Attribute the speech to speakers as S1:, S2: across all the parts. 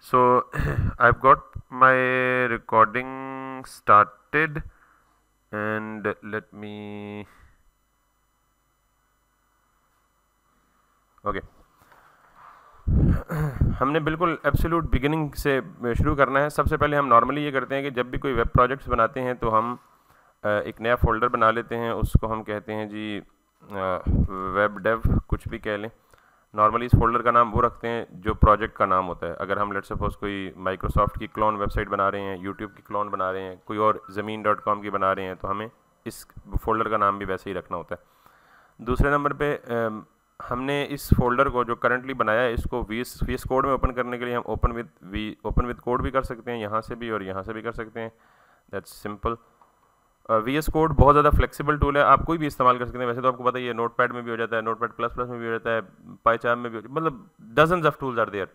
S1: so I've got my recording started and let me okay okay. हमने बिल्कुल absolute beginning से शुरू करना है सबसे पहले हम नॉर्मली ये करते हैं कि जब भी कोई वेब प्रोजेक्ट्स बनाते हैं तो हम एक नया फोल्डर बना लेते हैं उसको हम कहते हैं जी वेब डेव कुछ भी कह लें नॉर्मली इस फोल्डर का नाम वो रखते हैं जो प्रोजेक्ट का नाम होता है अगर हम लेट सपोज कोई माइक्रोसॉफ्ट की क्लोन वेबसाइट बना रहे हैं यूट्यूब की क्लोन बना रहे हैं कोई और ज़मीन डॉट कॉम की बना रहे हैं तो हमें इस फोल्डर का नाम भी वैसे ही रखना होता है दूसरे नंबर पर हमने इस फोल्डर को जो करंटली बनाया है इसको वी एस कोड में ओपन करने के लिए हम open with V open with code भी कर सकते हैं यहाँ से भी और यहाँ से भी कर सकते हैं that's simple V S code बहुत ज़्यादा फ्लेक्सिबल टूल है आप कोई भी इस्तेमाल कर सकते हैं वैसे तो आपको पता ही है नोट पैड में भी हो जाता है नोट पैड प्लस प्लस में भी हो जाता है पाईचाम में भी मतलब dozen of tools are there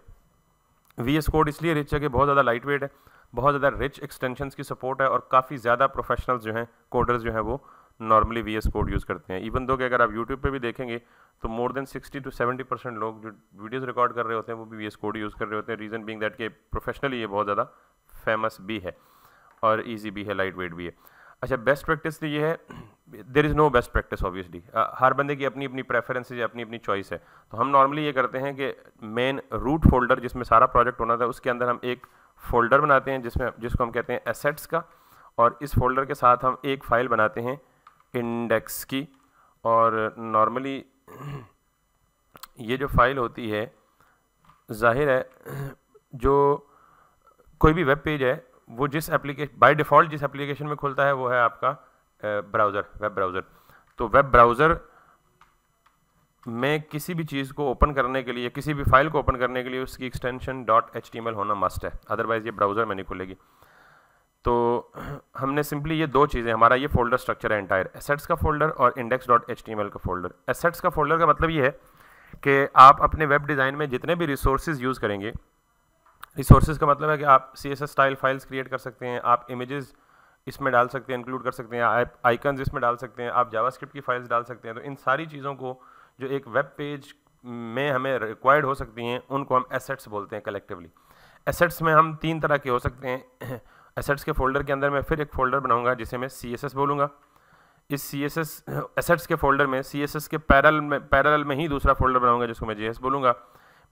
S1: V S code इसलिए रिच है कि बहुत ज़्यादा लाइट वेट है बहुत ज़्यादा रिच एक्सटेंशन की सपोर्ट है और काफ़ी ज़्यादा प्रोफेशनल्स जो हैं कोडर्स जो हैं वो normally V S code use करते हैं इवन दो कि अगर आप यूट्यूब पर भी देखेंगे तो more than sixty to seventy percent लोग जो वीडियोज़ रिकॉर्ड कर रहे होते हैं वो भी वी एस कोड यूज़ कर रहे होते हैं रीज़न बिंग दैट के प्रोफेशनली ये बहुत ज़्यादा फेमस भी है और ईजी भी है लाइट वेट भी है अच्छा बेस्ट प्रैक्टिस तो ये है there is no best practice obviously हर बंदे की अपनी अपनी प्रेफरेंसेज या अपनी अपनी चॉइस है तो हम नॉर्मली ये करते हैं कि मेन रूट फोल्डर जिसमें सारा प्रोजेक्ट होना था उसके अंदर हम एक फोल्डर बनाते हैं जिसमें जिसको हम कहते हैं एसेट्स का और इस फोल्डर के साथ हम एक फ़ाइल बनाते हैं इंडेक्स की और नॉर्मली ये जो फ़ाइल होती है जाहिर है जो कोई भी वेब पेज है वो जिस एप्लीकेशन बाय डिफ़ॉल्ट जिस एप्लीकेशन में खुलता है वो है आपका ब्राउज़र वेब ब्राउज़र तो वेब ब्राउज़र में किसी भी चीज़ को ओपन करने के लिए किसी भी फाइल को ओपन करने के लिए उसकी एक्सटेंशन डॉट एच होना मस्ट है अदरवाइज़ ये ब्राउज़र में नहीं खुलेगी तो हमने सिंपली ये दो चीज़ें हमारा ये फोल्डर स्ट्रक्चर है एंटायर एसेट्स का फोल्डर और इंडेक्स डॉट एच का फोल्डर एसेट्स का फोल्डर का मतलब ये है कि आप अपने वेब डिज़ाइन में जितने भी रिसोर्सेज यूज़ करेंगे रिसोर्सेज का मतलब है कि आप C S S style files create कर सकते हैं आप इमेजेस इसमें डाल सकते हैं इंक्लूड कर सकते हैं आप आइकन्स इसमें डाल सकते हैं आप स्क्रिप्ट की फाइल्स डाल सकते हैं तो इन सारी चीज़ों को जो एक वेब पेज में हमें रिक्वायर्ड हो सकती हैं उनको हम एसेट्स बोलते हैं कलेक्टिवली एसेट्स में हम तीन तरह के हो सकते हैं एसेट्स के फोल्डर के अंदर मैं फिर एक फोल्डर बनाऊंगा जिसे मैं सी एस एस बोलूँगा इस सी एस एस एसेट्स के फोल्डर में सी एस एस के पैरल में पैरल में ही दूसरा फोल्डर बनाऊंगा जिसको मैं जे एस बोलूँगा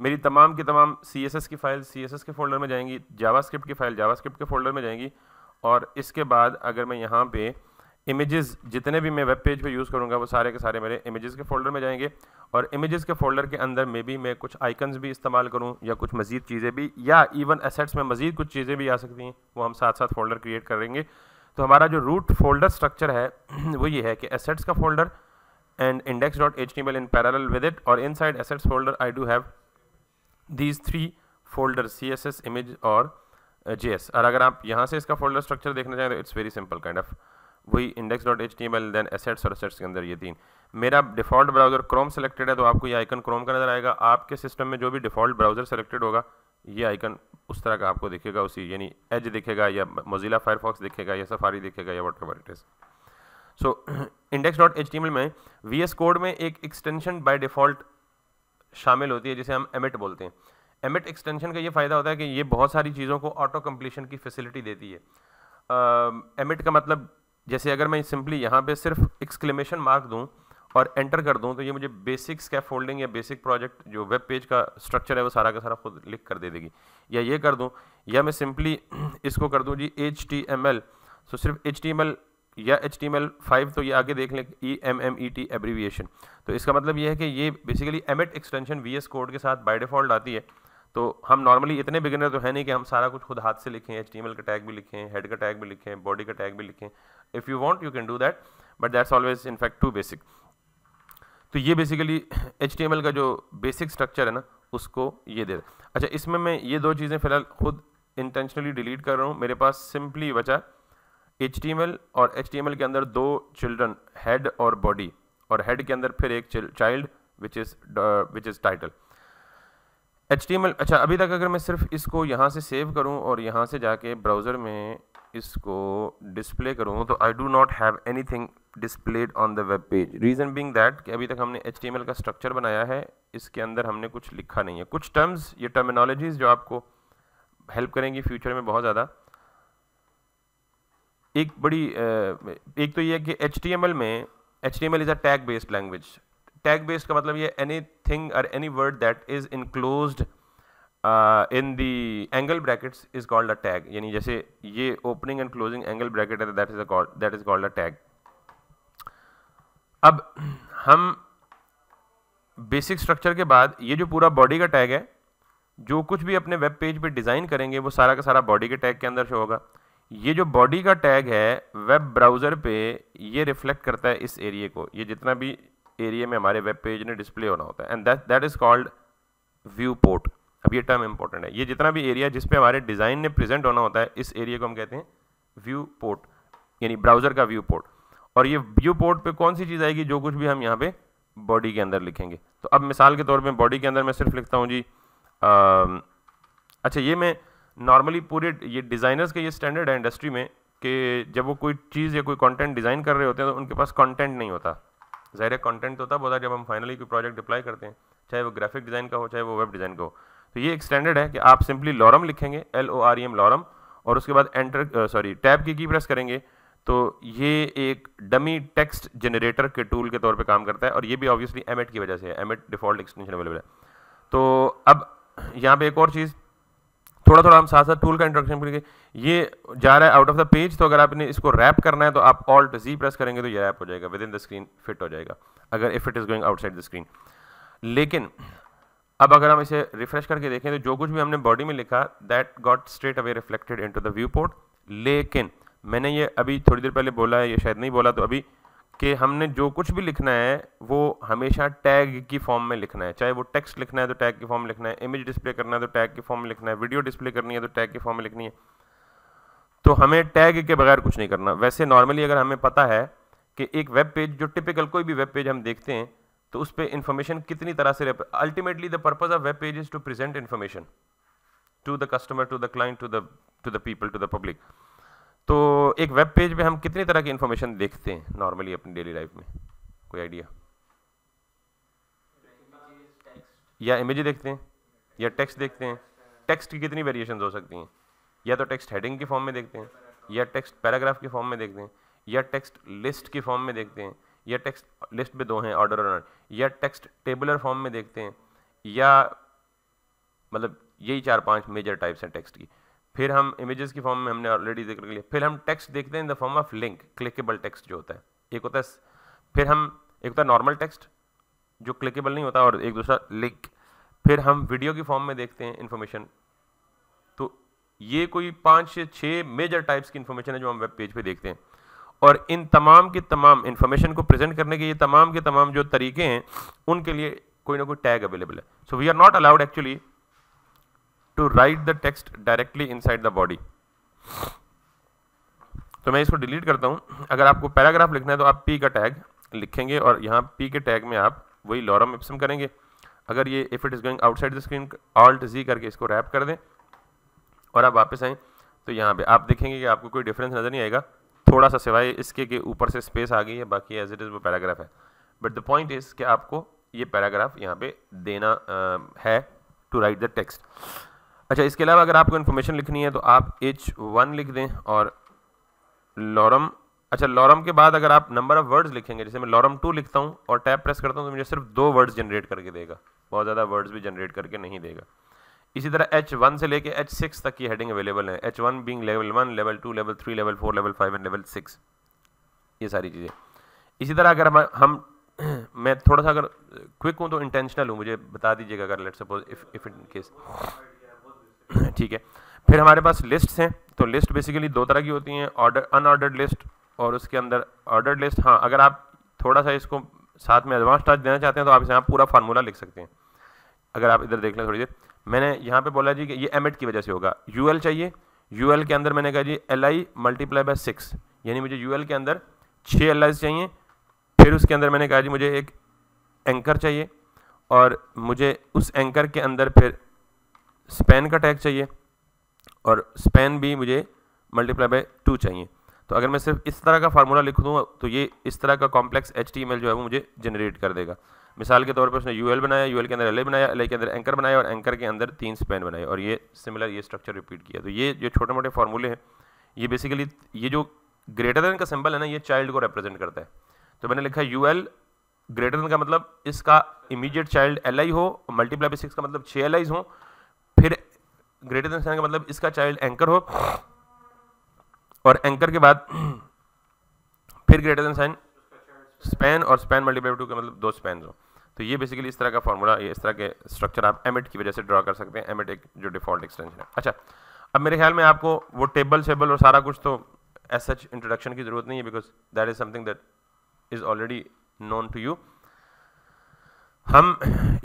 S1: मेरी तमाम की तमाम सी एस एस की फ़ाइल सी एस एस के फोल्डर में जाएंगी जावा स्क्रिप्ट की फ़ाइल जावा स्क्रिप्ट के फोल्डर में जाएंगी और इसके बाद अगर मैं यहाँ पे इमेजेस जितने भी मैं वेब पेज पे यूज़ करूँगा वो सारे के सारे मेरे इमेजेस के फोल्डर में जाएंगे और इमेजेस के फोल्डर के अंदर मे भी मैं कुछ आइकन्स भी इस्तेमाल करूँ या कुछ मज़ीद चीज़ें भी या इवन एसेट्स में मज़ीद कुछ चीज़ें भी आ सकती हैं वो हम साथ साथ फोल्डर क्रिएट करेंगे तो हमारा जो रूट फोल्डर स्ट्रक्चर है वो ये है कि एसेट्स का folder and index dot H T M L in parallel with it और inside assets folder I do have these three folder C S S image और जे uh, एस और अगर आप यहाँ से इसका फोल्डर स्ट्रक्चर देखना चाहें तो it's very simple kind of वही index dot H T M L then assets और एसेट्स के अंदर ये तीन मेरा डिफॉल्ट ब्राउज़र क्रोम सेलेक्टेड है तो आपको ये आइकन क्रोम का नज़र आएगा आपके सिस्टम में जो भी डिफॉल्ट ब्राउज़र सेलेक्टेड होगा ये आइकन उस तरह का आपको दिखेगा उसी यानी एज दिखेगा या मोजिला फायरफॉक्स दिखेगा या सफारी दिखेगा या whatever it is so index dot H T M L में वी एस कोड में एक एक्सटेंशन बाई डिफ़ॉल्ट शामिल होती है जिसे हम एमिट बोलते हैं एमिट एक्सटेंशन का ये फ़ायदा होता है कि ये बहुत सारी चीज़ों को ऑटो कम्प्लीशन की फैसिलिटी देती है एमिट का मतलब जैसे अगर मैं सिंपली यहाँ पे सिर्फ एक्सक्लेमेशन मार्क दूँ और एंटर कर दूँ तो ये मुझे बेसिक स्कैप फोल्डिंग या बेसिक प्रोजेक्ट जो वेब पेज का स्ट्रक्चर है वो सारा का सारा खुद लिख कर दे देगी या ये कर दूँ या मैं सिंपली इसको कर दूँ G H T M L तो सिर्फ एच टी एम एल या एच टी फाइव तो ये आगे देख लें E M M E T abbreviation तो इसका मतलब ये है कि ये basically Emmet extension V S code के साथ बाई डिफ़ॉल्ट आती है तो हम नॉर्मली इतने बिगिनर तो है नहीं कि हम सारा कुछ खुद हाथ से लिखें एच टी का टैग भी लिखें हेड का टैग भी लिखें बॉडी का टैग भी लिखें if you want you can do that but that's always in fact too basic तो ये बेसिकली एच का जो बेसिक स्ट्रक्चर है ना उसको ये दे अच्छा इसमें मैं ये दो चीज़ें फ़िलहाल खुद इंटेंशनली डिलीट कर रहा हूँ मेरे पास सिंपली बचा एच और एच के अंदर दो चिल्ड्रन हेड और बॉडी और हेड के अंदर फिर एक child which is which is title H अच्छा अभी तक अगर मैं सिर्फ इसको यहाँ से सेव करूँ और यहाँ से जाके ब्राउज़र में इसको डिस्प्ले करूँ तो I do not have anything displayed on the web page reason being that कि अभी तक हमने एच का स्ट्रक्चर बनाया है इसके अंदर हमने कुछ लिखा नहीं है कुछ टर्म्स ये टर्मिनोलॉजीज़ जो आपको हेल्प करेंगी फ्यूचर में बहुत ज़्यादा एक बड़ी एक तो ये है कि एच में H T M L is a tag based language tag based का मतलब ये एनी थिंग और any word that is enclose in the angle brackets is called a tag यानी जैसे ये opening and closing angle bracket है that is that is called a tag अब हम बेसिक स्ट्रक्चर के बाद ये जो पूरा बॉडी का टैग है जो कुछ भी अपने वेब पेज पे डिज़ाइन करेंगे वो सारा का सारा बॉडी के टैग के अंदर शो होगा ये जो बॉडी का टैग है वेब ब्राउज़र पे ये रिफ्लेक्ट करता है इस एरिए को ये जितना भी एरिए में हमारे वेब पेज ने डिस्प्ले होना होता है and that that is called viewport अब ये टर्म इंपॉर्टेंट है ये जितना भी एरिया जिसपे हमारे डिज़ाइन ने प्रेजेंट होना होता है इस एरिए को हम कहते हैं व्यू पोर्ट यानी ब्राउज़र का व्यू पोर्ट और ये व्यू पोर्ट पे कौन सी चीज़ आएगी जो कुछ भी हम यहाँ पे बॉडी के अंदर लिखेंगे तो अब मिसाल के तौर पर बॉडी के अंदर मैं सिर्फ लिखता हूँ जी आ, अच्छा ये मैं नॉर्मली पूरे ये डिज़ाइनर्स के ये स्टैंडर्ड है इंडस्ट्री में कि जब वो कोई चीज़ या कोई कंटेंट डिज़ाइन कर रहे होते हैं तो उनके पास कंटेंट नहीं होता ज़ाहिर है कंटेंट तो होता है जब हम फाइनली कोई प्रोजेक्ट अप्लाई करते हैं चाहे वो ग्राफिक डिज़ाइन का हो चाहे वो वेब डिज़ाइन का हो तो ये एक स्टैंडर्ड है कि आप सिंपली लॉरम लिखेंगे L O R E M lorem और उसके बाद एंटर सॉरी टैब की की प्रेस करेंगे तो ये एक डमी टेक्स्ट जनरेटर के टूल के तौर पे काम करता है और ये भी ऑब्वियसली एम की वजह से है एम डिफ़ॉल्ट एक्सटेंशन अवेलेबल है तो अब यहाँ पे एक और चीज़ थोड़ा थोड़ा हम साथ साथ टूल का इंट्रोडक्शन करेंगे ये जा रहा है आउट ऑफ द पेज तो अगर आपने इसको रैप करना है तो आप ऑल्ट जी प्रेस करेंगे तो ये रैप हो जाएगा within the screen fit हो जाएगा अगर if it is going outside the screen लेकिन अब अगर हम इसे रिफ्रेश करके देखें तो जो कुछ भी हमने बॉडी में लिखा that got straight away reflected into the viewport लेकिन मैंने ये अभी थोड़ी देर पहले बोला है ये शायद नहीं बोला तो अभी कि हमने जो कुछ भी लिखना है वो हमेशा टैग की फॉर्म में लिखना है चाहे वो टेक्स्ट लिखना है तो टैग की फॉर्म में लिखना है इमेज डिस्प्ले करना है तो टैग की फॉर्म में लिखना है वीडियो डिस्प्ले करनी है तो टैग की फॉर्म में लिखनी है तो हमें टैग के बगैर कुछ नहीं करना वैसे नॉर्मली अगर हमें पता है कि एक वेब पेज जो टिपिकल कोई भी वेब पेज हम देखते हैं तो उस पर इंफॉर्मेशन कितनी तरह से ultimately the purpose of web page is to present information to the customer to the client to the to the people to the public तो एक वेब पेज पे हम कितनी तरह की इन्फॉर्मेशन देखते हैं नॉर्मली अपनी डेली लाइफ में कोई आइडिया या इमेज देखते हैं या टेक्स्ट देखते हैं टेक्स्ट की कितनी वेरिएशन हो सकती हैं या तो टेक्स्ट हेडिंग के फॉर्म में देखते हैं या टेक्स्ट पैराग्राफ के फॉर्म में देखते हैं या टेक्स्ट लिस्ट के फॉर्म में देखते हैं या टेक्स्ट लिस्ट में दो हैं ऑर्डर ऑर्डर या टेक्स्ट टेबुलर फॉर्म में देखते हैं या मतलब यही चार पांच मेजर टाइप्स हैं टेक्स्ट की फिर हम इमेजेस की फॉर्म में हमने ऑलरेडी जिक्र कर लिया फिर हम टेक्स्ट देखते हैं in the form of link clickable text जो होता है एक होता है फिर हम एक होता है नॉर्मल टेक्स्ट जो क्लिकेबल नहीं होता और एक दूसरा लिंक फिर हम वीडियो की फॉर्म में देखते हैं इन्फॉर्मेशन तो ये कोई पाँच से छः मेजर टाइप्स की इन्फॉर्मेशन है जो हम वेब पेज पर देखते हैं और इन तमाम की तमाम इन्फॉर्मेशन को प्रेजेंट करने के ये तमाम के तमाम जो तरीके हैं उनके लिए कोई ना कोई टैग अवेलेबल है so we are not allowed actually to write the text directly inside the body तो मैं इसको डिलीट करता हूँ अगर आपको पैराग्राफ लिखना है तो आप पी का टैग लिखेंगे और यहाँ पी के टैग में आप वही लॉरम इप्सम करेंगे अगर ये if it is going outside the screen alt G करके इसको रैप कर दें और आप वापस आएँ तो यहाँ पे आप देखेंगे कि आपको कोई डिफरेंस नज़र नहीं आएगा थोड़ा सा सिवाय इसके के ऊपर से स्पेस आ गई है बाकी एज इट इज़ वो पैराग्राफ है बट द पॉइंट इज़ कि आपको ये पैराग्राफ यहाँ पे देना आ, है टू राइट द टेक्स्ट अच्छा इसके अलावा अगर आपको इन्फॉर्मेशन लिखनी है तो आप एच वन लिख दें और लॉरम अच्छा लॉरम के बाद अगर आप नंबर ऑफ वर्ड्स लिखेंगे जैसे मैं लॉरम टू लिखता हूँ और टैप प्रेस करता हूँ तो मुझे सिर्फ दो वर्ड्स जनरेट करके देगा बहुत ज़्यादा वर्ड्स भी जनरेट करके नहीं देगा इसी तरह एच वन से लेके एच सिक्स तक की हेडिंग अवेलेबल है H one being level one level two level three level four level five and level six ये सारी चीज़ें इसी तरह अगर हम हम मैं थोड़ा सा अगर क्विक हूँ तो इंटेंशनल हूँ मुझे बता दीजिएगा अगर let suppose if if in case ठीक है फिर हमारे पास लिस्ट हैं तो लिस्ट बेसिकली दो तरह की होती हैं ऑर्डर अनऑर्डर्ड लिस्ट और उसके अंदर ऑर्डर्ड लिस्ट हाँ अगर आप थोड़ा सा इसको साथ में एडवांस टच देना चाहते हैं तो आप इसे आप पूरा फार्मूला लिख सकते हैं अगर आप इधर देख लें थोड़ी देर मैंने यहाँ पे बोला जी कि ये एमिट की वजह से होगा यू चाहिए यू के अंदर मैंने कहा जी L I multiply by six यानी मुझे यू के अंदर छः एल चाहिए फिर उसके अंदर मैंने कहा जी मुझे एक एंकर चाहिए और मुझे उस एंकर के अंदर फिर स्पेन का टैग चाहिए और स्पेन भी मुझे मल्टीप्लाई बाय टू चाहिए तो अगर मैं सिर्फ इस तरह का फार्मूला लिख दूँ तो ये इस तरह का कॉम्प्लेक्स एच जो है वो मुझे जनरेट कर देगा मिसाल के तौर पर उसने यू बनाया यू के अंदर एल बनाया एल के अंदर एंकर बनाया और एंकर के अंदर तीन स्पेन बनाए और ये सिमिलर ये स्ट्रक्चर रिपीट किया तो ये जो छोटे मोटे फार्मूले हैं ये बेसिकली ये जो ग्रेटर देन का सिंबल है ना ये चाइल्ड को रिप्रेजेंट करता है तो मैंने लिखा यू एल ग्रेटर देन का मतलब इसका इमीडिएट चाइल्ड एल आई हो मल्टीप्लाई बाई सिक्स का मतलब छः एल आईज हों ग्रेटर देन साइन का मतलब इसका चाइल्ड एंकर हो और एंकर के बाद फिर ग्रेटर देन साइन स्पैन और स्पैन मल्टीप्लाई टू का मतलब दो स्पैन हो तो ये बेसिकली इस तरह का फॉर्मूला ये इस तरह के स्ट्रक्चर आप एमिट की वजह से ड्रा कर सकते हैं एमिट एक जो डिफॉल्ट एक्सटेंशन है अच्छा अब मेरे ख्याल में आपको वो टेबल शेबल और सारा कुछ तो एस सच इंट्रोडक्शन की जरूरत नहीं है because that is something that is already known to you हम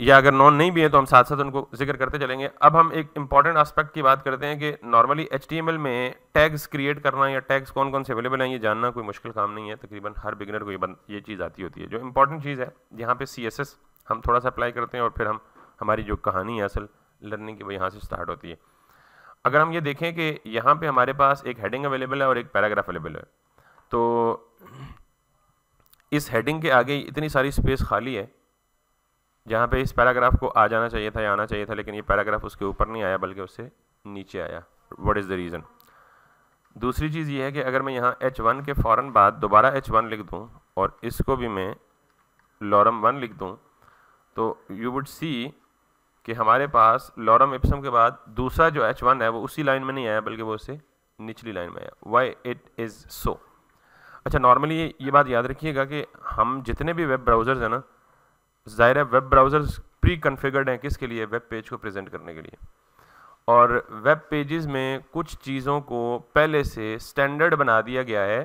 S1: या अगर नॉन नहीं भी है तो हम साथ साथ उनको जिक्र करते चलेंगे अब हम एक इंपॉर्टेंट एस्पेक्ट की बात करते हैं कि नॉर्मली एच में टैग्स क्रिएट करना या टैग्स कौन कौन से अवेलेबल हैं ये जानना कोई मुश्किल काम नहीं है तकरीबन हर बिगनर को ये बन, ये चीज़ आती होती है जो इंपॉर्टेंट चीज़ है यहाँ पे सी हम थोड़ा सा अप्लाई करते हैं और फिर हम हमारी जो कहानी है असल लर्निंग की वो यहाँ से स्टार्ट होती है अगर हम ये देखें कि यहाँ पर हमारे पास एक हेडिंग अवेलेबल है और एक पैराग्राफ अवेलेबल है तो इस हेडिंग के आगे इतनी सारी स्पेस खाली है जहाँ पे इस पैराग्राफ को आ जाना चाहिए था या आना चाहिए था लेकिन ये पैराग्राफ उसके ऊपर नहीं आया बल्कि उससे नीचे आया वट इज़ द रीज़न दूसरी चीज़ ये है कि अगर मैं यहाँ एच वन के फ़ौर बाद दोबारा एच वन लिख दूँ और इसको भी मैं लॉरम वन लिख दूँ तो यू वुड सी कि हमारे पास लॉरम इप्सम के बाद दूसरा जो एच वन है वो उसी लाइन में नहीं आया बल्कि वो उससे निचली लाइन में आया वाई इट इज़ सो अच्छा नॉर्मली ये बात याद रखिएगा कि हम जितने भी वेब ब्राउज़र्स हैं ना ज़ाहिर है वेब ब्राउज़र्स प्री कन्फिगर्ड हैं किसके लिए वेब पेज को प्रेजेंट करने के लिए और वेब पेजेस में कुछ चीज़ों को पहले से स्टैंडर्ड बना दिया गया है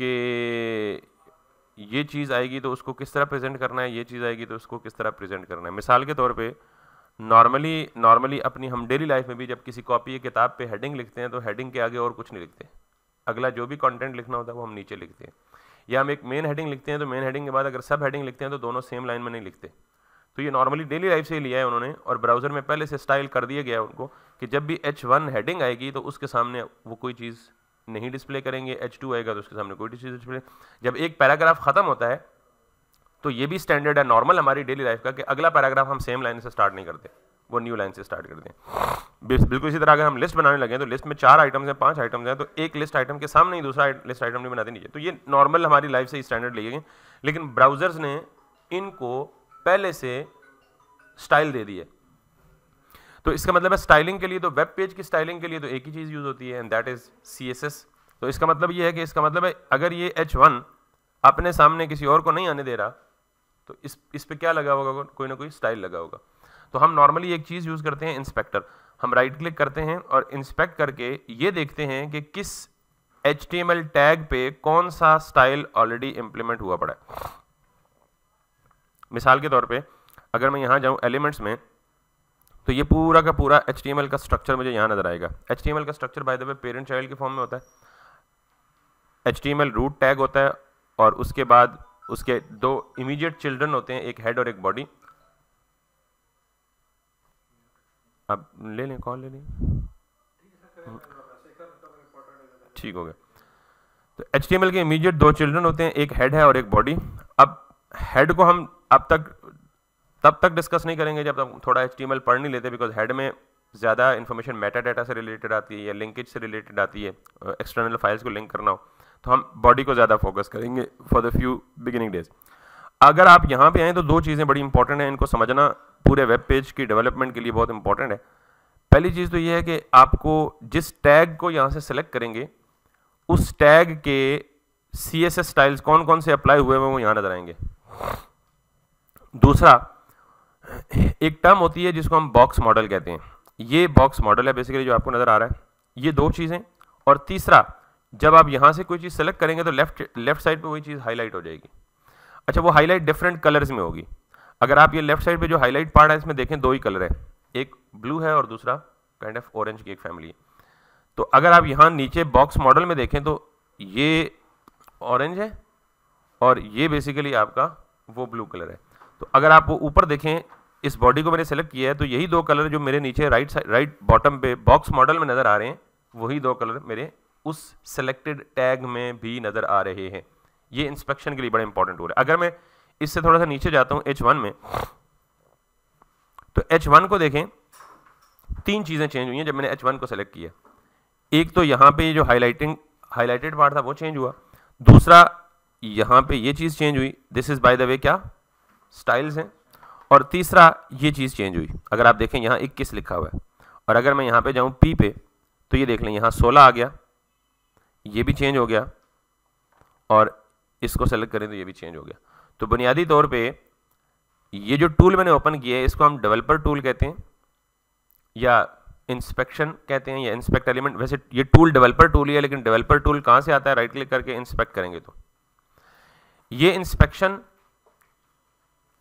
S1: कि ये चीज़ आएगी तो उसको किस तरह प्रेजेंट करना है ये चीज़ आएगी तो उसको किस तरह प्रेजेंट करना है मिसाल के तौर पे नॉर्मली नॉर्मली अपनी हम डेली लाइफ में भी जब किसी कॉपी या किताब पे हेडिंग लिखते हैं तो हेडिंग के आगे और कुछ नहीं लिखते अगला जो भी कंटेंट लिखना होता है वो हम नीचे लिखते हैं या हम एक मेन हेडिंग लिखते हैं तो मेन हेडिंग के बाद अगर सब हेडिंग लिखते हैं तो दोनों सेम लाइन में नहीं लिखते तो ये नॉर्मली डेली लाइफ से ही लिया है उन्होंने और ब्राउज़र में पहले से स्टाइल कर दिया गया उनको कि जब भी एच वन हेडिंग आएगी तो उसके सामने वो कोई चीज़ नहीं डिस्प्ले करेंगे एच टू आएगा तो उसके सामने कोई चीज़ डिस्प्ले जब एक पैराग्राफ ख़त्म होता है तो ये भी स्टैंडर्ड है नॉर्मल हमारी डेली लाइफ का कि अगला पैराग्राफ हम सेम लाइन से स्टार्ट नहीं करते वो न्यू लाइन से स्टार्ट कर दें बिल्कुल इसी तरह अगर हम लिस्ट बनाने लगे तो लिस्ट में चार आइटम्स हैं पांच आइटम्स हैं तो एक लिस्ट आइटम के सामने ही दूसरा लिस्ट आइटम नहीं बनाते नीचे तो ये नॉर्मल हमारी लाइफ से स्टैंडर्ड लेंगे लेकिन ब्राउज़र्स ने इनको पहले से स्टाइल दे दी है तो इसका मतलब है स्टाइलिंग के लिए तो वेब पेज की स्टाइलिंग के लिए तो एक ही चीज़ यूज़ होती है एंड दैट इज़ सी तो इसका मतलब ये है कि इसका मतलब है अगर ये एच अपने सामने किसी और को नहीं आने दे रहा तो इस इस पर क्या लगा होगा कोई ना कोई स्टाइल लगा होगा तो हम नॉर्मली एक चीज़ यूज़ करते हैं इंस्पेक्टर हम राइट क्लिक करते हैं और इंस्पेक्ट करके ये देखते हैं कि किस एच टैग पे कौन सा स्टाइल ऑलरेडी इम्प्लीमेंट हुआ पड़ा है मिसाल के तौर पे अगर मैं यहाँ जाऊँ एलिमेंट्स में तो ये पूरा का पूरा एच का स्ट्रक्चर मुझे यहाँ नज़र आएगा एच का structure by the way parent child के फॉर्म में होता है एच रूट टैग होता है और उसके बाद उसके दो इमीडिएट चिल्ड्रन होते हैं एक हेड और एक बॉडी अब ले लें कॉल ले लें ठीक हो गया तो एच के इमीडिएट दो चिल्ड्रन होते हैं एक हेड है और एक बॉडी अब हेड को हम अब तक तब तक डिस्कस नहीं करेंगे जब तक थोड़ा एच पढ़ नहीं लेते बिकॉज हेड में ज़्यादा इन्फॉर्मेशन मेटा डाटा से रिलेटेड आती है या लिंकेज से रिलेटेड आती है एक्सटर्नल फाइल्स को लिंक करना हो तो हम बॉडी को ज़्यादा फोकस करेंगे for the few beginning days अगर आप यहाँ पे आए तो दो चीज़ें बड़ी इंपॉर्टेंट हैं इनको समझना पूरे वेब पेज की डेवलपमेंट के लिए बहुत इंपॉर्टेंट है पहली चीज़ तो ये है कि आपको जिस टैग को यहाँ से सिलेक्ट करेंगे उस टैग के सी एस एस स्टाइल्स कौन कौन से अप्लाई हुए हैं वो यहाँ नजर आएंगे दूसरा एक टर्म होती है जिसको हम बॉक्स मॉडल कहते हैं ये बॉक्स मॉडल है बेसिकली जो आपको नज़र आ रहा है ये दो चीज़ें और तीसरा जब आप यहाँ से कोई चीज़ सेलेक्ट करेंगे तो लेफ्ट लेफ्ट साइड पे वही चीज़ हाईलाइट हो जाएगी अच्छा वो हाईलाइट डिफरेंट कलर्स में होगी अगर आप ये लेफ्ट साइड पे जो हाईलाइट पार्ट है इसमें देखें दो ही कलर है एक ब्लू है और दूसरा काइंड ऑफ ऑरेंज की एक फैमिली है तो अगर आप यहाँ नीचे बॉक्स मॉडल में देखें तो ये ऑरेंज है और ये बेसिकली आपका वो ब्लू कलर है तो अगर आप वो ऊपर देखें इस बॉडी को मैंने सेलेक्ट किया है तो यही दो कलर जो मेरे नीचे राइट साइड राइट बॉटम पे बॉक्स मॉडल में नज़र आ रहे हैं वही दो कलर मेरे उस सेलेक्टेड टैग में भी नज़र आ रहे हैं ये इंस्पेक्शन के लिए बड़ा इंपॉर्टेंट हो रहा है अगर मैं इससे थोड़ा सा नीचे जाता हूं एच वन में तो एच वन को देखें तीन चीज़ें चेंज हुई हैं जब मैंने एच वन को सेलेक्ट किया एक तो यहां पे जो हाईलाइटिंग हाईलाइटेड पार्ट था वो चेंज हुआ दूसरा यहां पे ये चीज़ चेंज हुई this is by the way क्या स्टाइल्स हैं और तीसरा ये चीज़ चेंज हुई अगर आप देखें यहां इक्कीस लिखा हुआ है और अगर मैं यहां पे जाऊँ पी पे तो ये देख लें यहां सोलह आ गया ये भी चेंज हो गया और इसको सेलेक्ट करें तो ये भी चेंज हो गया तो बुनियादी तौर पे ये जो टूल मैंने ओपन किया है इसको हम डेवलपर टूल कहते हैं या इंस्पेक्शन कहते हैं या इंस्पेक्ट एलिमेंट वैसे ये टूल डेवलपर टूल ही है लेकिन डेवलपर टूल कहाँ से आता है राइट क्लिक करके इंस्पेक्ट करेंगे तो ये इंस्पेक्शन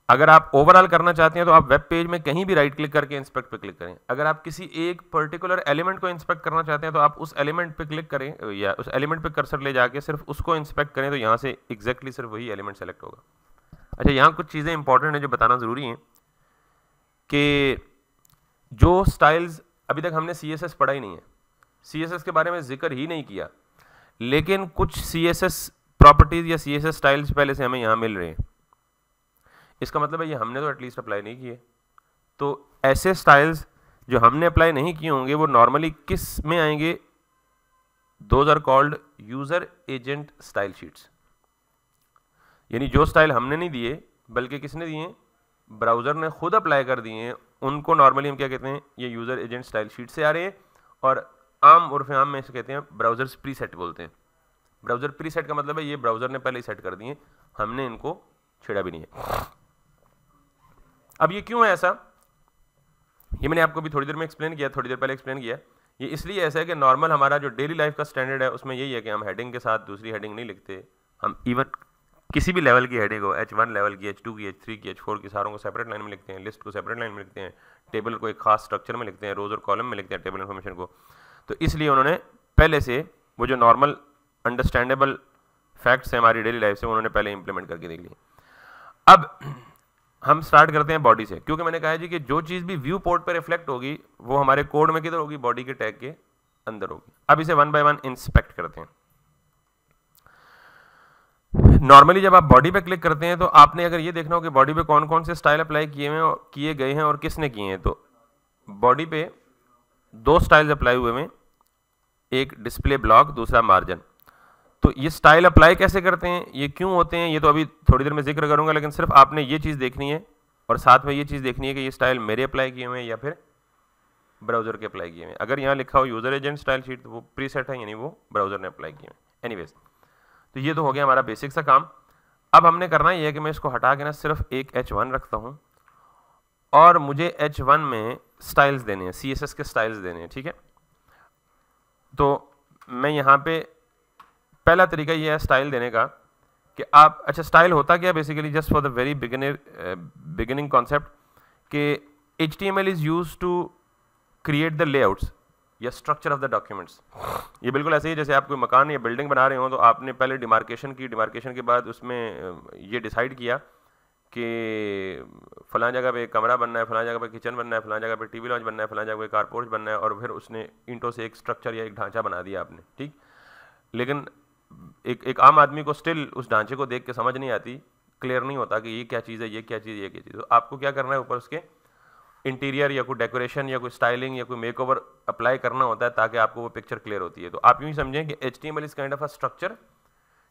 S1: अगर आप ओवरऑल करना चाहते हैं तो आप वेब पेज में कहीं भी राइट क्लिक करके इंस्पेक्ट पे क्लिक करें अगर आप किसी एक पर्टिकुलर एलिमेंट को इंस्पेक्ट करना चाहते हैं तो आप उस एलिमेंट पे क्लिक करें या उस एलिमेंट पे कर्सर ले जाके सिर्फ उसको इंस्पेक्ट करें तो यहाँ से एग्जैक्टली exactly सिर्फ वही एलिमेंट सेलेक्ट होगा अच्छा यहाँ कुछ चीज़ें इंपॉर्टेंट हैं जो बताना ज़रूरी हैं कि जो स्टाइल्स अभी तक हमने सी पढ़ा ही नहीं है सी के बारे में जिक्र ही नहीं किया लेकिन कुछ सी प्रॉपर्टीज़ या सी स्टाइल्स पहले से हमें यहाँ मिल रहे हैं इसका मतलब है ये हमने तो एटलीस्ट अप्लाई नहीं किए तो ऐसे स्टाइल्स जो हमने अप्लाई नहीं किए होंगे वो नॉर्मली किस में आएंगे those are called user agent style sheets यानी जो स्टाइल हमने नहीं दिए बल्कि किसने दिए ब्राउज़र ने खुद अप्लाई कर दिए उनको नॉर्मली हम क्या कहते हैं ये यूज़र एजेंट स्टाइल शीट से आ रहे हैं और आम उर्फ आम में इसे कहते हैं ब्राउज़र्स प्री सेट बोलते हैं ब्राउज़र प्री सेट का मतलब है ये ब्राउज़र ने पहले ही सेट कर दिए हमने इनको छेड़ा भी नहीं है अब ये क्यों है ऐसा ये मैंने आपको भी थोड़ी देर में एक्सप्लेन किया थोड़ी देर पहले एक्सप्लेन किया ये इसलिए ऐसा है कि नॉर्मल हमारा जो डेली लाइफ का स्टैंडर्ड है उसमें यही है कि हम हेडिंग के साथ दूसरी हेडिंग नहीं लिखते हम इवन किसी भी लेवल की हेडिंग हो एच वन लेवल की एच टू की एच थ्री की एच फोर की सारों को सेपरेट लाइन में लिखते हैं लिस्ट को सेपरेट लाइन में लिखते हैं टेबल को एक खास स्ट्रक्चर में लिखते हैं रोज और कॉलम में लिखते हैं टेबल इन्फॉर्मेशन को तो इसलिए उन्होंने पहले से वो जो नॉर्मल अंडरस्टैंडेबल फैक्ट्स हैं हमारी डेली लाइफ से उन्होंने पहले इंप्लीमेंट करके देख लिए अब हम स्टार्ट करते हैं बॉडी से क्योंकि मैंने कहा जी कि जो चीज़ भी व्यू पोर्ट पर रिफ्लेक्ट होगी वो हमारे कोड में किधर होगी बॉडी के टैग के अंदर होगी अब इसे वन बाय वन इंस्पेक्ट करते हैं नॉर्मली जब आप बॉडी पे क्लिक करते हैं तो आपने अगर ये देखना हो कि बॉडी पे कौन कौन से स्टाइल अप्लाई किए हुए किए गए हैं और किसने किए हैं तो बॉडी पे दो स्टाइल्स अप्लाई हुए हैं एक डिस्प्ले ब्लॉक दूसरा मार्जिन तो ये स्टाइल अप्लाई कैसे करते हैं ये क्यों होते हैं ये तो अभी थोड़ी देर में जिक्र करूंगा लेकिन सिर्फ आपने ये चीज़ देखनी है और साथ में ये चीज़ देखनी है कि ये स्टाइल मेरे अप्लाई किए हुए हैं या फिर ब्राउज़र के अप्लाई किए हुए हैं अगर यहाँ लिखा हो यूज़र एजेंट स्टाइल शीट तो वो प्री सेट है यानी वो ब्राउज़र ने अप्लाई किए हैं वेज तो ये तो हो गया हमारा बेसिक सा काम अब हमने करना ये है कि मैं इसको हटा के ना सिर्फ एक एच वन रखता हूँ और मुझे एच वन में स्टाइल्स देने हैं सी एस एस के स्टाइल्स देने हैं ठीक है तो मैं यहाँ पे पहला तरीका ये है स्टाइल देने का कि आप अच्छा स्टाइल होता क्या basically just for the very beginner beginning concept कि H T M L is use to create the layouts या स्ट्रक्चर ऑफ द डॉक्यूमेंट्स ये बिल्कुल ऐसे ही जैसे आप कोई मकान या बिल्डिंग बना रहे हो तो आपने पहले डिमार्केशन की डिमार्केशन के बाद उसमें uh, ये डिसाइड किया कि फला जगह पे कमरा बनना है फ़लाँ जगह पे किचन बनना है फ़लाँ जगह पे टीवी लॉन्च बनना है फला जगह पे कारपोर्च बनना है और फिर उसने इंटो से एक स्ट्रक्चर या एक ढांचा बना दिया आपने ठीक लेकिन एक एक आम आदमी को स्टिल उस ढांचे को देख के समझ नहीं आती क्लियर नहीं होता कि ये क्या चीज़ है ये क्या चीज़ है ये क्या चीज़ तो आपको क्या करना है ऊपर उसके इंटीरियर या कोई डेकोरेशन या कोई स्टाइलिंग या कोई मेकओवर अप्लाई करना होता है ताकि आपको वो पिक्चर क्लियर होती है तो आप यूँ समझें कि H T M L is kind of a structure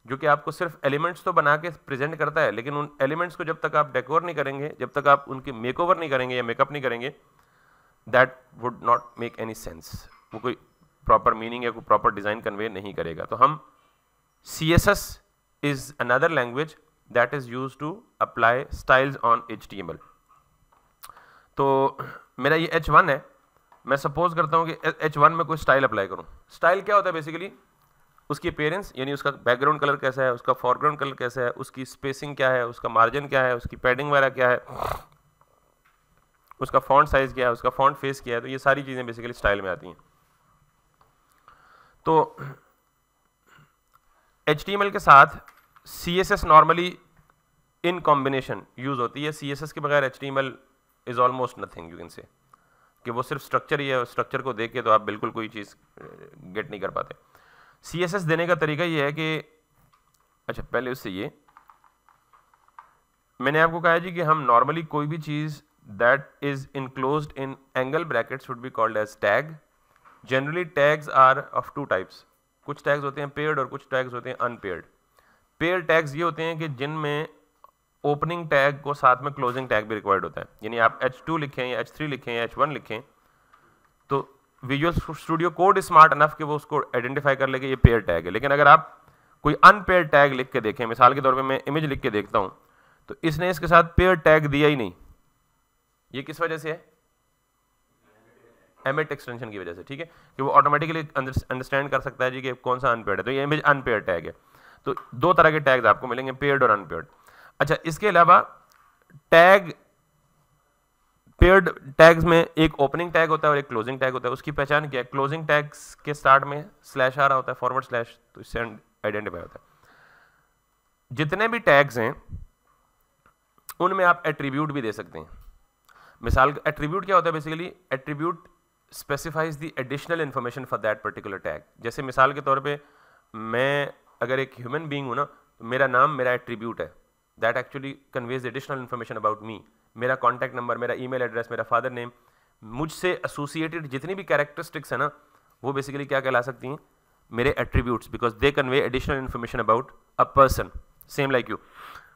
S1: जो कि आपको सिर्फ एलिमेंट्स तो बना के प्रेजेंट करता है लेकिन उन एलिमेंट्स को जब तक आप डेकोर नहीं करेंगे जब तक आप उनके मेकओवर नहीं करेंगे या मेकअप नहीं करेंगे that would not make any sense वो कोई प्रॉपर मीनिंग या कोई प्रॉपर डिज़ाइन कन्वे नहीं करेगा तो हम CSS is another language that is used to apply styles on HTML. तो मेरा ये H1 है मैं सपोज करता हूँ कि H1 में कोई स्टाइल अप्लाई करूँ स्टाइल क्या होता है बेसिकली उसकी अपेयरेंस यानी उसका बैकग्राउंड कलर कैसा है उसका फॉरग्राउंड कलर कैसा है उसकी स्पेसिंग क्या है उसका मार्जिन क्या है उसकी पैडिंग वगैरह क्या है उसका फॉन्ट साइज़ क्या है उसका फॉन्ट फेस क्या है तो ये सारी चीज़ें बेसिकली स्टाइल में आती हैं तो एच के साथ C normally in combination use होती है सी के बगैर H is almost nothing you can say कि वो सिर्फ स्ट्रक्चर ही है स्ट्रक्चर को देख के तो आप बिल्कुल कोई चीज़ गेट नहीं कर पाते सी देने का तरीका ये है कि अच्छा पहले उससे ये मैंने आपको कहा जी कि हम नॉर्मली कोई भी चीज़ that is enclose in angle bracket should be called as tag generally tags are of two types कुछ टैक्स होते हैं पेड और कुछ टैक्स होते हैं अनपेड पेड टैक्स ये होते हैं कि जिनमें ओपनिंग टैग को साथ में क्लोजिंग टैग भी रिक्वायर्ड होता है यानी आप एच टू लिखें या एच थ्री लिखें या एच वन लिखें तो Visual Studio Code smart enough कि वो उसको आइडेंटिफाई कर लेके ये पेयर टैग है लेकिन अगर आप कोई अनपेयर टैग लिख के देखें मिसाल के तौर पे मैं इमेज लिख के देखता हूँ तो इसने इसके साथ पेयर टैग दिया ही नहीं ये किस वजह से है एमेट एक्सटेंशन की वजह से ठीक है कि वो ऑटोमेटिकली अंडरस्टैंड कर सकता है जी कि कौन सा अनपेड है तो ये इमेज अनपेड टैग है तो दो तरह के टैग्स आपको मिलेंगे पेड और अनपेड अच्छा इसके अलावा टैग पेड टैग्स में एक ओपनिंग टैग होता है और एक क्लोजिंग टैग होता है उसकी पहचान क्या है क्लोजिंग टैग्स के स्टार्ट में स्लैश आ रहा होता है फॉरवर्ड स्लैश तो इससे आइडेंटिफाई होता है जितने भी टैग्स हैं उनमें आप एट्रीब्यूट भी दे सकते हैं मिसाल एट्रीब्यूट क्या होता है basically attribute specifies the additional information for that particular tag जैसे मिसाल के तौर पे मैं अगर एक ह्यूमन बींग हूँ ना तो मेरा नाम मेरा एट्रीब्यूट है that actually conveys additional information about me मेरा कॉन्टैक्ट नंबर मेरा मेल एड्रेस मेरा फादर नेम मुझसे एसोसिएटेड जितनी भी कैरेक्टरिस्टिक्स हैं ना वो बेसिकली क्या कहला सकती हैं मेरे attributes because they convey additional information about a person same like you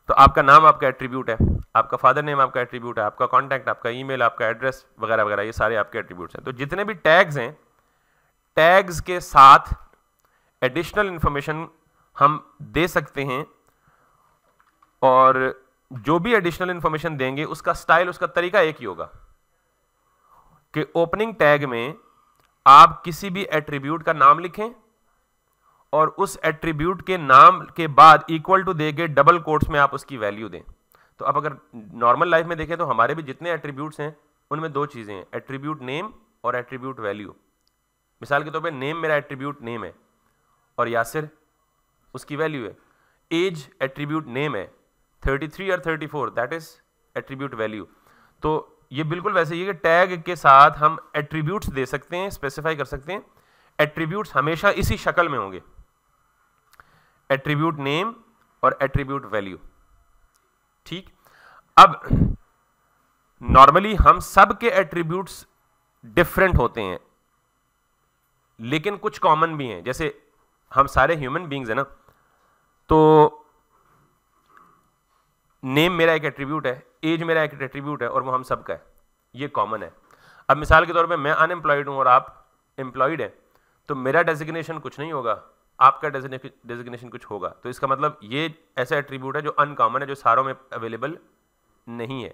S1: तो आपका नाम आपका एट्रीब्यूट है आपका फादर नेम आपका एट्रीब्यूट है आपका कॉन्टैक्ट आपका ई आपका एड्रेस वगैरह वगैरह ये सारे आपके एट्रीब्यूट हैं तो जितने भी टैग्स हैं टैग्स के साथ एडिशनल इन्फॉर्मेशन हम दे सकते हैं और जो भी एडिशनल इन्फॉर्मेशन देंगे उसका स्टाइल उसका तरीका एक ही होगा कि ओपनिंग टैग में आप किसी भी एट्रीब्यूट का नाम लिखें और उस एट्रीब्यूट के नाम के बाद इक्वल टू दे के डबल कोट्स में आप उसकी वैल्यू दें तो आप अगर नॉर्मल लाइफ में देखें तो हमारे भी जितने एट्रीब्यूट्स हैं उनमें दो चीज़ें हैं एट्रीब्यूट नेम और एट्रीब्यूट वैल्यू मिसाल के तौर पर नेम मेरा एट्रीब्यूट नेम है और यासिर उसकी वैल्यू है एज एट्रीब्यूट नेम है थर्टी थ्री और thirty four that is attribute value तो ये बिल्कुल वैसे ही है कि टैग के साथ हम एट्रीब्यूट्स दे सकते हैं स्पेसिफाई कर सकते हैं एट्रीब्यूट्स हमेशा इसी शक्ल में होंगे एट्रीब्यूट नेम और एट्रीब्यूट वैल्यू ठीक अब नॉर्मली हम सब के एट्रीब्यूट्स डिफरेंट होते हैं लेकिन कुछ कॉमन भी हैं जैसे हम सारे ह्यूमन बींग्स हैं ना तो नेम मेरा एक एट्रीब्यूट है एज मेरा एक एट्रीब्यूट है और वो हम सब का है ये कॉमन है अब मिसाल के तौर पे मैं अनएम्प्लॉयड हूँ और आप एम्प्लॉयड हैं तो मेरा डेजिग्नेशन कुछ नहीं होगा आपका डेजिग्नेशन कुछ होगा तो इसका मतलब ये ऐसा एट्रीब्यूट है जो अनकॉमन है जो सारों में अवेलेबल नहीं है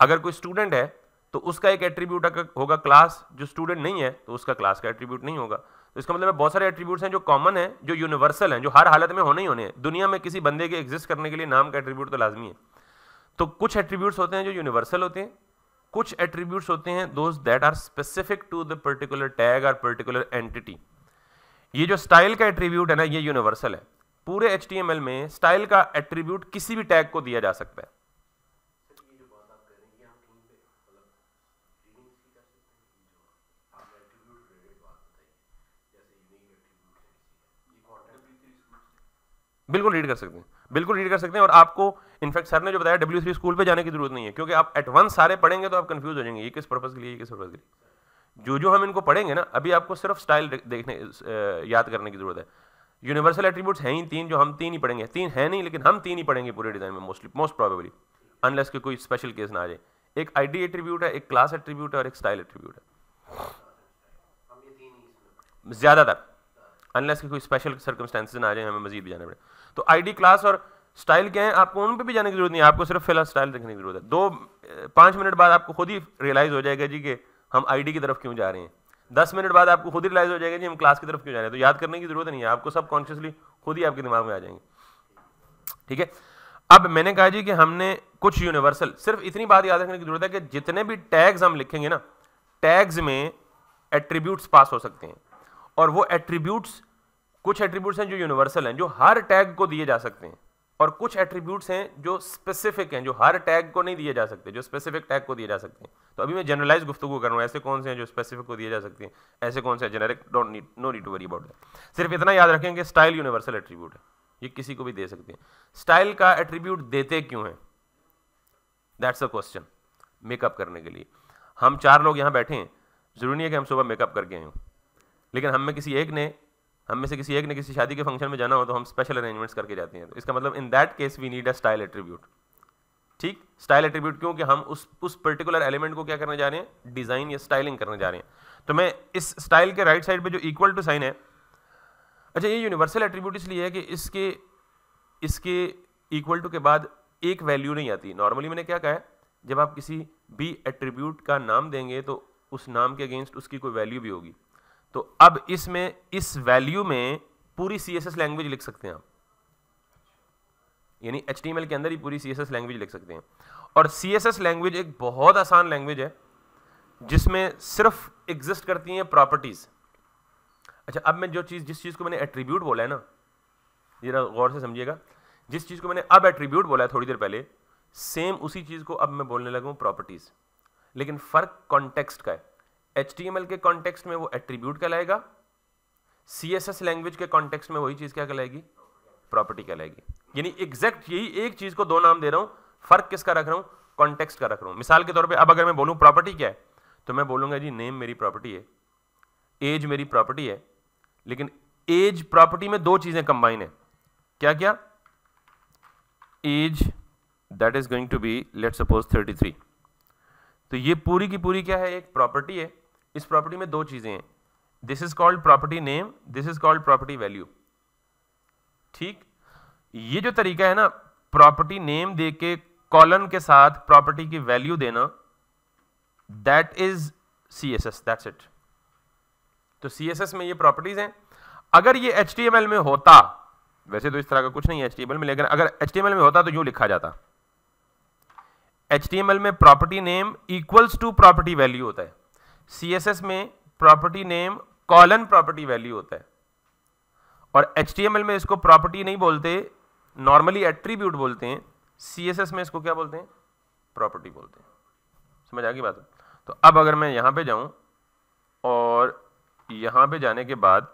S1: अगर कोई स्टूडेंट है तो उसका एक एट्रीब्यूट होगा क्लास जो स्टूडेंट नहीं है तो उसका क्लास का एट्रीब्यूट नहीं होगा तो इसका मतलब बहुत सारे एट्रीब्यूट्स हैं जो कॉमन है जो यूनिवर्सल हैं जो हर हालत में होने ही होने हैं दुनिया में किसी बंदे के एग्जिस्ट करने के लिए नाम का एट्रीब्यूट तो लाजमी है तो कुछ एट्रीब्यूट्स होते हैं जो यूनिवर्सल होते हैं कुछ एट्रीब्यूट्स होते हैं those that are specific to the particular tag or particular entity ये जो स्टाइल का एट्रीब्यूट है ना ये यूनिवर्सल है पूरे एच में स्टाइल का एट्रीब्यूट किसी भी टैग को दिया जा सकता है बिल्कुल रीड कर सकते हैं बिल्कुल रीड कर सकते हैं और आपको इनफैक्ट सर ने जो बताया डब्ल्यू स्कूल पे जाने की जरूरत नहीं है क्योंकि आप एट वन सारे पढ़ेंगे तो आप कंफ्यूज हो जाएंगे ये किस पर्पज़ के लिए ये किस पर्पज़ के लिए जो जो हम इनको पढ़ेंगे ना अभी आपको सिर्फ स्टाइल देखने याद करने की जरूरत है यूनिवर्सल एट्रीब्यूट्स हैं ही तीन जो हम तीन ही पढ़ेंगे तीन है नहीं लेकिन हम तीन ही पढ़ेंगे पूरे डिज़ाइन में मोस्टली मोस्ट प्रॉबेबली अनलेस के कोई स्पेशल केस ना आ जाए एक आईडी एट्रीब्यूट है एक क्लास एट्रीब्यूट है और एक स्टाइल एट्रीब्यूट है ज़्यादातर अनलेस के कोई स्पेशल सर्कमस्टेंसेज ना आ जाए हमें मजीद भी जाना पड़े तो आईडी क्लास और स्टाइल क्या है आपको उन पर भी जाने की जरूरत नहीं है आपको सिर्फ फिलहाल स्टाइल देखने की जरूरत है दो पाँच मिनट बाद आपको खुद ही रियलाइज़ हो जाएगा जी कि हम आई की तरफ क्यों जा रहे हैं दस मिनट बाद आपको खुद ही रिलाइज हो जाएगा जी हम क्लास की तरफ क्यों जा रहे हैं तो याद करने की जरूरत नहीं है आपको सब कॉन्शियसली खुद ही आपके दिमाग में आ जाएंगे ठीक है अब मैंने कहा जी कि हमने कुछ यूनिवर्सल सिर्फ इतनी बात याद रखने की जरूरत है कि जितने भी टैग्स हम लिखेंगे ना टैग्स में एट्रीब्यूट्स पास हो सकते हैं और वो एट्रीब्यूट्स कुछ एट्रीब्यूट्स हैं जो यूनिवर्सल हैं जो हर टैग को दिए जा सकते हैं और कुछ एट्रीब्यूट्स हैं जो स्पेसिफिक हैं जो हर टैग को नहीं दिए जा सकते जो स्पेसिफिक टैग को दिए जा सकते हैं तो अभी मैं जनरलाइज गुफ्तु कर रहा हूँ ऐसे कौन से हैं जो स्पेसिफिक को दिए जा सकते हैं ऐसे कौन से generic don't need no need to worry about that सिर्फ इतना याद रखें कि स्टाइल यूनिवर्सल एट्रीब्यूट है ये किसी को भी दे सकते हैं स्टाइल का एट्रीब्यूट देते क्यों हैं दैट्स अ क्वेश्चन मेकअप करने के लिए हम चार लोग यहाँ बैठे हैं ज़रूरी नहीं है कि हम सुबह मेकअप करके आए हों लेकिन हम में किसी एक ने हम में से किसी एक ने किसी शादी के फंक्शन में जाना हो तो हम स्पेशल अरेंजमेंट्स करके जाते हैं तो इसका मतलब in that case we need a style attribute ठीक स्टाइल एट्रीब्यूट क्योंकि हम उस उस पर्टिकुलर एलिमेंट को क्या करने जा रहे हैं डिज़ाइन या स्टाइलिंग करने जा रहे हैं तो मैं इस स्टाइल के राइट साइड पे जो इक्वल टू साइन है अच्छा ये यूनिवर्सल एट्रीब्यूट इसलिए है कि इसके इसके इक्वल टू के बाद एक वैल्यू नहीं आती नॉर्मली मैंने क्या कहा है जब आप किसी भी एट्रीब्यूट का नाम देंगे तो उस नाम के अगेंस्ट उसकी कोई वैल्यू भी होगी तो अब इसमें इस वैल्यू में पूरी सी लैंग्वेज लिख सकते हैं आप यानी एच के अंदर ही पूरी सी लैंग्वेज लिख सकते हैं और सी लैंग्वेज एक बहुत आसान लैंग्वेज है जिसमें सिर्फ एग्जिस्ट करती हैं प्रॉपर्टीज़ अच्छा अब मैं जो चीज़ जिस चीज़ को मैंने एट्रीब्यूट बोला है ना जरा गौर से समझिएगा जिस चीज़ को मैंने अब एट्रीब्यूट बोला है थोड़ी देर पहले सेम उसी चीज़ को अब मैं बोलने लगा हूँ प्रॉपर्टीज़ लेकिन फ़र्क कॉन्टेक्स्ट का है एच के कॉन्टेक्स्ट में वो एट्रीब्यूट कहलाएगा सी लैंग्वेज के कॉन्टेक्स्ट में वही चीज़ क्या कहलाएगी प्रॉपर्टी कहलाएगी यानी एग्जैक्ट यही एक चीज को दो नाम दे रहा हूं फर्क किसका रख रहा हूं कॉन्टेक्स्ट का रख रहा हूं मिसाल के तौर पे अब अगर मैं बोलूं प्रॉपर्टी क्या है तो मैं बोलूंगा जी नेम मेरी प्रॉपर्टी है एज मेरी प्रॉपर्टी है लेकिन एज प्रॉपर्टी में दो चीजें कंबाइन है क्या क्या age that is going to be let suppose 33 तो ये पूरी की पूरी क्या है एक प्रॉपर्टी है इस प्रॉपर्टी में दो चीजें हैं this is called property name this is called property value ठीक ये जो तरीका है ना प्रॉपर्टी नेम दे के कॉलन के साथ प्रॉपर्टी की वैल्यू देना that is C S S that's it तो सी एस एस में ये प्रॉपर्टीज हैं अगर ये एच टी एम एल में होता वैसे तो इस तरह का कुछ नहीं है एच टी एम एल में लेकिन अगर एच टी एम एल में होता तो यूं लिखा जाता एच टी एम एल में property name equals to property value होता है सी एस एस में property name colon property value होता है और एच टी एम एल में इसको प्रॉपर्टी नहीं बोलते नॉर्मली एट्रीब्यूट बोलते हैं सीएसएस में इसको क्या बोलते हैं प्रॉपर्टी बोलते हैं समझ आ गई बात तो अब अगर मैं यहाँ पे जाऊँ और यहाँ पे जाने के बाद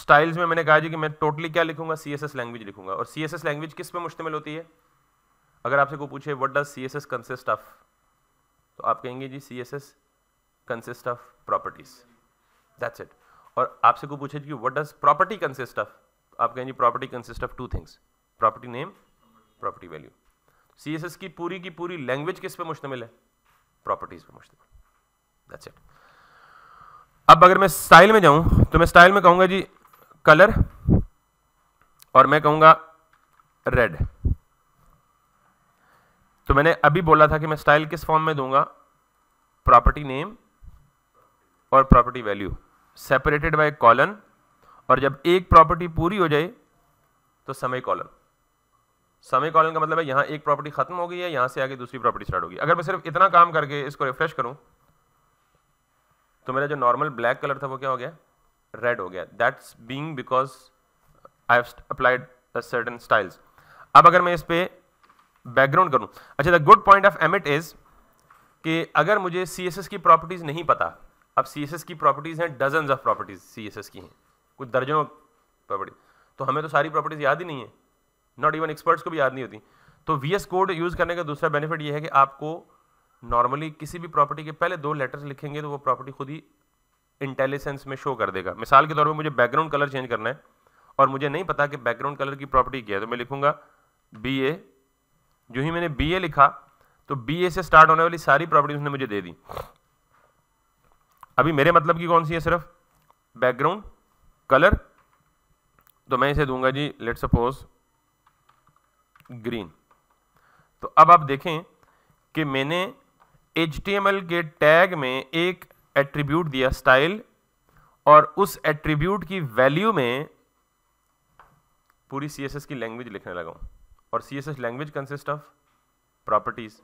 S1: स्टाइल्स में मैंने कहा जी कि मैं टोटली क्या लिखूंगा सी एस एस लैंग्वेज लिखूंगा और सी एस एस लैंग्वेज किस पे मुश्तमिल होती है अगर आपसे कोई पूछे what does C S S consist of तो आप कहेंगे जी C S S consist of properties that's it और आपसे कोई पूछे कि what does property consist of आप कहेंगे property consist of two things property name property value C S S की पूरी की पूरी लैंग्वेज किस पे मुश्तमिल है प्रॉपर्टीज पे मुश्तमिल दैट्स इट अब अगर मैं स्टाइल में जाऊं तो मैं स्टाइल में कहूंगा जी कलर और मैं कहूंगा रेड तो मैंने अभी बोला था कि मैं स्टाइल किस फॉर्म में दूंगा प्रॉपर्टी नेम और property value separated by colon और जब एक प्रॉपर्टी पूरी हो जाए तो समय कॉलम समय कॉलन का मतलब है यहाँ एक प्रॉपर्टी खत्म हो गई है यहाँ से आगे दूसरी प्रॉपर्टी स्टार्ट होगी अगर मैं सिर्फ इतना काम करके इसको रिफ्रेश करूँ तो मेरा जो नॉर्मल ब्लैक कलर था वो क्या हो गया रेड हो गया that's being because I have applied certain styles अब अगर मैं इस पर बैकग्राउंड करूँ अच्छा the good point of Emmet is कि अगर मुझे सी की प्रॉपर्टीज़ नहीं पता अब सी की प्रॉपर्टीज़ हैं डजन ऑफ प्रॉपर्टीज़ सी की हैं कुछ दर्जनों प्रॉपर्टी तो हमें तो सारी प्रॉपर्टीज़ याद ही नहीं है नॉट इवन एक्सपर्ट्स को भी याद नहीं होती तो वी एस कोड यूज़ करने का दूसरा बेनिफिट ये है कि आपको नॉर्मली किसी भी प्रॉपर्टी के पहले दो लेटर्स लिखेंगे तो वो प्रॉपर्टी खुद ही इंटेलिजेंस में शो कर देगा मिसाल के तौर पर मुझे बैकग्राउंड कलर चेंज करना है और मुझे नहीं पता कि बैकग्राउंड कलर की प्रॉपर्टी क्या है तो मैं लिखूंगा बी ए जो ही मैंने बी ए लिखा तो बी ए से स्टार्ट होने वाली सारी प्रॉपर्टी उसने मुझे दे दी अभी मेरे मतलब की कौन सी है सिर्फ बैकग्राउंड कलर तो मैं इसे दूंगा जी लेट सपोज ग्रीन तो अब आप देखें कि मैंने एच के टैग में एक एट्रीब्यूट दिया स्टाइल और उस एट्रीब्यूट की वैल्यू में पूरी सी की लैंग्वेज लिखने लगा और C language consist of properties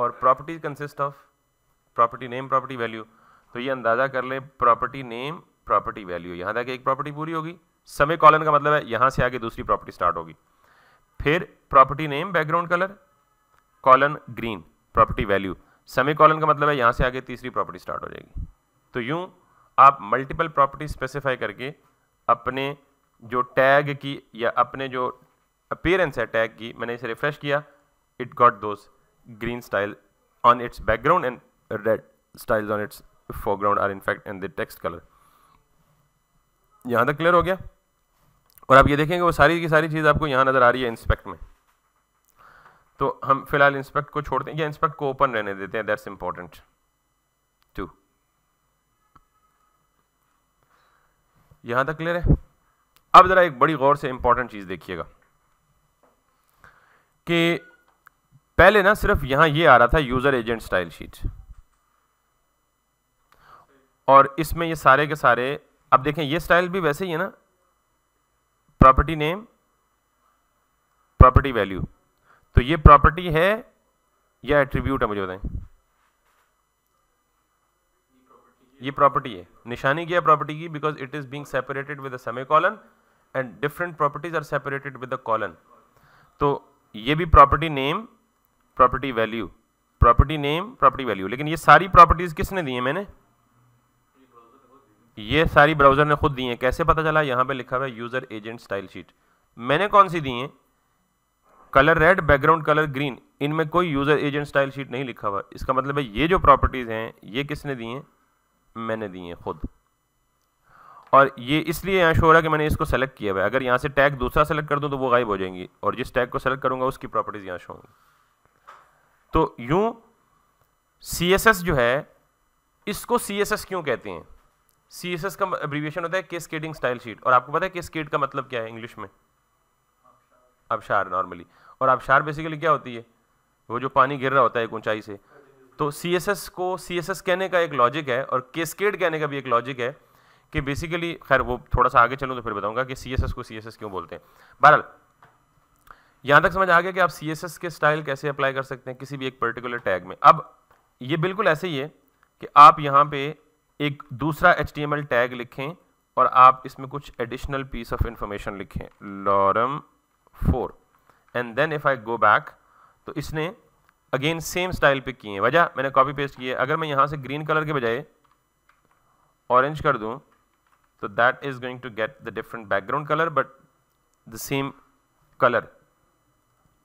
S1: और properties consist of property name property value तो ये अंदाज़ा कर ले प्रॉपर्टी नेम प्रॉपर्टी वैल्यू यहां तक एक प्रॉपर्टी पूरी होगी समय कॉलन का मतलब है यहां से आगे दूसरी प्रॉपर्टी स्टार्ट होगी फिर property name background colour colon green property value semicolon का मतलब है यहाँ से आगे तीसरी प्रॉपर्टी स्टार्ट हो जाएगी तो यूँ आप मल्टीपल प्रॉपर्टी स्पेसिफाई करके अपने जो टैग की या अपने जो अपेयरेंस है टैग की मैंने इसे रिफ्रेश किया it got those green style on its background and red styles on its foreground are in fact and the text colour यहाँ तक क्लियर हो गया और आप ये देखेंगे वो सारी की सारी चीज़ आपको यहाँ नज़र आ रही है इंस्पेक्ट में तो हम फिलहाल इंस्पेक्ट को छोड़ते हैं या इंस्पेक्ट को ओपन रहने देते हैं दैट्स इंपॉर्टेंट टू यहाँ तक क्लियर है अब ज़रा एक बड़ी गौर से इंपॉर्टेंट चीज़ देखिएगा कि पहले ना सिर्फ यहाँ ये आ रहा था यूज़र एजेंट स्टाइल शीट और इसमें ये सारे के सारे अब देखें ये स्टाइल भी वैसे ही है ना प्रॉपर्टी नेम प्रॉपर्टी वैल्यू तो ये प्रॉपर्टी है या एट्रीब्यूट है मुझे बताएं ये प्रॉपर्टी है निशानी क्या प्रॉपर्टी की because it is being separated with semicolon and different properties are separated with colon तो ये भी property name property value property name property value लेकिन ये सारी प्रॉपर्टीज किसने दी है मैंने ये सारी ब्राउज़र ने खुद दी हैं कैसे पता चला यहाँ पे लिखा हुआ है यूज़र एजेंट स्टाइल शीट मैंने कौन सी दी हैं colour red background colour green इनमें कोई यूज़र एजेंट स्टाइल शीट नहीं लिखा हुआ इसका मतलब है ये जो प्रॉपर्टीज़ हैं ये किसने दी हैं मैंने दी हैं खुद और ये इसलिए यहाँ शो रहा कि मैंने इसको सेलेक्ट किया हुआ है अगर यहाँ से टैग दूसरा सेलेक्ट कर दूँ तो वो गायब हो जाएंगी और जिस टैग को सेलेक्ट करूँगा उसकी प्रॉपर्टीज़ यहाँ शो होंगी तो यूँ सी जो है इसको सी क्यों कहते हैं सी एस एस का एब्रीविएशन होता है के स्केटिंग स्टाइल शीट और आपको पता है के स्केट का मतलब क्या है इंग्लिश में आबशार नॉर्मली और आबशार बेसिकली क्या होती है वो जो पानी गिर रहा होता है एक ऊंचाई से तो सी एस एस को सी एस एस कहने का एक लॉजिक है और केस्केड कहने का भी एक लॉजिक है कि बेसिकली खैर वो थोड़ा सा आगे चलूँ तो फिर बताऊँगा कि सी एस एस को सी एस एस क्यों बोलते हैं बहरहाल यहाँ तक समझ आ गया कि आप सी एस एस के स्टाइल कैसे अप्लाई कर सकते हैं किसी भी एक पर्टिकुलर टैग में अब ये बिल्कुल ऐसे ही है कि आप यहाँ पे एक दूसरा एच टैग लिखें और आप इसमें कुछ एडिशनल पीस ऑफ इंफॉर्मेशन लिखें lorem four and then if I go back तो इसने अगेन सेम स्टाइल पे किए हैं वजह मैंने कॉपी पेस्ट किए अगर मैं यहाँ से ग्रीन कलर के बजाय ऑरेंज कर दूँ तो that is going to get the different background colour but the same colour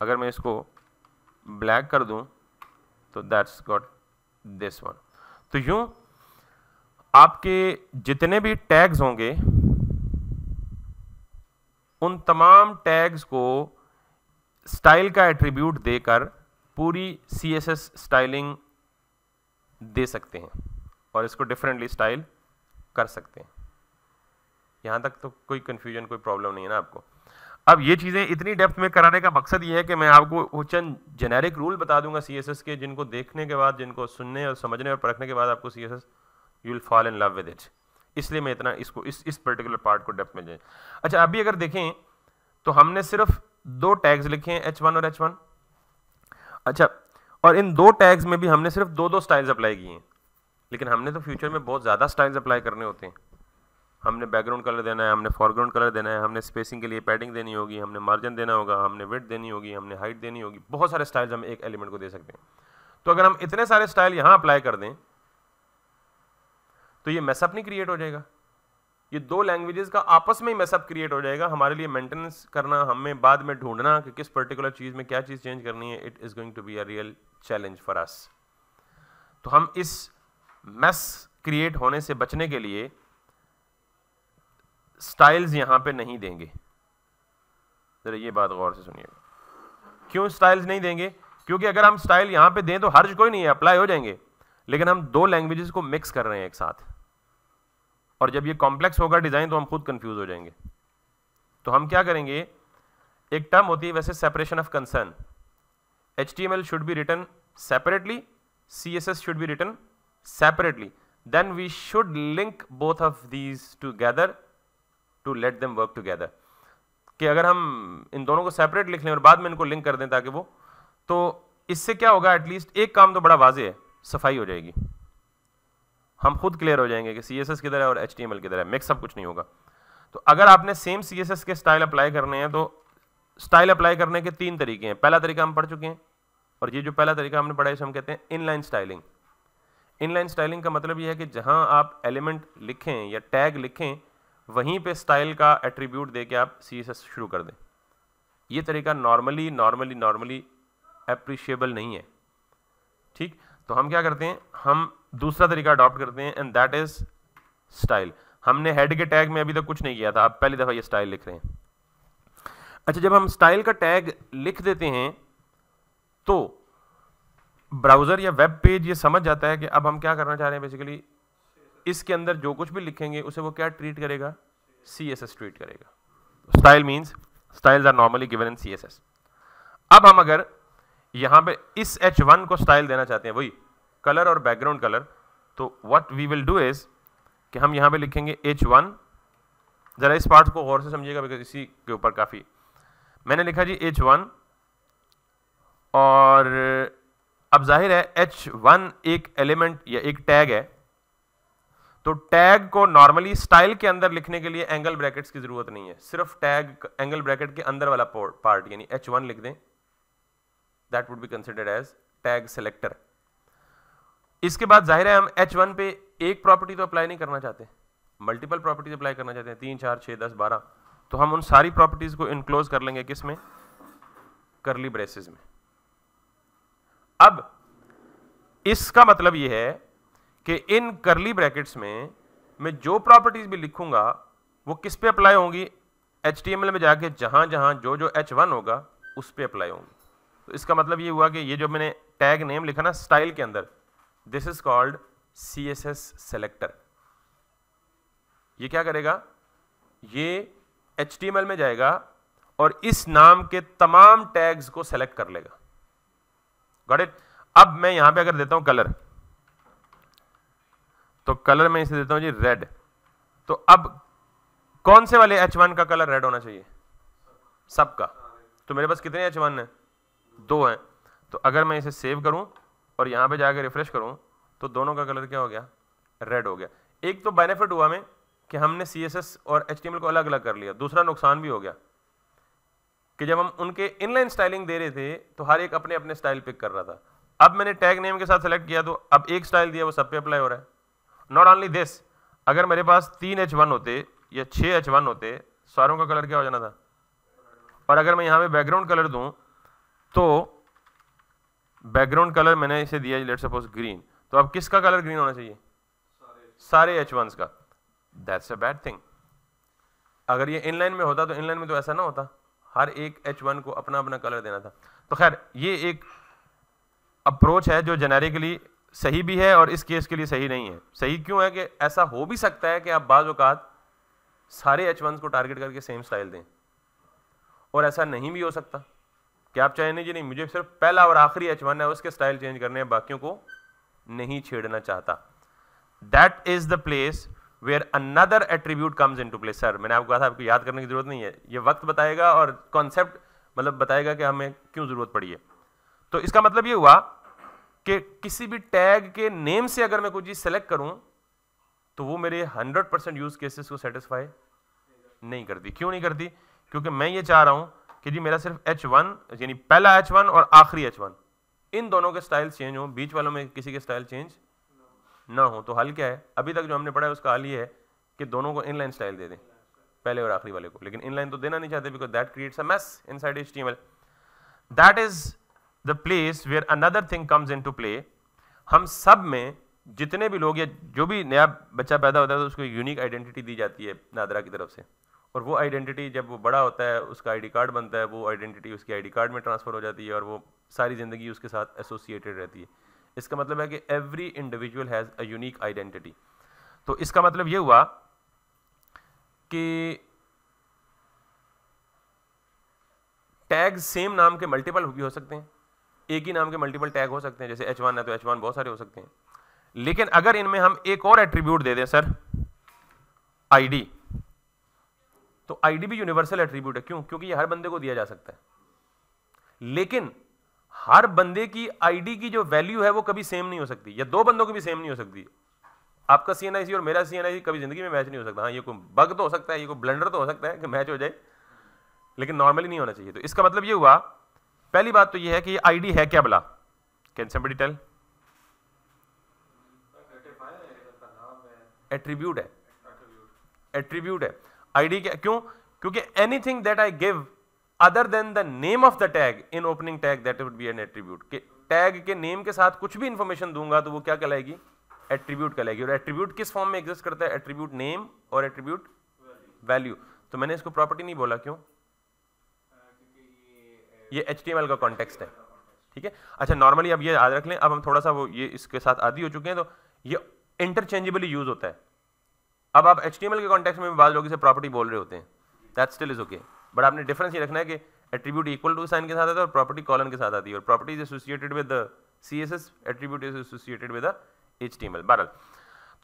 S1: अगर मैं इसको ब्लैक कर दूँ तो दैट्स गॉट दिस वन तो यूँ आपके जितने भी टैग्स होंगे उन तमाम टैग्स को स्टाइल का एट्रीब्यूट देकर पूरी सी एस एस स्टाइलिंग दे सकते हैं और इसको डिफरेंटली स्टाइल कर सकते हैं यहाँ तक तो कोई कन्फ्यूजन कोई प्रॉब्लम नहीं है ना आपको अब ये चीज़ें इतनी डेप्थ में कराने का मकसद ये है कि मैं आपको वो चंद जेनेरिक रूल बता दूंगा सी एस एस के जिनको देखने के बाद जिनको सुनने और समझने और परखने के बाद आपको C S S you will fall in love with it इसलिए मैं इतना इसको इस इस पर्टिकुलर पार्ट को डेप्थ में जाए अच्छा अभी अगर देखें तो हमने सिर्फ दो टैग्स लिखे हैं एच वन और एच वन अच्छा और इन दो टैग्स में भी हमने सिर्फ दो दो स्टाइल्स अप्लाई किए हैं लेकिन हमने तो फ्यूचर में बहुत ज़्यादा स्टाइल्स अप्लाई करने होते हैं हमने बैकग्राउंड कलर देना है हमने फॉरग्राउंड कलर देना है हमने स्पेसिंग के लिए पैडिंग देनी होगी हमने मार्जिन देना होगा हमने वेट देनी होगी हमने हाइट देनी होगी बहुत सारे स्टाइल्स हम एक एलिमेंट को दे सकते हैं तो अगर हम इतने सारे स्टाइल यहाँ अप्लाई कर दें तो ये मैसअप नहीं क्रिएट हो जाएगा ये दो लैंग्वेजेस का आपस में ही मैसअप क्रिएट हो जाएगा हमारे लिए मेंटेनेंस करना हमें बाद में ढूंढना कि किस पर्टिकुलर चीज़ में क्या चीज़ चेंज करनी है it is going to be a real challenge for us तो हम इस मैस क्रिएट होने से बचने के लिए स्टाइल्स यहाँ पे नहीं देंगे ज़रा ये बात गौर से सुनिएगा क्यों स्टाइल्स नहीं देंगे क्योंकि अगर हम स्टाइल यहाँ पे दें तो हर्ज कोई नहीं है अप्लाई हो जाएंगे लेकिन हम दो लैंग्वेजेस को मिक्स कर रहे हैं एक साथ और जब ये कॉम्प्लेक्स होगा डिज़ाइन तो हम खुद कंफ्यूज हो जाएंगे तो हम क्या करेंगे एक टर्म होती है वैसे separation of concern H T M L should be return separately C S S should be return separately then we should link both of these two to let them work together कि अगर हम इन दोनों को separate लिख लें और बाद में इनको लिंक कर दें ताकि वो तो इससे क्या होगा एटलीस्ट एक काम तो बड़ा वाजे है सफाई हो जाएगी हम खुद क्लियर हो जाएंगे कि सी एस एस किधर है और एच टी एम एल किधर है मिक्सअप कुछ नहीं होगा तो अगर आपने सेम सी एस एस के स्टाइल अप्लाई करने हैं तो स्टाइल अप्लाई करने के तीन तरीके हैं पहला तरीका हम पढ़ चुके हैं और ये जो पहला तरीका हमने पढ़ा है इसे हम कहते हैं इनलाइन स्टाइलिंग इनलाइन स्टाइलिंग का मतलब ये है कि जहां आप एलिमेंट लिखें या टैग लिखें वहीं पे स्टाइल का एट्रीब्यूट दे के आप सी एस एस शुरू कर दें ये तरीका नॉर्मली नॉर्मली नॉर्मली अप्रिशिएबल नहीं है ठीक तो हम क्या करते हैं हम दूसरा तरीका अडॉप्ट करते हैं एंड दैट इज स्टाइल हमने हेड के टैग में अभी तक कुछ नहीं किया था आप पहली दफ़ा ये स्टाइल लिख रहे हैं अच्छा जब हम स्टाइल का टैग लिख देते हैं तो ब्राउज़र या वेब पेज ये समझ जाता है कि अब हम क्या करना चाह रहे हैं बेसिकली इसके अंदर जो कुछ भी लिखेंगे उसे वो क्या ट्रीट करेगा सी एस एस ट्रीट करेगा style means styles are normally given in C S S अब हम अगर यहां पे इस एच वन को स्टाइल देना चाहते हैं वही कलर और बैकग्राउंड कलर तो what we will do is कि हम यहां पे लिखेंगे एच वन ज़रा इस पार्ट को गौर से समझिएगा बिकॉज इसी के ऊपर काफ़ी मैंने लिखा जी एच वन और अब जाहिर है एच वन एक एलिमेंट या एक टैग है तो टैग को नॉर्मली स्टाइल के अंदर लिखने के लिए एंगल ब्रैकेट्स की ज़रूरत नहीं है सिर्फ टैग एंगल ब्रैकेट के अंदर वाला पार्ट यानी एच वन लिख दें that would be considered as tag selector इसके बाद जाहिर है हम एच वन पे एक प्रॉपर्टी तो अप्लाई नहीं करना चाहते मल्टीपल प्रॉपर्टीज अप्लाई करना चाहते हैं तीन चार छः दस बारह तो हम उन सारी प्रॉपर्टीज़ को इनक्लोज कर लेंगे किस में करली ब्रेसिस में अब इसका मतलब यह है कि इन करली ब्रैकेट्स में मैं जो प्रॉपर्टीज़ भी लिखूंगा वो किस पे अप्लाई होंगी एच में जाके जहां जहां जो जो एच वन होगा उस पर अप्लाई होंगी तो इसका मतलब ये हुआ कि ये जो मैंने टैग नेम लिखा ना स्टाइल के अंदर this is called C S S selector ये क्या करेगा ये एच में जाएगा और इस नाम के तमाम टैग्स को सेलेक्ट कर लेगा गॉट इट अब मैं यहां पे अगर देता हूं कलर तो कलर मैं इसे देता हूं जी रेड तो अब कौन से वाले H1 का कलर रेड होना चाहिए सबका तो मेरे पास कितने H1 है दो है तो अगर मैं इसे सेव करूं और यहां पे जाकर रिफ्रेश करूं तो दोनों का कलर क्या हो गया रेड हो गया एक तो बेनिफिट हुआ हमें कि हमने सी और एच को अलग अलग कर लिया दूसरा नुकसान भी हो गया कि जब हम उनके इनलाइन स्टाइलिंग दे रहे थे तो हर एक अपने अपने स्टाइल पिक कर रहा था अब मैंने टैग नेम के साथ सेलेक्ट किया तो अब एक स्टाइल दिया वो सब पे अप्लाई हो रहा है नॉट ओनली दिस अगर मेरे पास तीन एच वन होते या छः एच वन होते सारों का कलर क्या हो जाना था और अगर मैं यहाँ पे बैकग्राउंड कलर दूँ तो बैकग्राउंड कलर मैंने इसे दिया लेट सपोज ग्रीन तो अब किसका कलर ग्रीन होना चाहिए सारे एच वंस का दैट्स अ बैड थिंग अगर ये इनलाइन में होता तो इनलाइन में तो ऐसा ना होता हर एक एच वन को अपना अपना कलर देना था तो खैर ये एक अप्रोच है जो जेनेरिकली सही भी है और इस केस के लिए सही नहीं है सही क्यों है कि ऐसा हो भी सकता है कि आप बाज़ अवत सारे एच को टारगेट करके सेम स्टाइल दें और ऐसा नहीं भी हो सकता कि आप चाहेंगे जी नहीं मुझे सिर्फ पहला और आखिरी एच वन है उसके स्टाइल चेंज करने हैं बाकियों को नहीं छेड़ना चाहता that is the place where another attribute comes in to place sir मैंने आपको कहा था आपको याद करने की जरूरत नहीं है ये वक्त बताएगा और कॉन्सेप्ट मतलब बताएगा कि हमें क्यों ज़रूरत पड़ी है तो इसका मतलब ये हुआ कि किसी भी टैग के नेम से अगर मैं कुछ चीज़ सेलेक्ट करूं तो वो मेरे 100 परसेंट यूज़ केसेस को सेटिस्फाई नहीं करती क्यों नहीं करती क्योंकि मैं ये चाह रहा हूं कि जी मेरा सिर्फ एच वन यानी पहला एच वन और आखिरी एच वन इन दोनों के स्टाइल चेंज हो बीच वालों में किसी के स्टाइल चेंज ना हो तो हल क्या है अभी तक जो हमने पढ़ा है उसका हल ये है कि दोनों को इनलाइन स्टाइल दे दें पहले और आखिरी वाले को लेकिन इनलाइन तो देना नहीं चाहते because that creates a mess inside H T M L that is the place where another thing comes in to play हम सब में जितने भी लोग या जो भी नया बच्चा पैदा होता है तो उसको यूनिक आइडेंटिटी दी जाती है नादरा की तरफ से और वो आइडेंटिटी जब वो बड़ा होता है उसका आईडी कार्ड बनता है वो आइडेंटिटी उसकी आईडी कार्ड में ट्रांसफ़र हो जाती है और वो सारी ज़िंदगी उसके साथ एसोसिएटेड रहती है इसका मतलब है कि every individual has a unique identity तो इसका मतलब ये हुआ कि टैग सेम नाम के मल्टीपल भी हो सकते हैं एक ही नाम के मल्टीपल टैग हो सकते हैं जैसे एच वन है तो एच वन बहुत सारे हो सकते हैं लेकिन अगर इनमें हम एक और एट्रीब्यूट दे दें सर आईडी तो आईडी भी यूनिवर्सल एट्रीब्यूट है क्यों क्योंकि ये हर बंदे को दिया जा सकता है लेकिन हर बंदे की आईडी की जो वैल्यू है वो कभी सेम नहीं हो सकती या दो बंदों की भी सेम नहीं हो सकती आपका सीएनआईसी और मेरा सीएनआईसी कभी जिंदगी में मैच नहीं हो सकता हाँ ये कोई बग तो हो सकता है ये कोई ब्लंडर तो हो सकता है कि मैच हो जाए लेकिन नॉर्मली नहीं होना चाहिए तो इसका मतलब ये हुआ पहली बात तो ये है कि आईडी है क्या भला कैन समबडी टेल एट्रीब्यूट है एट्रीब्यूट है आईडी क्या क्यों क्योंकि anything that I give other than the name of the tag in opening tag that would be an attribute के टैग के नेम के साथ कुछ भी इंफॉर्मेशन दूंगा तो वो क्या कहलाएगी एट्रीब्यूट कहलाएगी और एट्रीब्यूट किस फॉर्म में एग्जिस्ट करता है एट्रीब्यूट नेम और एट्रीब्यूट वैल्यू तो मैंने इसको प्रॉपर्टी नहीं बोला क्यों ये एच का कॉन्टेक्स्ट है ठीक है अच्छा नॉर्मली अब ये याद रख लें अब हम थोड़ा सा वो ये इसके साथ आदि हो चुके हैं तो ये इंटरचेंजेबली यूज होता है अब आप एच के कॉन्टेक्स्ट में भी बाद लोग इसे प्रॉपर्टी बोल रहे होते हैं that still is okay but आपने डिफरेंस ये रखना है कि एट्रीब्यूट इक्वल टू साइन के साथ आता है और प्रॉपर्टी कॉलन के साथ आती है और property is associated with C S S attribute is associated with H T M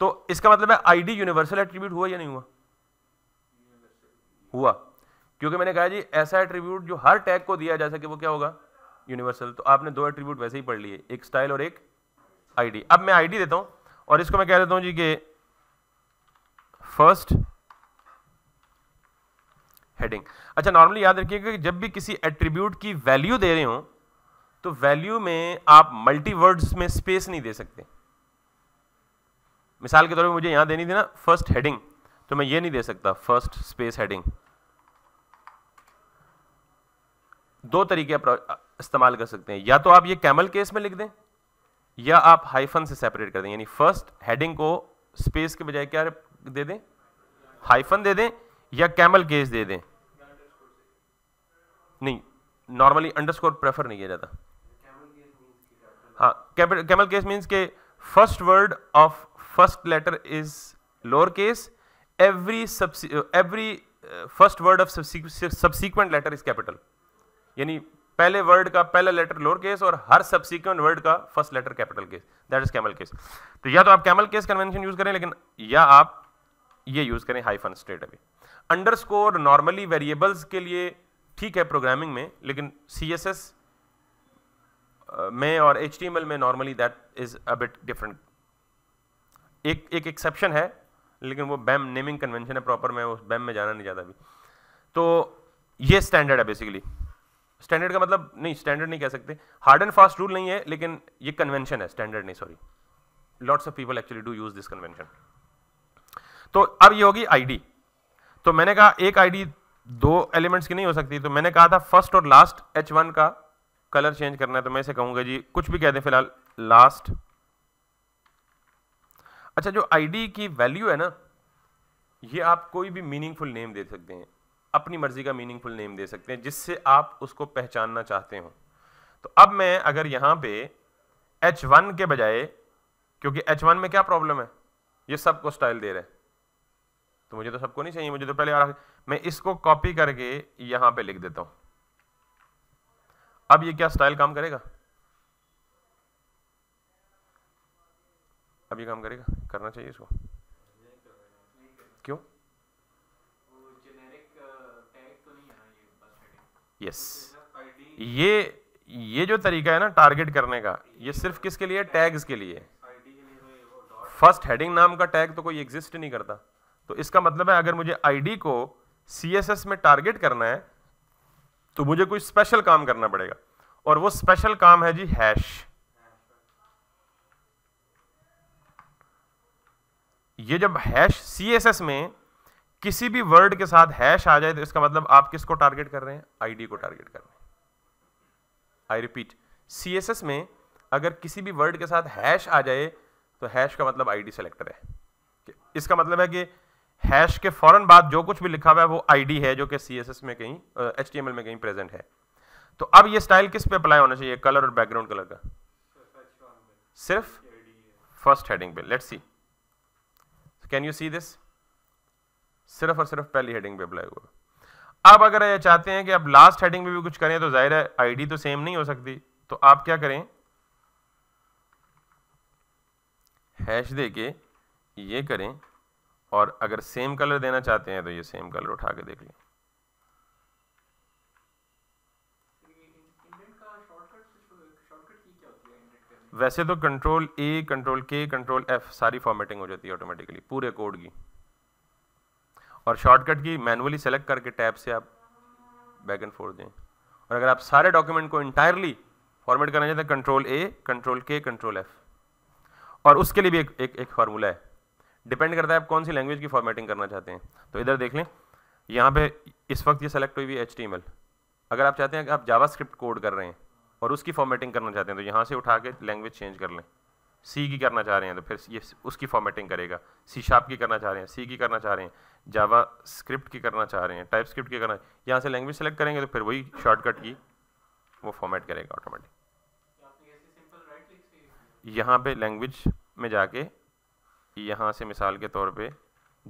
S1: तो इसका मतलब है आई डी यूनिवर्सल एट्रीब्यूट हुआ या नहीं हुआ हुआ क्योंकि मैंने कहा जी ऐसा एट्रीब्यूट जो हर टैग को दिया जा सके वो क्या होगा यूनिवर्सल तो आपने दो एट्रीब्यूट वैसे ही पढ़ लिए एक स्टाइल और एक आईडी अब मैं आईडी देता हूँ और इसको मैं कह देता हूँ जी कि फर्स्ट हेडिंग अच्छा नॉर्मली याद रखिएगा कि जब भी किसी एट्रीब्यूट की वैल्यू दे रहे हो तो वैल्यू में आप मल्टी वर्ड्स में स्पेस नहीं दे सकते मिसाल के तौर पर मुझे यहां देनी थी ना फर्स्ट हेडिंग तो मैं ये नहीं दे सकता फर्स्ट स्पेस हेडिंग दो तरीके इस्तेमाल कर सकते हैं या तो आप ये कैमल केस में लिख दें या आप हाइफन से सेपरेट कर दें यानी फर्स्ट हेडिंग को स्पेस के बजाय क्या दे दें हाइफन दे दें या कैमल केस दे दें नहीं नॉर्मली अंडरस्कोर प्रेफर नहीं किया जाता हाँ कैमल केस मीन्स के first word of first letter is lower case every every first word of subsequent letter is capital यानी पहले वर्ड का पहला लेटर लोअर केस और हर सबसीक्वेंट वर्ड का first letter capital case that is camel case तो या तो आप कैमल केस कन्वेंशन यूज करें लेकिन या आप ये यूज़ करें हाइफन स्ट्रेट अभी अंडर स्कोर नॉर्मली वेरिएबल्स के लिए ठीक है प्रोग्रामिंग में लेकिन सी एस एस में और एच में normally that is a bit different एक एक एक्सेप्शन है लेकिन वो बैम नेमिंग कन्वेंशन है प्रॉपर मैं उस बैम में जाना नहीं चाहता अभी तो ये स्टैंडर्ड है बेसिकली स्टैंडर्ड का मतलब नहीं स्टैंडर्ड नहीं कह सकते हार्ड एंड फास्ट रूल नहीं है लेकिन ये कन्वेंशन है स्टैंडर्ड नहीं sorry lots of people actually do use this convention तो अब ये होगी आईडी तो मैंने कहा एक आईडी दो एलिमेंट्स की नहीं हो सकती तो मैंने कहा था फर्स्ट और लास्ट एच वन का कलर चेंज करना है तो मैं इसे कहूंगा जी कुछ भी कह दें फिलहाल लास्ट अच्छा जो आईडी की वैल्यू है ना ये आप कोई भी मीनिंगफुल नेम दे सकते हैं अपनी मर्जी का मीनिंगफुल नेम दे सकते हैं जिससे आप उसको पहचानना चाहते हो तो अब मैं अगर यहां पे एच वन के बजाय क्योंकि एच वन में क्या प्रॉब्लम है ये सबको स्टाइल दे रहा है तो मुझे तो सबको नहीं चाहिए मुझे तो पहले आ मैं इसको कॉपी करके यहां पे लिख देता हूं अब ये क्या स्टाइल काम करेगा अब ये काम करेगा करना चाहिए इसको क्यों यस ये ये जो तरीका है ना टारगेट करने का ये सिर्फ किसके लिए टैग्स के लिए फर्स्ट हेडिंग नाम का टैग तो कोई एग्जिस्ट नहीं करता तो इसका मतलब है अगर मुझे आईडी को सीएसएस में टारगेट करना है तो मुझे कोई स्पेशल काम करना पड़ेगा और वो स्पेशल काम है जी हैश ये जब हैश सीएसएस में किसी भी वर्ड के साथ हैश आ जाए तो इसका मतलब आप किसको टारगेट कर रहे हैं आईडी को टारगेट कर रहे हैं आई रिपीट सीएसएस में अगर किसी भी वर्ड के साथ हैश आ जाए तो हैश का मतलब आईडी सेलेक्टर है इसका मतलब है कि हैश के फौरन बाद जो कुछ भी लिखा हुआ है वो आईडी है जो कि सीएसएस में कहीं एच uh, में कहीं प्रेजेंट है तो अब ये स्टाइल किस पे अप्लाई होना चाहिए कलर और बैकग्राउंड कलर का सिर्फ फर्स्ट हेडिंग पे let's see can you see this सिर्फ और सिर्फ पहली हेडिंग पे अप्लाई हुआ अब अगर ये चाहते हैं कि अब लास्ट हेडिंग में भी कुछ करें तो जाहिर है आईडी तो सेम नहीं हो सकती तो आप क्या करें हैश दे के ये करें और अगर सेम कलर देना चाहते हैं तो ये सेम कलर उठा के देख लें वैसे तो control A control K control F सारी फॉर्मेटिंग हो जाती है ऑटोमेटिकली पूरे कोड की और शॉर्टकट की मैनुअली सेलेक्ट करके टैब से आप बैक एंड फोर्थ दें और अगर आप सारे डॉक्यूमेंट को इंटायरली फॉर्मेट करना चाहते हैं control A control K control F और उसके लिए भी एक एक, एक फार्मूला है डिपेंड करता है आप कौन सी लैंग्वेज की फॉर्मेटिंग करना चाहते हैं तो इधर देख लें यहाँ पे इस वक्त ये सेलेक्ट हुई हुई एच टी अगर आप चाहते हैं कि आप जावा कोड कर रहे हैं और उसकी फॉर्मेटिंग करना चाहते हैं तो यहाँ से उठा के लैंग्वेज चेंज कर लें सी की करना चाह रहे हैं तो फिर ये उसकी फॉर्मेटिंग करेगा सी शार्प की करना चाह रहे हैं सी की करना चाह रहे हैं जावा स्क्रिप्ट की करना चाह रहे हैं टाइप स्क्रिप्ट की करना यहाँ से लैंग्वेज सेलेक्ट करेंगे तो फिर वही शॉर्टकट की वो फॉर्मेट करेगा ऑटोमेटिक यहाँ पे लैंग्वेज में जाके यहाँ से मिसाल के तौर पे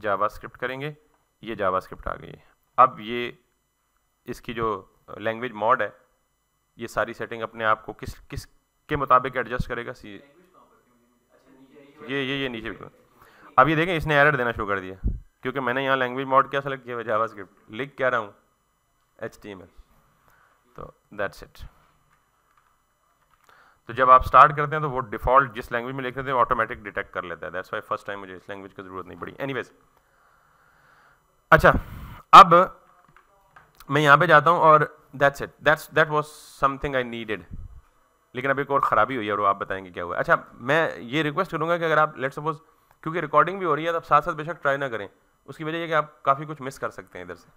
S1: जावास्क्रिप्ट करेंगे ये जावास्क्रिप्ट आ गई है अब ये इसकी जो लैंग्वेज मॉड है ये सारी सेटिंग अपने आप को किस किस के मुताबिक एडजस्ट करेगा सी ये ये ये नीचे अब ये देखें इसने एरर देना शुरू कर दिया क्योंकि मैंने यहाँ लैंग्वेज मॉड क्या सेलेक्ट किया जावा जावास्क्रिप्ट लिख क्या रहा हूँ एच तो दैट्स इट तो जब आप स्टार्ट करते हैं तो वो डिफ़ॉल्ट जिस लैंग्वेज में लिख रहे थे ऑटोमेटिक डिटेक्ट कर लेता है दैट्स वाई फर्स्ट टाइम मुझे इस लैंग्वेज की ज़रूरत नहीं पड़ी एनीवेज अच्छा अब मैं यहाँ पे जाता हूँ और that's it that's that was something I needed लेकिन अब एक और ख़राबी हुई है और आप बताएंगे क्या हुआ अच्छा मैं ये रिक्वेस्ट करूँगा कि अगर आप लेट सपोज क्योंकि रिकॉर्डिंग भी हो रही है तो आप साथ साथ बेशक ट्राई ना करें उसकी वजह यह कि आप काफ़ी कुछ मिस कर सकते हैं इधर से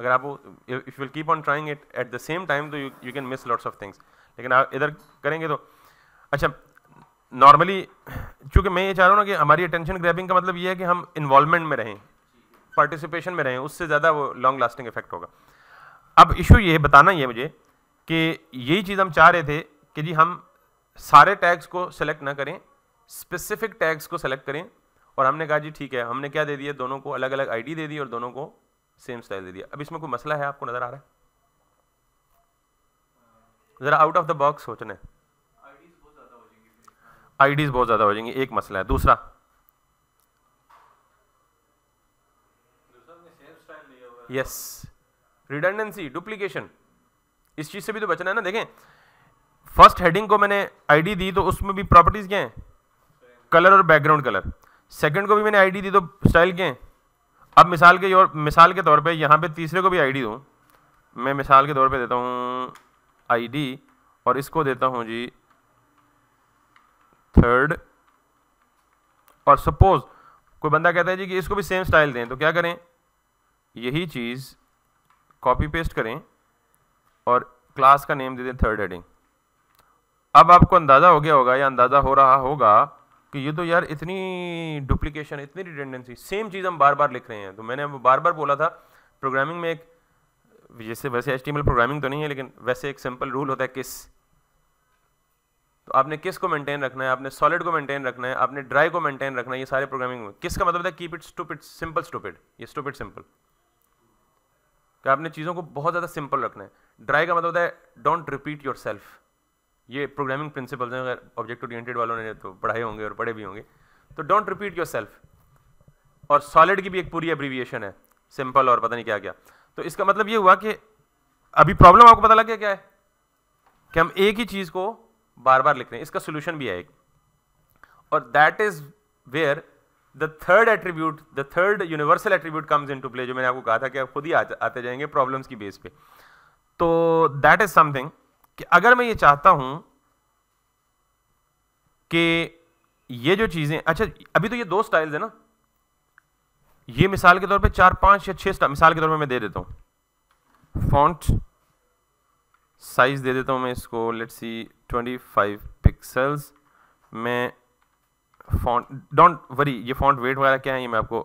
S1: अगर आप if will keep on trying it at the same time तो you can miss lots of things लेकिन आप इधर करेंगे तो अच्छा नॉर्मली चूंकि मैं ये चाह रहा हूँ ना कि हमारी अटेंशन ग्रैबिंग का मतलब ये है कि हम इन्वॉलमेंट में रहें पार्टिसिपेशन में रहें उससे ज़्यादा वो लॉन्ग लास्टिंग इफेक्ट होगा अब इशू ये बताना ये मुझे कि यही चीज़ हम चाह रहे थे कि जी हम सारे टैग्स को सेलेक्ट ना करें स्पेसिफिक टैग्स को सेलेक्ट करें और हमने कहा जी ठीक है हमने क्या दे दिया दोनों को अलग अलग आईडी दे दी और दोनों को सेम स्टाइल दे दिया अब इसमें कोई मसला है आपको नज़र आ रहा है જરા આઉટ ઓફ ધ બોક્સ સોચને આઈડિઝ બહુ જ્યાદા હો જશે આઈડિઝ બહુ જ્યાદા હો જશે એક મસલા છે બીજો બીજો તો મે સે સ્ટાઈલ મે યોર યસ રિડન્ડન્સી ડુપ્લિકેશન ઇસ ચીઝ સે ભી તો બચના હે ને દેખે ફર્સ્ટ હેડિંગ કો મેને આઈડી દી તો ઉસમે ભી પ્રોપર્ટીઝ ક્યા હે કલર ઓર બેકગ્રાઉન્ડ કલર સેકન્ડ કો ભી મેને આઈડી દી તો સ્ટાઈલ ક્યા હે અબ મિસાલ કે યો મિસાલ કે તોર પે યહા પે તીસરે કો ભી આઈડી દું મે મિસાલ કે તોર પે દેતા હું आईडी और इसको देता हूँ जी थर्ड और सपोज कोई बंदा कहता है जी कि इसको भी सेम स्टाइल दें तो क्या करें यही चीज़ कॉपी पेस्ट करें और क्लास का नेम दे दें थर्ड हेडिंग अब आपको अंदाज़ा हो गया होगा या अंदाज़ा हो रहा होगा कि ये तो यार इतनी डुप्लीकेशन इतनी रिटेंडेंसी सेम चीज़ हम बार बार लिख रहे हैं तो मैंने बार बार बोला था प्रोग्रामिंग में एक जैसे वैसे एच प्रोग्रामिंग तो नहीं है लेकिन वैसे एक सिंपल रूल होता है किस तो आपने किस को मेंटेन रखना है आपने सॉलिड को मेंटेन रखना है आपने ड्राई को मेंटेन रखना है ये सारे प्रोग्रामिंग में किस का मतलब है keep it stupid simple stupid ये स्टूपिड सिंपल कि आपने चीज़ों को बहुत ज़्यादा सिंपल रखना है ड्राई का मतलब होता है डोंट रिपीट योर सेल्फ ये प्रोग्रामिंग प्रिंसिपल्स हैं अगर ऑब्जेक्ट ओरिएंटेड वालों ने तो पढ़ाए होंगे और पढ़े भी होंगे तो डोंट रिपीट योर सेल्फ और सॉलिड की भी एक पूरी एब्रीविएशन है सिंपल और पता नहीं क्या क्या तो इसका मतलब ये हुआ कि अभी प्रॉब्लम आपको पता लग गया क्या है कि हम एक ही चीज़ को बार बार लिख रहे हैं इसका सोल्यूशन भी है एक और that is where the third attribute the third universal attribute comes in to play जो मैंने आपको कहा था कि आप खुद ही आते, आते जाएंगे प्रॉब्लम्स की बेस पे तो दैट इज समथिंग कि अगर मैं ये चाहता हूं कि ये जो चीज़ें अच्छा अभी तो ये दो स्टाइल्स है ना ये मिसाल के तौर पे चार पांच या छह स्टार मिसाल के तौर पे मैं दे देता हूँ फॉन्ट साइज दे देता हूँ मैं इसको लेट सी 25 पिक्सल्स में फॉन्ट डोंट वरी ये फॉन्ट वेट वगैरह क्या है ये मैं आपको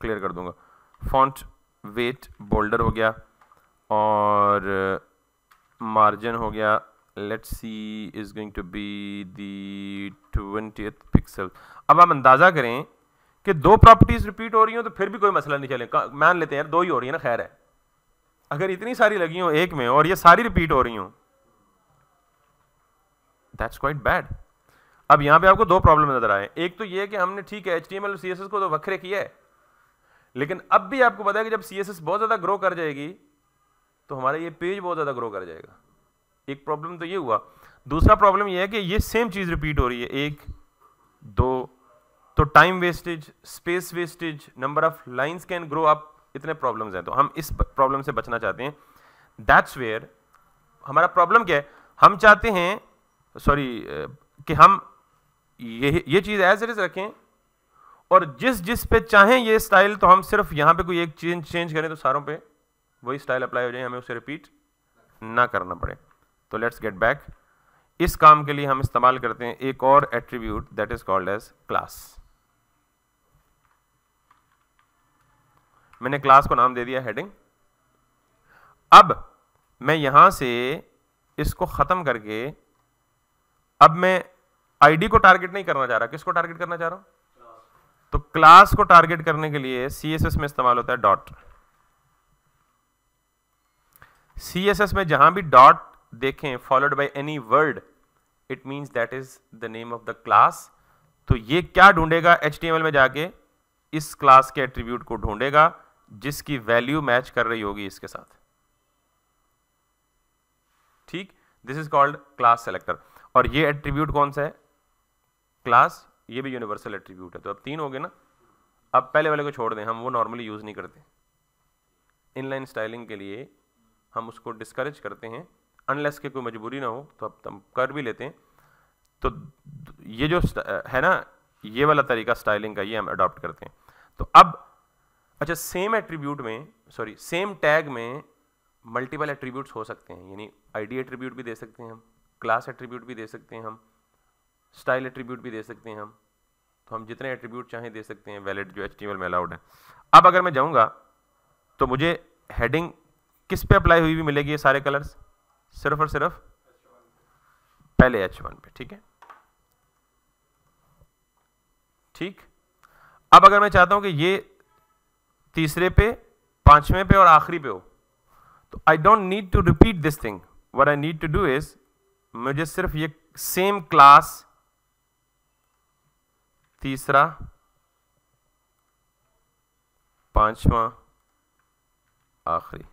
S1: क्लियर कर दूंगा फॉन्ट वेट बोल्डर हो गया और मार्जिन हो गया let see is going to be the twenty pixel अब आप अंदाज़ा करें कि दो प्रॉपर्टीज रिपीट हो रही हो तो फिर भी कोई मसला नहीं चले मान लेते हैं यार दो ही हो रही है ना खैर है अगर इतनी सारी लगी हो एक में और ये सारी रिपीट हो रही हो दैट्स क्वाइट बैड अब यहां पे आपको दो प्रॉब्लम नजर आए एक तो ये कि हमने ठीक है एच और सी को तो वक्रे किया है लेकिन अब भी आपको पता है कि जब सी बहुत ज़्यादा ग्रो कर जाएगी तो हमारा ये पेज बहुत ज़्यादा ग्रो कर जाएगा एक प्रॉब्लम तो ये हुआ दूसरा प्रॉब्लम ये है कि ये सेम चीज़ रिपीट हो रही है एक दो तो time wastage space wastage number of lines can grow up इतने प्रॉब्लम्स हैं तो हम इस प्रॉब्लम से बचना चाहते हैं दैट्स वेयर हमारा प्रॉब्लम क्या है हम चाहते हैं सॉरी कि हम ये ये चीज़ एज इट इज़ रखें और जिस जिस पे चाहें ये स्टाइल तो हम सिर्फ यहाँ पे कोई एक चेंज चेंज करें तो सारों पे वही स्टाइल अप्लाई हो जाए हमें उसे रिपीट ना करना पड़े तो लेट्स गेट बैक इस काम के लिए हम इस्तेमाल करते हैं एक और attribute that is called as class मैंने क्लास को नाम दे दिया हेडिंग अब मैं यहां से इसको ख़त्म करके अब मैं आईडी को टारगेट नहीं करना चाह रहा किसको टारगेट करना चाह रहा हूं तो क्लास को टारगेट करने के लिए सी एस एस में इस्तेमाल होता है डॉट सी एस एस में जहां भी डॉट देखें followed by any word it means that is the name of the class तो ये क्या ढूंढेगा एच में जाके इस क्लास के एट्रीब्यूट को ढूंढेगा जिसकी वैल्यू मैच कर रही होगी इसके साथ ठीक this is called class selector और ये एट्रीब्यूट कौन सा है क्लास ये भी यूनिवर्सल एट्रीब्यूट है तो अब तीन हो गए ना अब पहले वाले को छोड़ दें हम वो नॉर्मली यूज़ नहीं करते इनलाइन स्टाइलिंग के लिए हम उसको डिस्करेज करते हैं अनलेस के कोई मजबूरी ना हो तो अब हम कर भी लेते हैं तो ये जो है ना ये वाला तरीका स्टाइलिंग का ये हम अडॉप्ट करते हैं तो अब अच्छा सेम एट्रीब्यूट में सॉरी सेम टैग में मल्टीपल एट्रीब्यूट्स हो सकते हैं यानी आईडी एट्रीब्यूट भी दे सकते हैं हम क्लास एट्रीब्यूट भी दे सकते हैं हम स्टाइल एट्रीब्यूट भी दे सकते हैं हम तो हम जितने एट्रीब्यूट चाहें दे सकते हैं वैलिड जो एच में अलाउड है अब अगर मैं जाऊँगा तो मुझे हेडिंग किस पे अप्लाई हुई भी मिलेगी ये सारे कलर्स सिर्फ और सिर्फ पहले एच वन पे ठीक है ठीक अब अगर मैं चाहता हूं कि ये तीसरे पे पांचवें पे और आखिरी पे हो तो I don't need to repeat this thing what I need to do is मुझे सिर्फ ये सेम क्लास तीसरा पांचवा आखिरी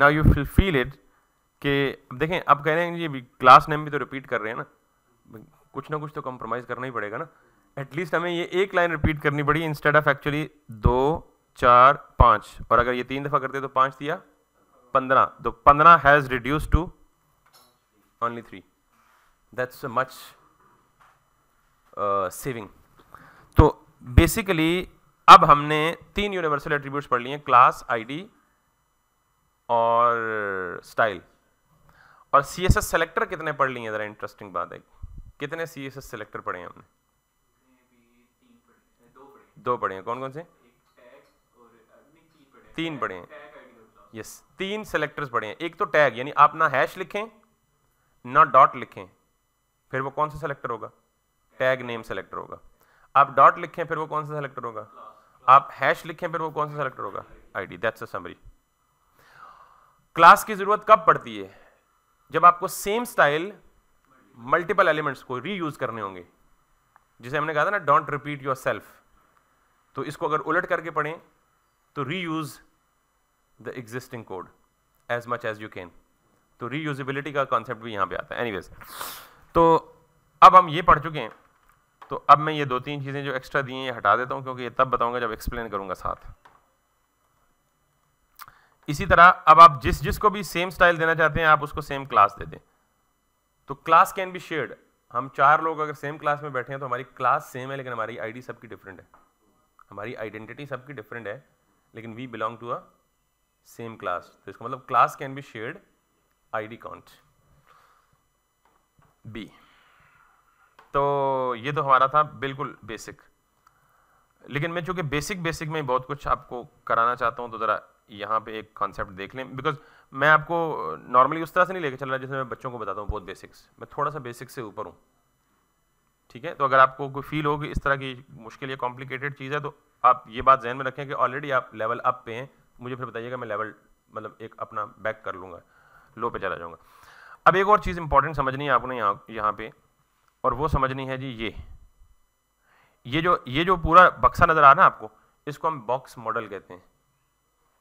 S1: now you feel feel it कि अब देखें अब कह रहे हैं ये क्लास नेम भी तो रिपीट कर रहे हैं ना कुछ ना कुछ तो कॉम्प्रोमाइज़ करना ही पड़ेगा ना एटलीस्ट हमें ये एक लाइन रिपीट करनी पड़ी इंस्टेड ऑफ एक्चुअली दो चार पाँच और अगर ये तीन दफ़ा करते तो पाँच दिया पंद्रह तो पंद्रह has reduce to only three that's much saving तो बेसिकली अब हमने तीन यूनिवर्सल एट्रीब्यूट्स पढ़ लिए क्लास आईडी और स्टाइल और सी एस एस सेलेक्टर कितने पढ़ लिए ज़रा इंटरेस्टिंग बात है कितने सी एस एस सेलेक्टर पढ़े हैं हमने दो बड़े हैं कौन कौन से तीन बड़े हैं यस तीन सेलेक्टर्स बड़े हैं एक तो टैग यानी आप ना हैश लिखें ना डॉट लिखें फिर वो कौन सा सेलेक्टर होगा टैग नेम सेलेक्टर होगा आप डॉट लिखें फिर वो कौन सा सेलेक्टर होगा आप हैश लिखें फिर वो कौन सा सेलेक्टर होगा डी दैट्स समरी क्लास की जरूरत कब पड़ती है जब आपको सेम स्टाइल मल्टीपल एलिमेंट्स को रीयूज करने होंगे जिसे हमने कहा था ना डोंट रिपीट योर सेल्फ तो इसको अगर उलट करके पढ़ें तो reuse the existing code as much as you can तो री यूजिबिलिटी का कॉन्सेप्ट भी यहां पे आता है एनी तो अब हम ये पढ़ चुके हैं तो अब मैं ये दो तीन चीज़ें जो एक्स्ट्रा दी हैं ये हटा देता हूं क्योंकि ये तब बताऊंगा जब एक्सप्लेन करूँगा साथ इसी तरह अब आप जिस जिस को भी सेम स्टाइल देना चाहते हैं आप उसको सेम क्लास दे दें तो क्लास कैन बी शेयर्ड हम चार लोग अगर सेम क्लास में बैठे हैं तो हमारी क्लास सेम है लेकिन हमारी आईडी सबकी डिफरेंट है हमारी आइडेंटिटी सबकी डिफरेंट है लेकिन we belong to a same class तो इसका मतलब class can be shared ID can't be तो ये तो हमारा था बिल्कुल बेसिक लेकिन मैं चूंकि बेसिक बेसिक में बहुत कुछ आपको कराना चाहता हूँ तो ज़रा यहाँ पे एक कॉन्सेप्ट देख लें बिकॉज मैं आपको नॉर्मली उस तरह से नहीं लेकर चल रहा जैसे मैं बच्चों को बताता हूँ बहुत बेसिक्स मैं थोड़ा सा बेसिक से ऊपर हूँ ठीक है तो अगर आपको कोई फील होगी इस तरह की मुश्किल या कॉम्प्लिकेटेड चीज़ है तो आप ये बात जहन में रखें कि ऑलरेडी आप लेवल अप पे हैं मुझे फिर बताइएगा मैं लेवल मतलब एक अपना बैक कर लूँगा लो पे चला जाऊँगा अब एक और चीज़ इंपॉर्टेंट समझनी है आपने यहाँ यहाँ पे और वो समझनी है जी ये ये जो ये जो पूरा बक्सा नज़र आ रहा है आपको इसको हम बॉक्स मॉडल कहते हैं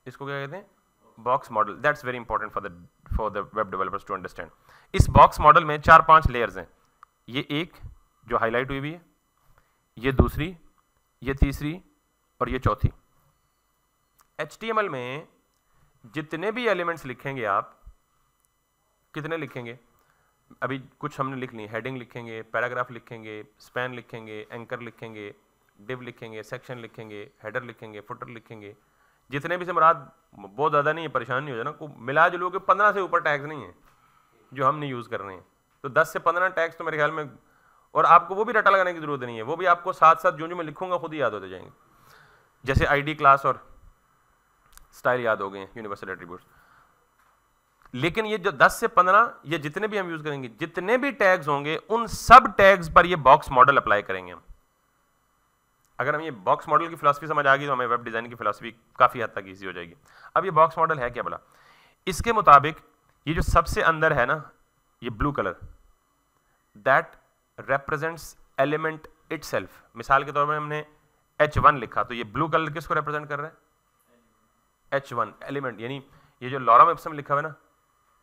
S1: इसको क्या कहते हैं box model that's very important for the for the web developers to understand इस बॉक्स मॉडल में चार पांच लेयर्स हैं ये एक जो हाईलाइट हुई हुई है ये दूसरी ये तीसरी और ये चौथी एच में जितने भी एलिमेंट्स लिखेंगे आप कितने लिखेंगे अभी कुछ हमने लिख लिए हेडिंग लिखेंगे पैराग्राफ लिखेंगे स्पैन लिखेंगे एंकर लिखेंगे डिव लिखेंगे सेक्शन लिखेंगे हेडर लिखेंगे फुटर लिखेंगे जितने भी से मुराद बहुत ज़्यादा नहीं है परेशान नहीं हो जाना को मिला जुलू के पंद्रह से ऊपर टैग्स नहीं है जो हम नहीं यूज़ कर रहे हैं तो दस से पंद्रह टैग्स तो मेरे ख्याल में और आपको वो भी रटा लगाने की जरूरत नहीं है वो भी आपको साथ साथ जो जो मैं लिखूंगा खुद ही याद होते जाएंगे जैसे आईडी क्लास और स्टाइल याद हो गए यूनिवर्सल एट्रीब्यूट लेकिन ये जो 10 से 15 ये जितने भी हम यूज करेंगे जितने भी टैग्स होंगे उन सब टैग्स पर ये बॉक्स मॉडल अप्लाई करेंगे हम अगर हम ये बॉक्स मॉडल की फिलोसफी समझ आ गई तो हमें वेब डिज़ाइन की फिलासफी काफ़ी हद तक ईजी हो जाएगी अब ये बॉक्स मॉडल है क्या बोला इसके मुताबिक ये जो सबसे अंदर है ना ये blue colour that element itself मिसाल के तौर पर हमने वन लिखा तो ये ब्लू कलर किसको रिप्रेजेंट कर रहा है वन एलिमेंट यानी ये जो लॉरम एप्सम लिखा हुआ है ना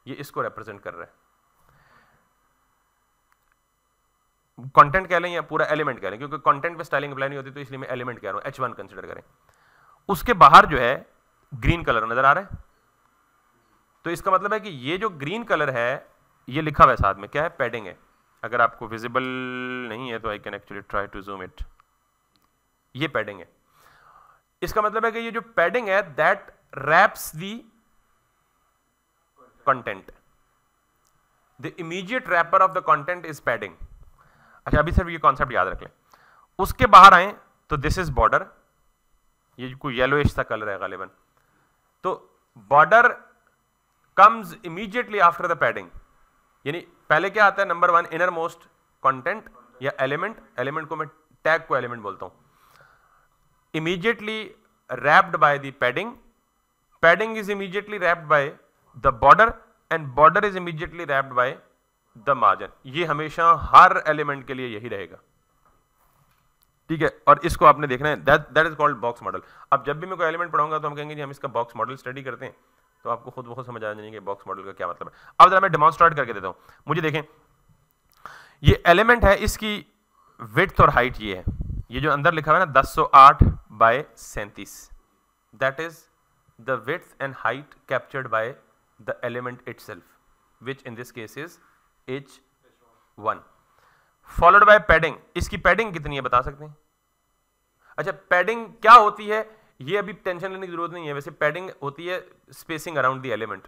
S1: ये इसको रिप्रेजेंट कर रहा है कंटेंट कह लें या पूरा एलिमेंट कह लें क्योंकि कंटेंट पे स्टाइलिंग अप्लाई नहीं होती तो इसलिए मैं एलिमेंट कह रहा हूं H1 कंसीडर करें उसके बाहर जो है ग्रीन कलर नजर आ रहा है तो इसका मतलब है कि ये जो ग्रीन कलर है ये लिखा हुआ है साथ में क्या है पैडिंग है अगर आपको विजिबल नहीं है तो I can actually try to zoom it ये पैडिंग है इसका मतलब है कि ये जो पैडिंग है that wraps the content the immediate wrapper of the content is padding अच्छा अभी सिर्फ ये कॉन्सेप्ट याद रख लें उसके बाहर आए तो दिस इज बॉर्डर ये कोई येलोइश सा कलर है गालिबन तो border comes immediately after the padding यानी पहले क्या आता है number one innermost content या एलिमेंट एलिमेंट को मैं टैग को एलिमेंट बोलता हूं immediately wrapped by the padding padding is immediately wrapped by the border and border is immediately wrapped by the margin ये हमेशा हर एलिमेंट के लिए यही रहेगा ठीक है और इसको आपने देखना है that that is called box model अब जब भी मैं कोई एलिमेंट पढ़ाऊंगा तो हम कहेंगे जी हम इसका बॉक्स मॉडल स्टडी करते हैं तो आपको खुद बहुत समझ आ जाएंगे कि बॉक्स मॉडल का क्या मतलब है अब जरा मैं डेमोन्स्ट्रेट करके देता हूँ मुझे देखें ये एलिमेंट है इसकी विथ और हाइट ये है ये जो अंदर लिखा हुआ है ना दस सौ आठ बाय सैंतीस that is the width and height captured by the element itself which in this case is H one followed by padding इसकी पैडिंग कितनी है बता सकते हैं अच्छा पैडिंग क्या होती है ये अभी टेंशन लेने की जरूरत नहीं है वैसे पैडिंग होती है स्पेसिंग अराउंड दी एलिमेंट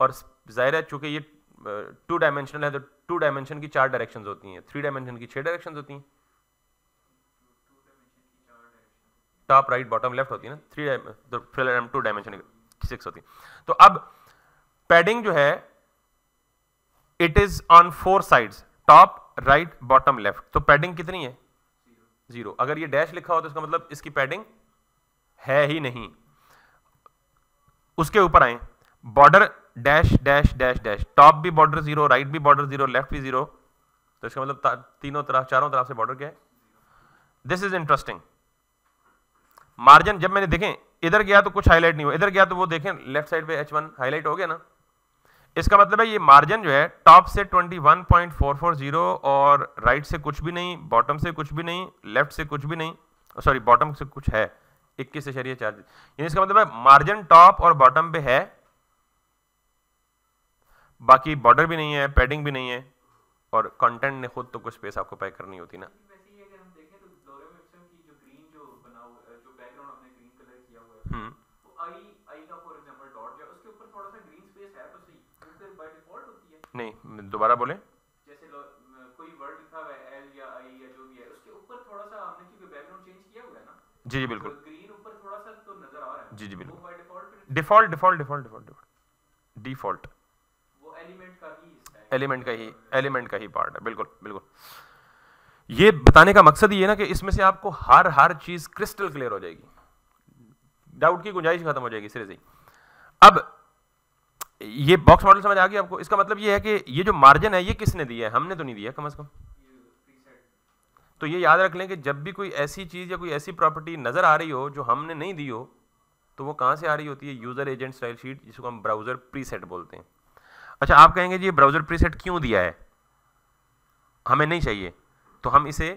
S1: और जाहिर है चूंकि ये टू डायमेंशनल है तो टू डायमेंशन की चार डायरेक्शन होती हैं थ्री डायमेंशन की छह डायरेक्शन होती हैं टॉप राइट बॉटम लेफ्ट होती है ना थ्री तो फिर टू डायमेंशन सिक्स होती है तो अब पैडिंग जो है it is on four sides top right bottom left तो पैडिंग कितनी है जीरो अगर ये डैश लिखा हो तो इसका मतलब इसकी पैडिंग है ही नहीं उसके ऊपर आए border dash dash dash dash top भी बॉर्डर जीरो राइट भी बॉर्डर जीरो लेफ्ट भी जीरो तो इसका मतलब तीनों तरफ चारों तरफ से बॉर्डर क्या है दिस इज इंटरेस्टिंग मार्जिन जब मैंने देखें इधर गया तो कुछ हाईलाइट नहीं हुआ इधर गया तो वो देखें लेफ्ट साइड पे एच वन हाईलाइट हो गया ना इसका मतलब है ये मार्जिन जो है टॉप से 21.440 और राइट से कुछ भी नहीं बॉटम से कुछ भी नहीं लेफ्ट से कुछ भी नहीं सॉरी बॉटम से कुछ है इक्कीस इशरिया चार यानी इसका मतलब है मार्जिन टॉप और बॉटम पे है बाकी बॉर्डर भी नहीं है पैडिंग भी नहीं है और कंटेंट ने खुद तो कुछ स्पेस आपको पैक करनी होती ना तो हम्म। तो तो नहीं दोबारा बोले जैसे कोई वर्ड लिखा हुआ है एल या आई या जो भी है उसके ऊपर थोड़ा सा हमने बैकग्राउंड चेंज किया हुआ है ना जी जी बिल्कुल जी जी बिल्कुल default default default default default element का ही एलिमेंट का ही पार्ट है बिल्कुल बिल्कुल ये बताने का मकसद ये ना कि इसमें से आपको हर हर चीज क्रिस्टल क्लियर हो जाएगी डाउट की गुंजाइश खत्म हो जाएगी सीरीज अब ये बॉक्स मॉडल समझ आ गया आपको इसका मतलब ये है कि ये जो मार्जिन है ये किसने दिया है हमने तो नहीं दिया कम अज कम तो ये याद रख लें कि जब भी कोई ऐसी चीज़ या कोई ऐसी प्रॉपर्टी नज़र आ रही हो जो हमने नहीं दी हो तो वो कहाँ से आ रही होती है यूज़र एजेंट स्टाइल शीट जिसको हम ब्राउज़र प्रीसेट बोलते हैं अच्छा आप कहेंगे जी ब्राउज़र प्रीसेट क्यों दिया है हमें नहीं चाहिए तो हम इसे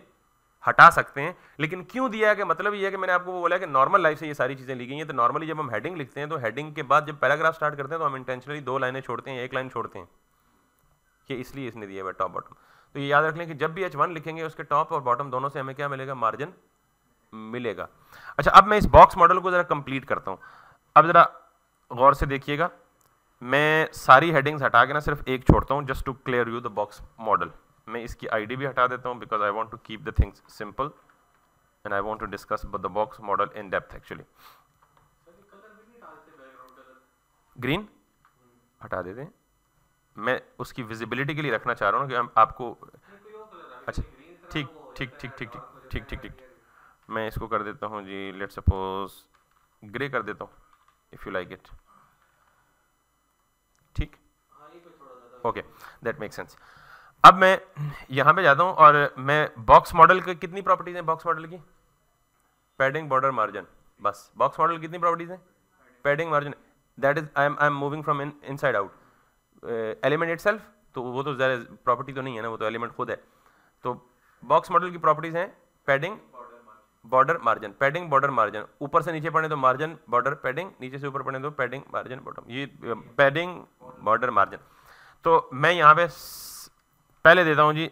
S1: हटा सकते हैं लेकिन क्यों दिया है कि मतलब ये है कि मैंने आपको वो बोला कि नॉर्मल लाइफ से ये सारी चीज़ें ली गई हैं तो नॉर्मली जब हम हेडिंग लिखते हैं तो हेडिंग के बाद जब पैराग्राफ स्टार्ट करते हैं तो हम इंटेंशनली दो लाइनें छोड़ते हैं एक लाइन छोड़ते हैं कि इसलिए इसने दिया है टॉप बॉटम तो ये याद रख लें कि जब भी एच वन लिखेंगे उसके टॉप और बॉटम दोनों से हमें क्या मिलेगा मार्जिन मिलेगा अच्छा अब मैं इस बॉक्स मॉडल को ज़रा कंप्लीट करता हूँ अब ज़रा गौर से देखिएगा मैं सारी हेडिंग्स हटा के ना सिर्फ एक छोड़ता हूँ just to clear you the box model मैं इसकी आईडी भी हटा देता हूँ because I want to keep the things simple and I want to discuss the box model in depth actually green हटा देते दें मैं उसकी विजिबिलिटी के लिए रखना चाह रहा हूँ कि आपको अच्छा ठीक ठीक ठीक ठीक ठीक ठीक ठीक ठीक मैं इसको कर देता हूँ जी लेट सपोज ग्रे कर देता हूँ इफ़ यू लाइक इट ठीक ओके दैट मेक सेंस अब मैं यहाँ पे जाता हूँ और मैं बॉक्स मॉडल की कितनी प्रॉपर्टीज़ हैं बॉक्स मॉडल की पैडिंग बॉर्डर मार्जिन बस बॉक्स मॉडल कितनी प्रॉपर्टीज़ हैं padding margin that is I am I am moving from in inside out element it तो वो तो ज्यादा प्रॉपर्टी तो नहीं है ना वो तो एलिमेंट खुद है तो बॉक्स मॉडल की प्रॉपर्टीज़ हैं padding border margin padding border margin ऊपर से नीचे पढ़े तो मार्जिन बॉर्डर पैडिंग नीचे से ऊपर पढ़े तो पैडिंग मार्जिन बॉटम ये पैडिंग बॉर्डर मार्जिन तो मैं यहाँ पे पहले देता हूँ जी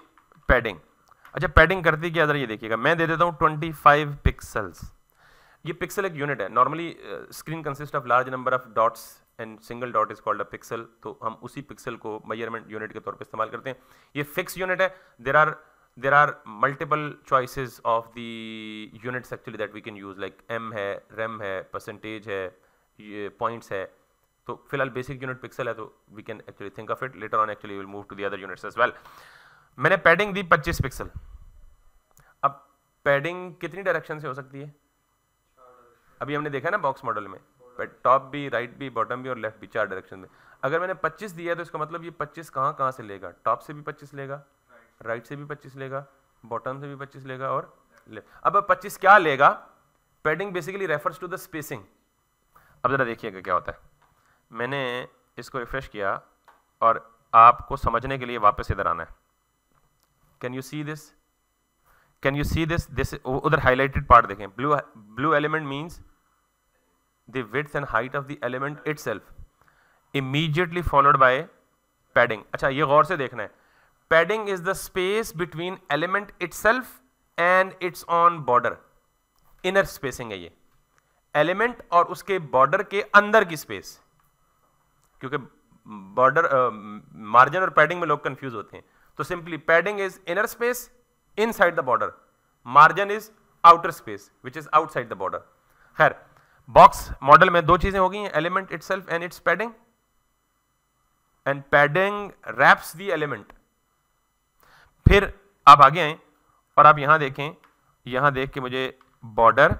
S1: पैडिंग अच्छा पैडिंग करती क्या ये देखिएगा मैं दे देता हूँ ट्वेंटी फाइव पिक्सल्स ये पिक्सल एक यूनिट है normally screen consist of large number of dots and single dot is called a pixel तो हम उसी पिक्सल को मेजरमेंट यूनिट के तौर पे इस्तेमाल करते हैं ये फिक्स यूनिट है there are there are multiple choices of the units actually that we can use like m है rem है percentage है points है तो फिलहाल basic unit pixel है तो we can actually think of it later on actually we will move to the other units as well मैंने padding दी 25 pixel अब padding कितनी direction से हो सकती है अभी हमने देखा ना box model में टॉप भी राइट भी बॉटम भी और लेफ्ट भी चार डायरेक्शन में अगर मैंने 25 दिया है तो इसका मतलब ये 25 कहाँ कहाँ से लेगा टॉप से भी 25 लेगा राइट से भी पच्चीस लेगा बॉटम से भी पच्चीस लेगा और ले अब पच्चीस क्या लेगा padding basically refers to the spacing अब ज़रा देखिएगा क्या होता है मैंने इसको रिफ्रेश किया और आपको समझने के लिए वापस इधर आना है can you see this can you see this this उधर हाईलाइटेड पार्ट देखें blue blue element means the width and height of the element itself immediately followed by padding अच्छा ये गौर से देखना है is the space space element itself and its own border inner spacing है ये element और उसके बॉर्डर के अंदर की स्पेस क्योंकि बॉर्डर मार्जिन और पैडिंग में लोग कंफ्यूज होते हैं तो simply padding is inner space inside the border margin is outer space which is outside the border खैर बॉक्स मॉडल में दो चीजें हो गई हैं element its and its padding and padding wraps the element फिर आप आगे आए और आप यहां देखें यहां देख के मुझे बॉर्डर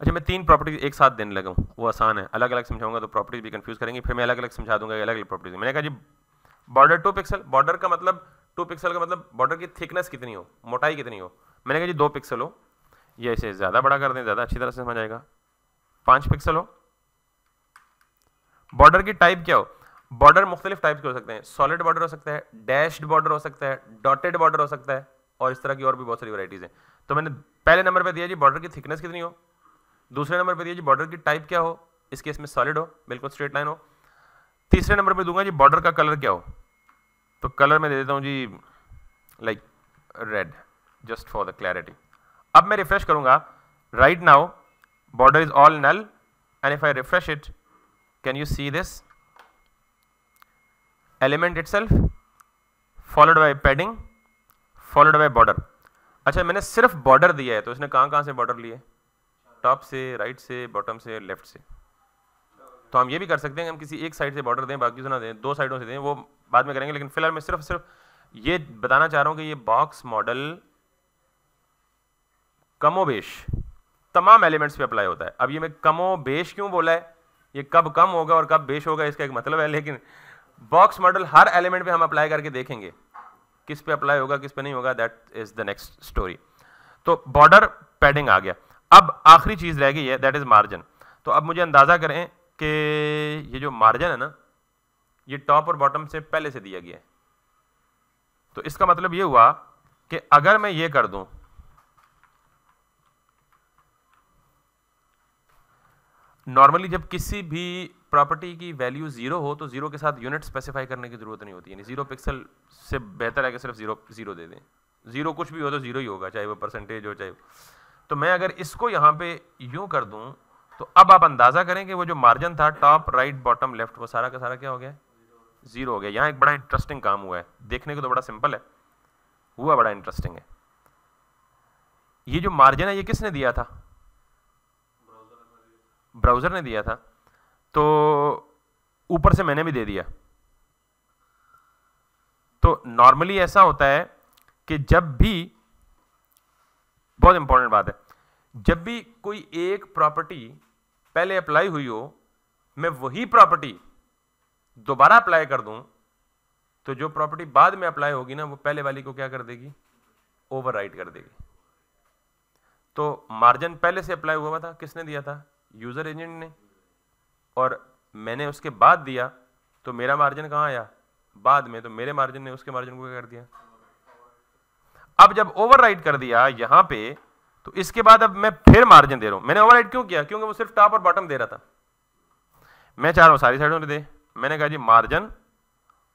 S1: अच्छा मैं तीन प्रॉपर्टीज एक साथ देने लगा हूँ वो आसान है अलग अलग समझाऊंगा तो प्रॉपर्टीज भी कंफ्यूज करेंगे फिर मैं अलग अलग समझा दूंगा अलग अलग प्रॉपर्टीज मैंने कहा जी बॉर्डर टू पिक्सल बॉर्डर का मतलब टू पिक्सल का मतलब बॉर्डर की थिकनेस कितनी हो मोटाई कितनी हो मैंने कहा जी दो पिक्सल हो ये इसे ज़्यादा बड़ा कर दें ज़्यादा अच्छी तरह से समझ आएगा पाँच पिक्सल हो बॉर्डर की टाइप क्या हो बॉर्डर मुख्तलिफ टाइप के हो सकते हैं सॉलिड बॉर्डर हो सकता है डैश्ड बॉर्डर हो सकता है डॉटेड बॉर्डर हो सकता है और इस तरह की और भी बहुत सारी वराइटीज़ हैं तो मैंने पहले नंबर पर दिया जी बॉर्डर की थिकनेस कितनी हो दूसरे नंबर पर दिया जी बॉर्डर की टाइप क्या हो इस केस में सॉलिड हो बिल्कुल स्ट्रेट लाइन हो तीसरे नंबर पर दूंगा जी बॉर्डर का कलर क्या हो तो कलर मैं दे देता हूँ जी like red just for the clarity अब मैं रिफ्रेश करूँगा right now border is all null and if I refresh it can you see this element itself followed by padding followed by border अच्छा मैंने सिर्फ बॉर्डर दिया है तो इसने कहाँ कहाँ से बॉर्डर लिए टॉप से राइट से बॉटम से लेफ्ट से तो हम ये भी कर सकते हैं हम किसी एक साइड से बॉर्डर दें बाकी से ना दें दो साइडों से दें वो बाद में करेंगे लेकिन फिलहाल मैं सिर्फ सिर्फ ये बताना चाह रहा हूँ कि ये बॉक्स मॉडल कमोबेश तमाम एलिमेंट्स पे अप्लाई होता है अब ये मैं कमोबेश क्यों बोला है ये कब कम होगा और कब बेश होगा इसका एक मतलब है लेकिन बॉक्स मॉडल हर एलिमेंट पे हम अप्लाई करके देखेंगे किस पे अप्लाई होगा किस पे नहीं होगा that is the next story तो बॉर्डर पैडिंग आ गया अब आखिरी चीज़ रह गई है दैट इज़ मार्जिन तो अब मुझे अंदाज़ा करें कि ये जो मार्जिन है ना ये टॉप और बॉटम से पहले से दिया गया है तो इसका मतलब ये हुआ कि अगर मैं ये कर दूं नॉर्मली जब किसी भी प्रॉपर्टी की वैल्यू जीरो हो तो जीरो के साथ यूनिट स्पेसिफाई करने की जरूरत नहीं होती यानी जीरो पिक्सल से बेहतर है कि सिर्फ जीरो जीरो दे दें जीरो कुछ भी हो तो जीरो ही होगा चाहे वो परसेंटेज हो चाहे तो मैं अगर इसको यहाँ पे यूं कर दूँ तो अब आप अंदाज़ा करें कि वो जो मार्जिन था टॉप राइट बॉटम लेफ्ट वो सारा का सारा क्या हो गया जीरो हो गया यहाँ एक बड़ा इंटरेस्टिंग काम हुआ है देखने को तो बड़ा सिंपल है हुआ बड़ा इंटरेस्टिंग है ये जो मार्जिन है ये किसने दिया था ब्राउज़र ने दिया था तो ऊपर से मैंने भी दे दिया तो नॉर्मली ऐसा होता है कि जब भी बहुत इंपॉर्टेंट बात है जब भी कोई एक प्रॉपर्टी पहले अप्लाई हुई हो मैं वही प्रॉपर्टी दोबारा अप्लाई कर दूं तो जो प्रॉपर्टी बाद में अप्लाई होगी ना वो पहले वाली को क्या कर देगी ओवरराइट कर देगी तो मार्जिन पहले से अप्लाई हुआ था किसने दिया था यूज़र एजेंट ने और मैंने उसके बाद दिया तो मेरा मार्जिन कहाँ आया बाद में तो मेरे मार्जिन ने उसके मार्जिन को क्या कर दिया अब जब ओवरराइड कर दिया यहां पे तो इसके बाद अब मैं फिर मार्जिन दे रहा हूं मैंने ओवरराइड क्यों किया क्योंकि वो सिर्फ टॉप और बॉटम दे रहा था मैं चाह रहा हूं सारी साइडों में दे मैंने कहा जी मार्जिन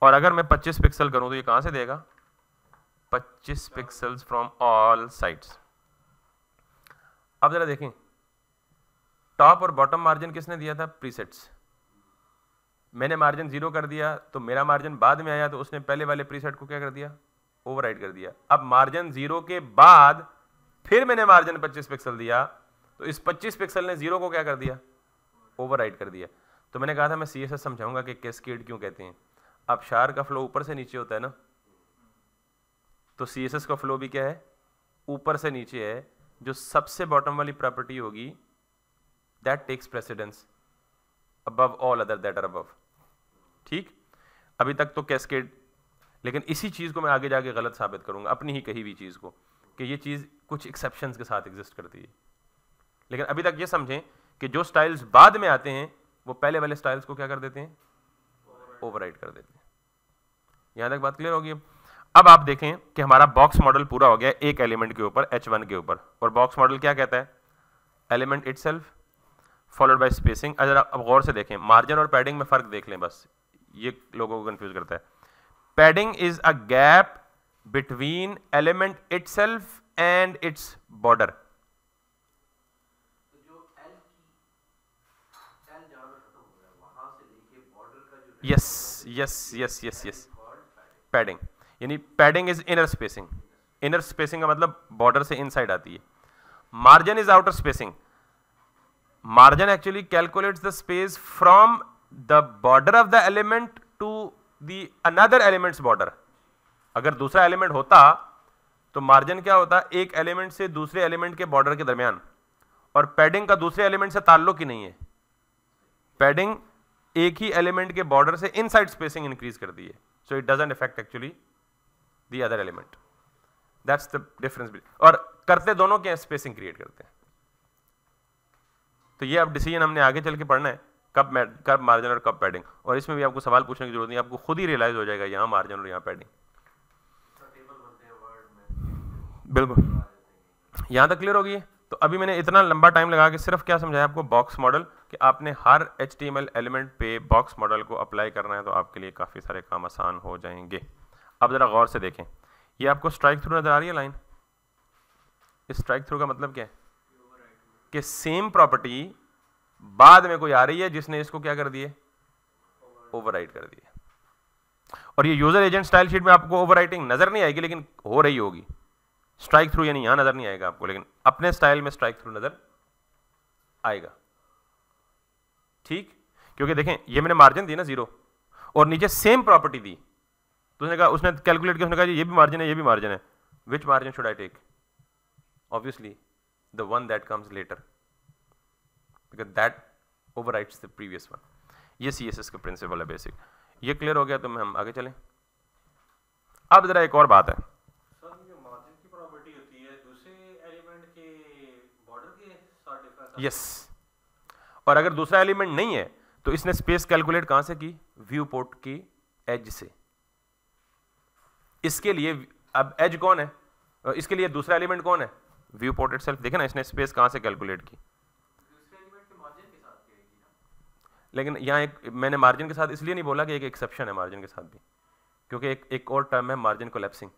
S1: और अगर मैं 25 पिक्सल करूं तो ये कहां से देगा 25 पिक्सल्स फ्रॉम ऑल साइड्स अब जरा देखें टॉप और बॉटम मार्जिन किसने दिया था प्रीसेट्स मैंने मार्जिन जीरो कर दिया तो मेरा मार्जिन बाद में आया तो उसने पहले वाले प्रीसेट को क्या कर दिया ओवरराइड कर दिया अब मार्जिन जीरो के बाद फिर मैंने मार्जिन 25 पिक्सल दिया तो इस 25 पिक्सल ने जीरो को क्या कर दिया ओवरराइड कर दिया तो मैंने कहा था मैं सी समझाऊंगा कि कैस्केड क्यों कहते हैं अब शार का फ्लो ऊपर से नीचे होता है ना तो सी का फ्लो भी क्या है ऊपर से नीचे है जो सबसे बॉटम वाली प्रॉपर्टी होगी that takes precedence above all other that are above ठीक अभी तक तो कैस्केड लेकिन इसी चीज़ को मैं आगे जाके गलत साबित करूँगा अपनी ही कही हुई चीज़ को कि ये चीज़ कुछ एक्सेप्शन के साथ एग्जिस्ट करती है लेकिन अभी तक ये समझें कि जो स्टाइल्स बाद में आते हैं वो पहले वाले स्टाइल्स को क्या कर देते हैं ओवर कर देते हैं यहाँ तक बात क्लियर होगी अब अब आप देखें कि हमारा बॉक्स मॉडल पूरा हो गया एक एलिमेंट के ऊपर एच वन के ऊपर और बॉक्स मॉडल क्या कहता है element itself followed by spacing अगर आप गौर से देखें मार्जिन और पैडिंग में फ़र्क देख लें बस ये लोगों को कन्फ्यूज़ करता है padding is a gap between element itself and its border yes yes yes yes yes padding यानी padding is inner spacing inner spacing का मतलब बॉर्डर से इनसाइड आती है margin is outer spacing margin actually calculates the space from the border of the element to the another element's border अगर दूसरा element होता तो मार्जिन क्या होता एक एलिमेंट से दूसरे एलिमेंट के बॉर्डर के दरमियान और पैडिंग का दूसरे एलिमेंट से ताल्लुक ही नहीं है पैडिंग एक ही एलिमेंट के बॉर्डर से इनसाइड स्पेसिंग इंक्रीज कर दी है so it doesn't effect actually the other element that's the difference और करते दोनों के स्पेसिंग क्रिएट करते हैं तो ये अब डिसीजन हमने आगे चल के पढ़ना है कब कब मार्जिन और कब पैडिंग और इसमें भी आपको सवाल पूछने की जरूरत नहीं आपको खुद ही रियलाइज हो जाएगा यहाँ मार्जिन और यहाँ पैडिंग बिल्कुल यहाँ तक क्लियर होगी तो अभी मैंने इतना लंबा टाइम लगा के सिर्फ क्या समझाया आपको बॉक्स मॉडल कि आपने हर एच एलिमेंट पे बॉक्स मॉडल को अप्लाई करना है तो आपके लिए काफ़ी सारे काम आसान हो जाएंगे अब ज़रा गौर से देखें ये आपको स्ट्राइक थ्रू नज़र आ रही है लाइन इस स्ट्राइक थ्रू का मतलब क्या है कि सेम प्रॉपर्टी बाद में कोई आ रही है जिसने इसको क्या कर दिए ओवरराइड कर दिए और ये यूजर एजेंट स्टाइल शीट में आपको ओवरराइटिंग नजर नहीं आएगी लेकिन हो रही होगी स्ट्राइक थ्रू यानी यहां नजर नहीं आएगा आपको लेकिन अपने स्टाइल में स्ट्राइक थ्रू नजर आएगा ठीक क्योंकि देखें ये मैंने मार्जिन दी ना जीरो और नीचे सेम प्रॉपर्टी दी तो उसने कहा उसने कैलकुलेट किया उसने कहा ये भी मार्जिन है ये भी मार्जिन है which margin should I take obviously the one that comes later because that overrides the previous one ये सी एस एस का प्रिंसिपल है बेसिक ये क्लियर हो गया तो हम आगे चले अब ज़रा एक और बात है यस yes. और अगर दूसरा एलिमेंट नहीं है तो इसने स्पेस कैलकुलेट कहां से की व्यू पोर्ट की एज से इसके लिए अब एज कौन है इसके लिए दूसरा एलिमेंट कौन है व्यू पोर्ट इट देखे ना इसने स्पेस कहाँ से कैलकुलेट की लेकिन यहाँ एक मैंने मार्जिन के साथ इसलिए नहीं बोला कि एक एक्सेप्शन है मार्जिन के साथ भी क्योंकि एक एक और टर्म है मार्जिन कोलेप्सिंग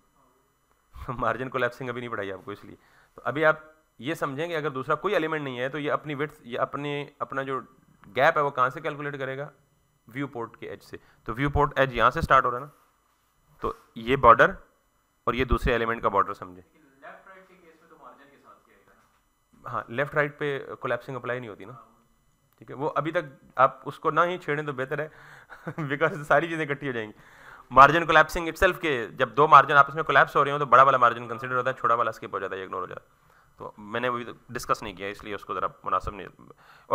S1: मार्जिन कोलेप्सिंग अभी नहीं पढ़ाई आपको इसलिए तो अभी आप ये समझें कि अगर दूसरा कोई एलिमेंट नहीं है तो ये अपनी विथ ये अपने अपना जो गैप है वो कहाँ से कैलकुलेट करेगा व्यू पोर्ट के एज से तो व्यू पोर्ट एज यहाँ से स्टार्ट हो रहा है ना तो ये बॉर्डर और ये दूसरे एलिमेंट का बॉर्डर समझें हाँ लेफ्ट राइट पे कोलेप्सिंग अप्लाई नहीं होती ना ठीक है वो अभी तक आप उसको ना ही छेड़ें तो बेहतर है बिकॉज सारी चीज़ें इकट्ठी हो जाएंगी मार्जिन कोलेप्सिंग इट के जब दो मार्जिन आपस में कोलेप्स हो रहे हो तो बड़ा वाला मार्जिन कंसिडर होता है छोटा वाला स्किप हो जाता है इग्नोर हो जाता है तो मैंने वो डिस्कस तो नहीं किया इसलिए उसको ज़रा मुनासब नहीं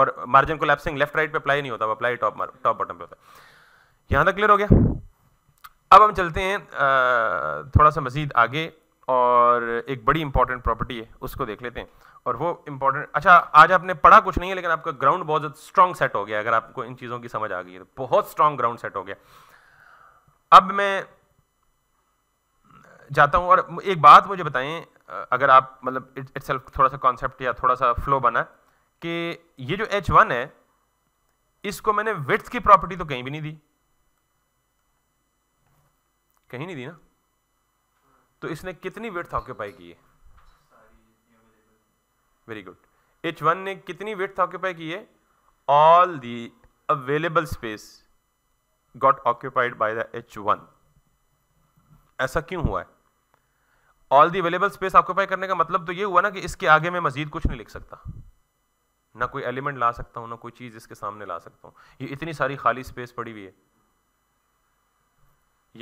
S1: और मार्जिन कोलेप्सिंग लेफ्ट राइट पर अप्लाई नहीं होता वो अप्लाई टॉप टॉप बटन पर होता है यहाँ तक क्लियर हो गया अब हम चलते हैं थोड़ा सा मज़ीद आगे और एक बड़ी इंपॉर्टेंट प्रॉपर्टी है उसको देख लेते हैं और वो इंपॉर्टेंट अच्छा आज आपने पढ़ा कुछ नहीं है लेकिन आपका ग्राउंड बहुत स्ट्रांग सेट हो गया अगर आपको इन चीज़ों की समझ आ गई है तो बहुत स्ट्रांग ग्राउंड सेट हो गया अब मैं जाता हूँ और एक बात मुझे बताएं अगर आप मतलब इट सेल्फ थोड़ा सा कॉन्सेप्ट या थोड़ा सा फ्लो बना कि ये जो एच वन है इसको मैंने विथ की प्रॉपर्टी तो कहीं भी नहीं दी कहीं नहीं दी ना तो इसने कितनी विथ ऑक्यूपाई की है वेरी गुड एच वन ने कितनी विथ ऑक्यूपाई की है all the available space got occupied by the H one ऐसा क्यों हुआ है all the available space occupy करने का मतलब तो ये हुआ ना कि इसके आगे मैं मजीद कुछ नहीं लिख सकता ना कोई एलिमेंट ला सकता हूं ना कोई चीज़ इसके सामने ला सकता हूं ये इतनी सारी खाली स्पेस पड़ी हुई है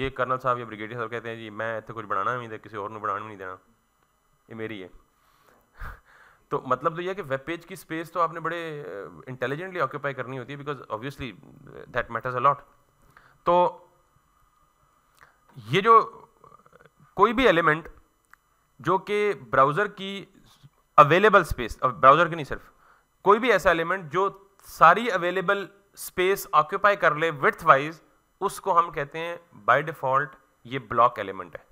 S1: ये कर्नल साहब या ब्रिगेडियर साहब कहते हैं जी मैं इतने कुछ बनाना भी नहीं था किसी और बनाना भी नहीं देना ये मेरी है तो मतलब तो यह कि वेब पेज की स्पेस तो आपने बड़े इंटेलिजेंटली ऑक्यूपाई करनी होती है because obviously that matters a lot तो ये जो कोई भी एलिमेंट जो कि ब्राउज़र की अवेलेबल स्पेस ब्राउज़र की नहीं सिर्फ कोई भी ऐसा एलिमेंट जो सारी अवेलेबल स्पेस ऑक्यूपाई कर ले विथ वाइज उसको हम कहते हैं बाय डिफ़ॉल्ट ये ब्लॉक एलिमेंट है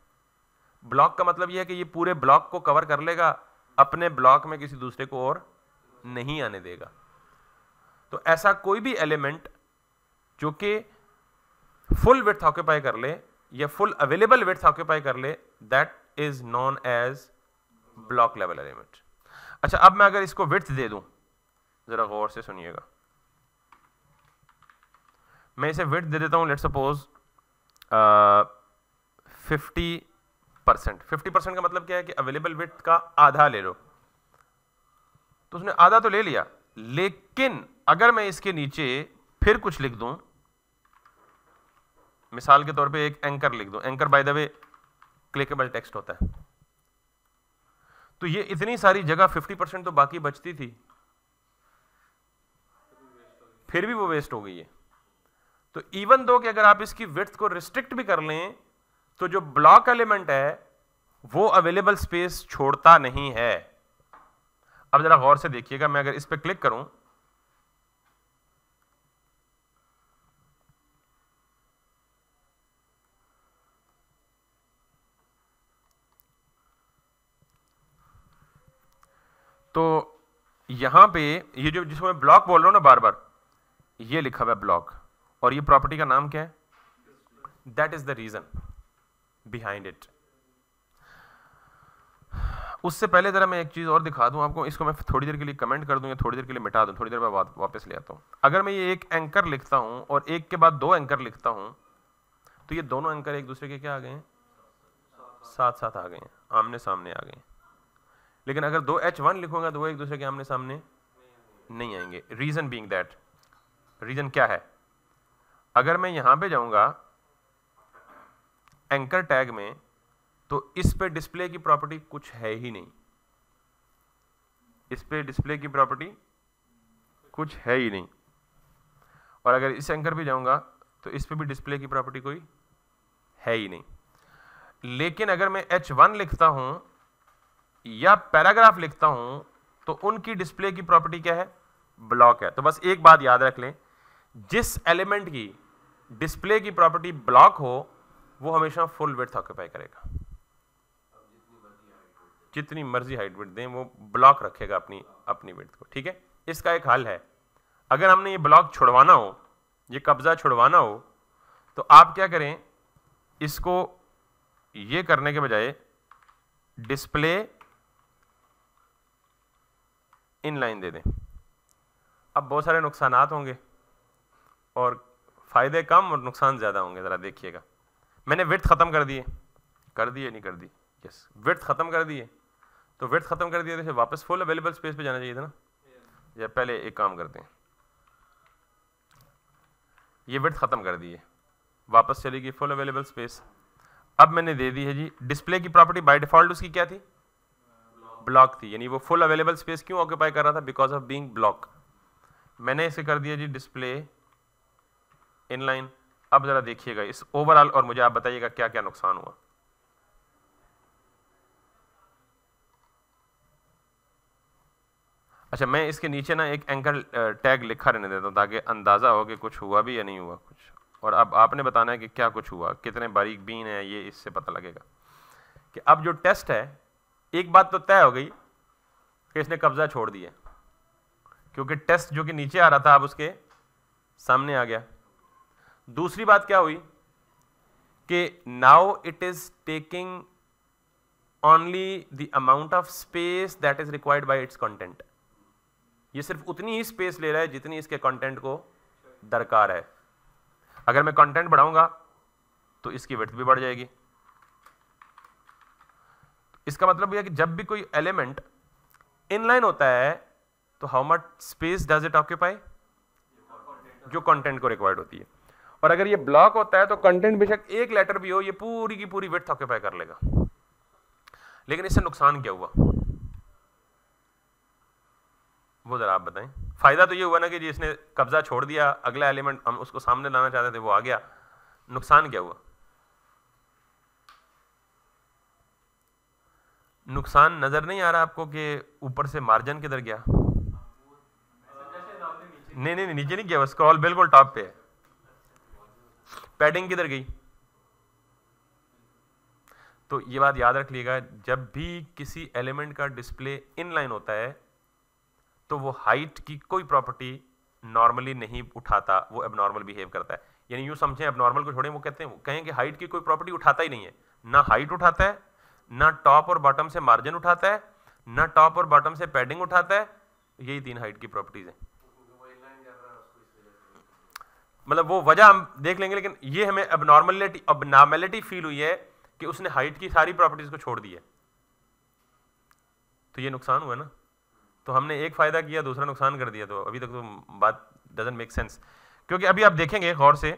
S1: ब्लॉक का मतलब यह है कि ये पूरे ब्लॉक को कवर कर लेगा अपने ब्लॉक में किसी दूसरे को और नहीं आने देगा तो ऐसा कोई भी एलिमेंट जो कि फुल विथ ऑक्यूपाई कर ले या फुल अवेलेबल विथ ऑक्यूपाई कर ले that is known as block level element अच्छा अब मैं अगर इसको विथ दे दूं जरा गौर से सुनिएगा मैं इसे विथ दे देता हूं let suppose fifty percent fifty percent का मतलब क्या है कि अवेलेबल विथ का आधा ले लो तो उसने आधा तो ले लिया लेकिन अगर मैं इसके नीचे फिर कुछ लिख दूं मिसाल के तौर पे एक एंकर लिख दूं anchor by the way clickable text होता है तो ये इतनी सारी जगह 50 परसेंट तो बाकी बचती थी फिर भी वो वेस्ट हो गई है तो इवन दो कि अगर आप इसकी विथ को रिस्ट्रिक्ट भी कर लें तो जो ब्लॉक एलिमेंट है वो अवेलेबल स्पेस छोड़ता नहीं है अब जरा गौर से देखिएगा मैं अगर इस पर क्लिक करूं तो यहां पे ये जो जिसको मैं ब्लॉक बोल रहा हूं ना बार बार ये लिखा हुआ है ब्लॉक और ये प्रॉपर्टी का नाम क्या है that is the reason behind it उससे पहले ज़रा मैं एक चीज़ और दिखा दूँ आपको इसको मैं थोड़ी देर के लिए कमेंट कर दूँ या थोड़ी देर के लिए मिटा दूँ थोड़ी देर बाद वापस ले आता हूं अगर मैं ये एक एंकर लिखता हूँ और एक के बाद दो एंकर लिखता हूं तो ये दोनों एंकर एक दूसरे के क्या आ गए हैं साथ साथ आ गए हैं आमने सामने आ गए लेकिन अगर दो एच वन लिखूंगा तो वो एक दूसरे के आमने सामने नहीं आएंगे रीज़न बींग दैट रीज़न क्या है अगर मैं यहाँ पर जाऊँगा एंकर टैग में तो इस पे डिस्प्ले की प्रॉपर्टी कुछ है ही नहीं इस पे डिस्प्ले की प्रॉपर्टी कुछ है ही नहीं और अगर इस एंकर पे जाऊंगा तो इस पे भी डिस्प्ले की प्रॉपर्टी कोई है ही नहीं लेकिन अगर मैं एच वन लिखता हूं या पैराग्राफ लिखता हूं तो उनकी डिस्प्ले की प्रॉपर्टी क्या है ब्लॉक है तो बस एक बात याद रख लें जिस एलिमेंट की डिस्प्ले की प्रॉपर्टी ब्लॉक हो वो हमेशा फुल वेथ ऑक्यूपाई करेगा जितनी मर्जी हाइट वेट दें वो ब्लॉक रखेगा अपनी अपनी वेथ को ठीक है इसका एक हल है अगर हमने ये ब्लॉक छुड़वाना हो ये कब्ज़ा छुड़वाना हो तो आप क्या करें इसको ये करने के बजाय डिस्प्ले इन लाइन दे दें अब बहुत सारे नुकसान होंगे और फ़ायदे कम और नुकसान ज़्यादा होंगे ज़रा देखिएगा मैंने विर्थ ख़त्म कर दिए कर दिए नहीं कर दी यस विर्थ ख़त्म कर दिए तो विर्थ ख़त्म कर दिए तो वापस फुल अवेलेबल स्पेस पे जाना चाहिए था ना या पहले एक काम करते हैं ये विर्थ ख़त्म कर दिए वापस चली गई फुल अवेलेबल स्पेस अब मैंने दे दी है जी डिस्प्ले की प्रॉपर्टी बाय डिफ़ॉल्ट उसकी क्या थी ब्लॉक थी यानी वो फुल अवेलेबल स्पेस क्यों ऑक्यूपाई कर रहा था बिकॉज ऑफ बींग ब्लॉक मैंने इसे कर दिया जी डिस्प्ले इनलाइन अब ज़रा देखिएगा इस ओवरऑल और मुझे आप बताइएगा क्या क्या नुकसान हुआ अच्छा मैं इसके नीचे ना एक एंकर टैग लिखा रहने देता हूँ ताकि अंदाज़ा हो कि कुछ हुआ भी या नहीं हुआ कुछ और अब आपने बताना है कि क्या कुछ हुआ कितने बारीक बीन है ये इससे पता लगेगा कि अब जो टेस्ट है एक बात तो तय हो गई कि इसने कब्ज़ा छोड़ दिया क्योंकि टेस्ट जो कि नीचे आ रहा था अब उसके सामने आ गया दूसरी बात क्या हुई कि now it is taking only the amount of space that is required by its content ये सिर्फ उतनी ही स्पेस ले रहा है जितनी इसके कंटेंट को दरकार है अगर मैं कंटेंट बढ़ाऊंगा तो इसकी विथ भी बढ़ जाएगी इसका मतलब यह कि जब भी कोई एलिमेंट इनलाइन होता है तो how much space does it occupy जो कंटेंट को रिक्वायर्ड होती है पर अगर ये ब्लॉक होता है तो कंटेंट बेशक एक लेटर भी हो ये पूरी की पूरी विथ ऑक्यूपाई कर लेगा लेकिन इससे नुकसान क्या हुआ वो ज़रा आप बताएं फ़ायदा तो ये हुआ ना कि जिसने कब्ज़ा छोड़ दिया अगला एलिमेंट हम उसको सामने लाना चाहते थे वो आ गया नुकसान क्या हुआ नुकसान नज़र नहीं आ रहा आपको कि ऊपर से मार्जिन किधर गया नहीं नहीं नीचे नहीं गया स्क्रॉल बिल्कुल टॉप पे है पैडिंग किधर गई तो ये बात याद रख लीजिएगा जब भी किसी एलिमेंट का डिस्प्ले इनलाइन होता है तो वो हाइट की कोई प्रॉपर्टी नॉर्मली नहीं उठाता वो एबनॉर्मल बिहेव करता है यानी यूं समझें एबनॉर्मल को छोड़ें वो कहते हैं वो कहें कि हाइट की कोई प्रॉपर्टी उठाता ही नहीं है ना हाइट उठाता है ना टॉप और बॉटम से मार्जिन उठाता है ना टॉप और बॉटम से पैडिंग उठाता है यही तीन हाइट की प्रॉपर्टीज़ हैं मतलब वो वजह हम देख लेंगे लेकिन ये हमें अब नॉर्मलिटी अब नॉर्मेलिटी फील हुई है कि उसने हाइट की सारी प्रॉपर्टीज़ को छोड़ दी है तो ये नुकसान हुआ ना तो हमने एक फ़ायदा किया दूसरा नुकसान कर दिया तो अभी तक तो बात डजेंट मेक सेंस क्योंकि अभी आप देखेंगे गौर से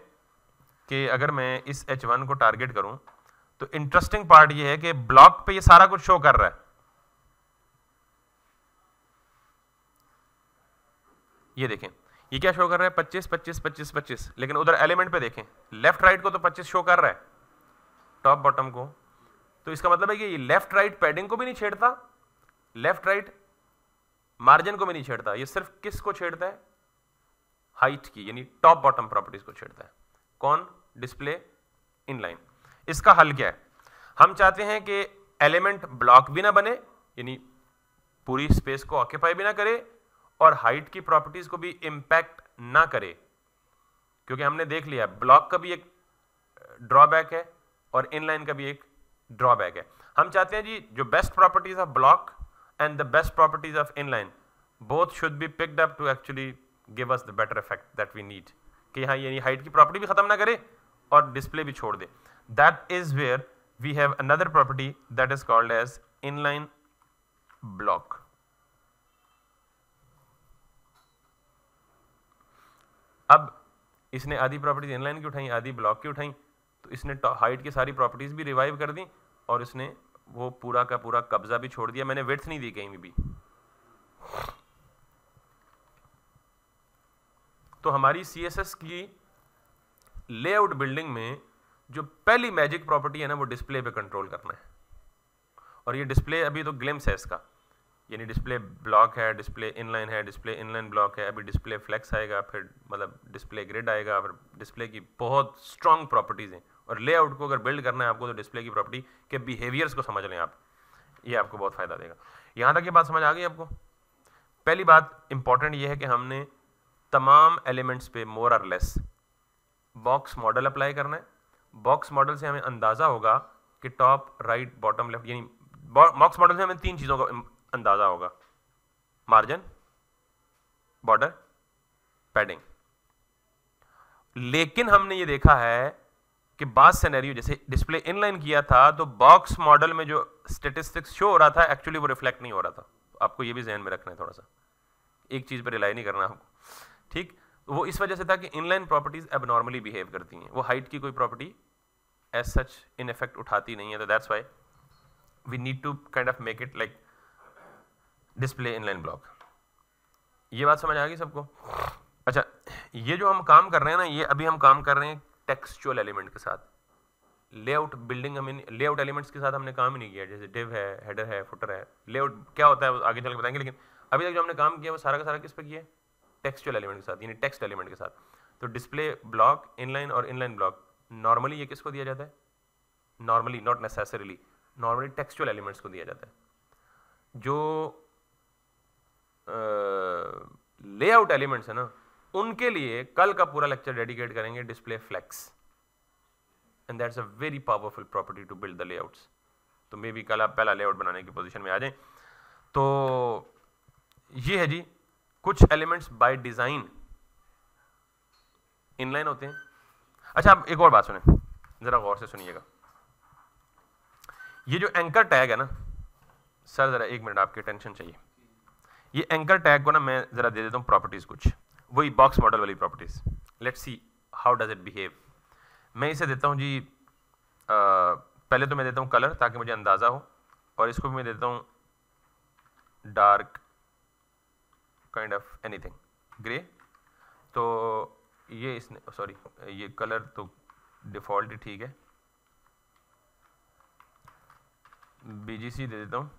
S1: कि अगर मैं इस एच वन को टारगेट करूं तो इंटरेस्टिंग पार्ट ये है कि ब्लॉक पे ये सारा कुछ शो कर रहा है ये देखें ये क्या शो कर रहा है 25 25 25 25 लेकिन उधर एलिमेंट पे देखें लेफ्ट राइट को तो 25 शो कर रहा है टॉप बॉटम को तो इसका मतलब है कि ये लेफ्ट राइट पैडिंग को भी नहीं छेड़ता लेफ्ट राइट मार्जिन को भी नहीं छेड़ता ये सिर्फ किस को छेड़ता है हाइट की यानी टॉप बॉटम प्रॉपर्टीज को छेड़ता है कौन डिस्प्ले इनलाइन इसका हल क्या है हम चाहते हैं कि एलिमेंट ब्लॉक भी ना बने यानी पूरी स्पेस को ऑक्यूपाई भी ना करे और हाइट की प्रॉपर्टीज को भी इम्पैक्ट ना करे क्योंकि हमने देख लिया ब्लॉक का भी एक ड्रॉबैक है और इनलाइन का भी एक ड्रॉबैक है हम चाहते हैं जी जो best properties of block and the best properties of inline both should be picked up to actually give us the better effect that we need कि हाँ यानी हाइट की प्रॉपर्टी भी खत्म ना करे और डिस्प्ले भी छोड़ दे that is where we have another property that is called as inline block अब इसने आधी प्रॉपर्टीज इनलाइन की उठाई आधी ब्लॉक की उठाई तो इसने हाइट की सारी प्रॉपर्टीज़ भी रिवाइव कर दी और इसने वो पूरा का पूरा कब्ज़ा भी छोड़ दिया मैंने वेट्स नहीं दी कहीं भी तो हमारी सी की लेआउट बिल्डिंग में जो पहली मैजिक प्रॉपर्टी है ना वो डिस्प्ले पे कंट्रोल करना है और ये डिस्प्ले अभी तो ग्लिम्स है इसका यानी डिस्प्ले ब्लॉक है डिस्प्ले इनलाइन है डिस्प्ले इनलाइन ब्लॉक है अभी डिस्प्ले फ्लेक्स आएगा फिर मतलब डिस्प्ले ग्रिड आएगा फिर डिस्प्ले की बहुत स्ट्रॉन्ग प्रॉपर्टीज़ हैं और लेआउट को अगर बिल्ड करना है आपको तो डिस्प्ले की प्रॉपर्टी के बिहेवियर्स को समझ लें आप ये आपको बहुत फ़ायदा देगा यहाँ तक ये बात समझ आ गई आपको पहली बात इंपॉर्टेंट ये है कि हमने तमाम एलिमेंट्स पे more or less box model apply करना है बॉक्स मॉडल से हमें अंदाज़ा होगा कि टॉप राइट बॉटम लेफ्ट यानी बॉक्स मॉडल से हमें तीन चीज़ों का अंदाज़ा होगा मार्जिन बॉर्डर पैडिंग लेकिन हमने ये देखा है कि बास सिनेरियो जैसे डिस्प्ले इनलाइन किया था तो बॉक्स मॉडल में जो स्टेटिस्टिक्स शो हो रहा था एक्चुअली वो रिफ्लेक्ट नहीं हो रहा था आपको ये भी जहन में रखना है थोड़ा सा एक चीज़ पर रिलाई नहीं करना आपको ठीक वो इस वजह से था कि इनलाइन प्रॉपर्टीज़ एबनॉर्मली बिहेव करती हैं वो हाइट की कोई property as such in effect उठाती नहीं है तो that's why we need to kind of make it like display inline block ये बात समझ आ गई सबको अच्छा ये जो हम काम कर रहे हैं ना ये अभी हम काम कर रहे हैं टेक्सचुअल एलिमेंट के साथ लेआउट बिल्डिंग हमें लेआउट एलिमेंट्स के साथ हमने काम ही नहीं किया जैसे डिव है हेडर है फुटर है लेआउट क्या होता है वो आगे चल के बताएंगे लेकिन अभी तक जो हमने काम किया वो सारा का सारा किस पे किया टेक्सचुअल एलिमेंट के साथ यानी टेक्स्ट एलिमेंट के साथ तो डिस्प्ले ब्लॉक इनलाइन और इनलाइन ब्लॉक नॉर्मली ये किसको दिया जाता है normally not necessarily normally textual elements को दिया जाता है जो लेआउट एलिमेंट्स है ना उनके लिए कल का पूरा लेक्चर डेडिकेट करेंगे display flex and that's a very powerful property to build the layouts तो मे बी कल आप पहला लेआउट बनाने की पोजीशन में आ जाएं तो ये है जी कुछ एलिमेंट्स बाय डिज़ाइन इनलाइन होते हैं अच्छा आप एक और बात सुने ज़रा गौर से सुनिएगा ये जो एंकर टैग है ना सर ज़रा एक मिनट आपकी टेंशन चाहिए ये एंकर टैग को ना मैं ज़रा दे देता हूँ प्रॉपर्टीज़ कुछ वही बॉक्स मॉडल वाली properties let's see how does it behave मैं इसे देता हूँ जी आ, पहले तो मैं देता हूँ कलर ताकि मुझे अंदाज़ा हो और इसको भी मैं देता हूँ dark kind of anything grey तो ये इसने सॉरी ये कलर तो डिफ़ॉल्ट ही ठीक है बीजीसी दे देता हूँ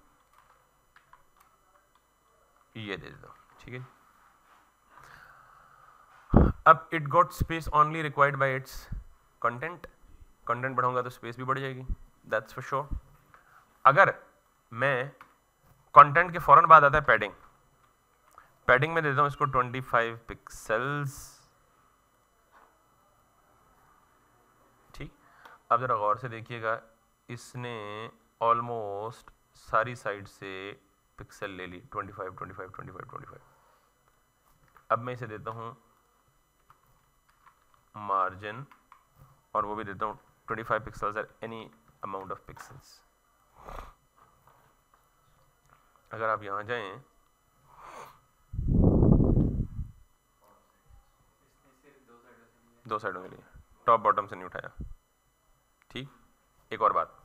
S1: ये दे दो ठीक है अब it got space only required by its content content बढ़ाऊंगा तो स्पेस भी बढ़ जाएगी दैट्स फॉर श्योर अगर मैं कंटेंट के फ़ौरन बाद आता है पैडिंग पैडिंग में देता हूं इसको 25 पिक्सल्स ठीक अब ज़रा गौर से देखिएगा इसने ऑलमोस्ट सारी साइड से पिक्सल ले ली 25 25 25 25 अब मैं इसे देता हूँ मार्जिन और वो भी देता हूँ 25 pixels or any amount of pixels अगर आप यहाँ जाएं दो साइडों के लिए टॉप बॉटम से नहीं उठाया ठीक एक और बात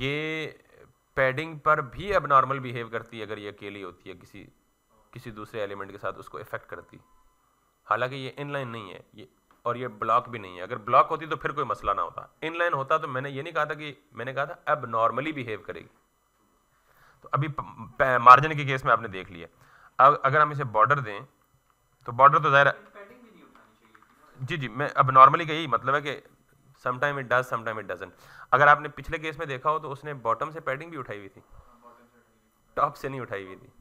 S1: ये पैडिंग पर भी अब नॉर्मल बिहेव करती है अगर ये अकेली होती है किसी किसी दूसरे एलिमेंट के साथ उसको इफेक्ट करती हालांकि ये इनलाइन नहीं है ये और ये ब्लॉक भी नहीं है अगर ब्लॉक होती तो फिर कोई मसला ना होता इनलाइन होता तो मैंने ये नहीं कहा था कि मैंने कहा था अब नॉर्मली बिहेव करेगी तो अभी मार्जिन के केस में आपने देख लिया अब अगर हम इसे बॉर्डर दें तो बॉर्डर तो ज़ाहिर जी जी मैं अब नॉर्मली का यही मतलब है कि sometime it does sometime it doesn't अगर आपने पिछले केस में देखा हो तो उसने बॉटम से पैडिंग भी उठाई हुई थी टॉप से नहीं उठाई हुई थी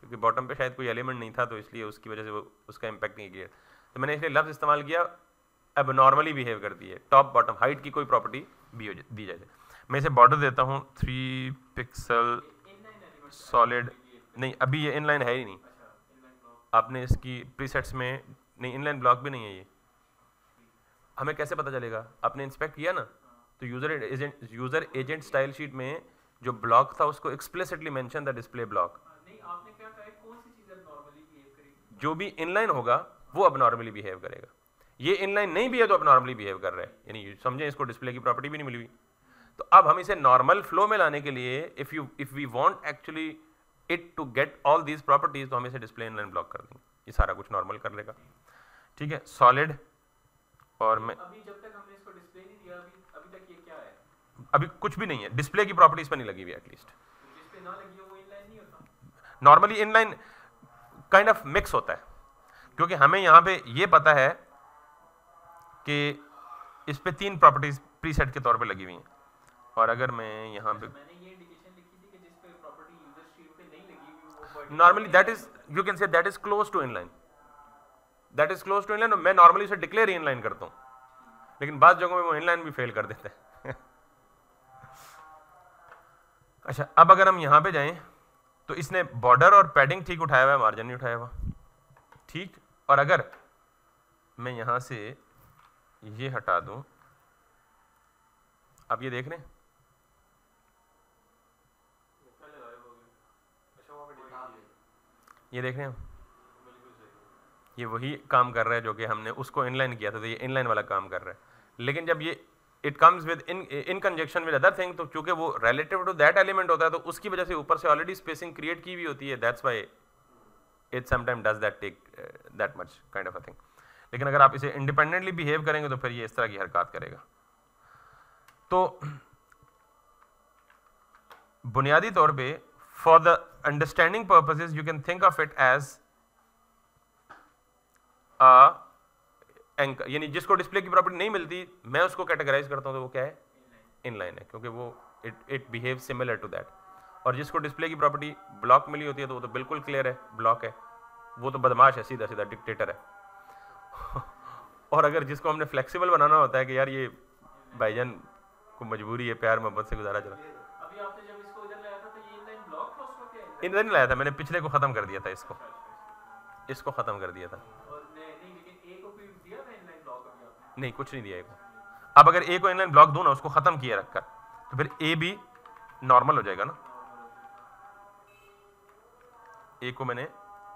S1: क्योंकि बॉटम पे शायद कोई एलिमेंट नहीं था तो इसलिए उसकी वजह से वो उसका इम्पैक्ट नहीं किया तो मैंने इसलिए लफ्ज़ इस्तेमाल किया अब नॉर्मली बिहेव कर दिए है टॉप बॉटम हाइट की कोई प्रॉपर्टी भी हो दी जाए मैं इसे बॉर्डर देता हूँ थ्री पिक्सल सॉलिड नहीं अभी ये इनलाइन है ही नहीं आपने इसकी प्रीसेट्स में नहीं इनलाइन ब्लॉक भी नहीं है ये हमें कैसे पता चलेगा आपने इंस्पेक्ट किया ना तो user agent user agent style sheet में जो ब्लॉक था उसको explicitly mention the display block जो भी इनलाइन होगा वो अब नॉर्मली बिहेव करेगा ये इनलाइन नहीं भी है तो अब नॉर्मली बिहेव कर रहे हैं यानी समझें इसको डिस्प्ले की प्रॉपर्टी भी नहीं मिली हुई तो अब हम इसे नॉर्मल फ्लो में लाने के लिए if you if we want actually it to get all these properties तो हम इसे डिस्प्ले इनलाइन ब्लॉक कर देंगे ये सारा कुछ नॉर्मल कर लेगा ठीक है सॉलिड और मैं अभी जब तक हमने इसको डिस्प्ले नहीं दिया अभी अभी तक ये क्या है अभी कुछ भी नहीं है डिस्प्ले की प्रॉपर्टीज पर नहीं लगी हुई एटलीस्ट नॉर्मली ना लगी हो वो इनलाइन नहीं होता normally inline kind of mix होता है क्योंकि हमें यहाँ पे ये पता है कि इस पर तीन प्रॉपर्टीज प्रीसेट के तौर पे लगी हुई हैं और अगर मैं यहाँ पे normally that is you can say that is close to inline that is close to inline मैं नॉर्मली उसे डिक्लेयर ही इनलाइन करता हूँ लेकिन बाद जगहों में वो इनलाइन भी फेल कर देते हैं अच्छा अब अगर हम यहाँ पे जाएं तो इसने बॉर्डर और पैडिंग ठीक उठाया हुआ है मार्जिन नहीं उठाया हुआ ठीक और अगर मैं यहाँ से ये हटा दूँ आप ये देख रहे हैं ये देख रहे हैं ये वही काम कर रहा है जो कि हमने उसको इनलाइन किया था तो ये इनलाइन वाला काम कर रहा है लेकिन जब ये it comes with in in conjunction with other thing तो चूंकि वो रिलेटिव टू दैट एलिमेंट होता है तो उसकी वजह से ऊपर से ऑलरेडी स्पेसिंग क्रिएट की हुई होती है that's why it sometime does that take that much kind of a thing लेकिन अगर आप इसे इंडिपेंडेंटली बिहेव करेंगे तो फिर ये इस तरह की हरकत करेगा तो बुनियादी तौर पे for the understanding purposes you can think of it as anchor यानी जिसको डिस्प्ले की प्रॉपर्टी नहीं मिलती मैं उसको कैटेगराइज करता हूँ तो वो क्या है इनलाइन है क्योंकि वो it it behave similar to that और जिसको डिस्प्ले की प्रॉपर्टी ब्लॉक मिली होती है तो वो तो बिल्कुल क्लियर है ब्लॉक है वो तो बदमाश है सीधा सीधा डिक्टेटर है और अगर जिसको हमने फ्लेक्सिबल बनाना होता है कि यार ये भाईजान को मजबूरी है प्यार मोहब्बत से गुजारा चला इन तो नहीं लाया था मैंने पिछले को ख़त्म कर दिया था इसको इसको ख़त्म कर दिया था नहीं कुछ नहीं दिया एक अब अगर ए को लाइन ब्लॉक दो ना उसको खत्म किया रखकर तो फिर ए भी नॉर्मल हो जाएगा ना ए को मैंने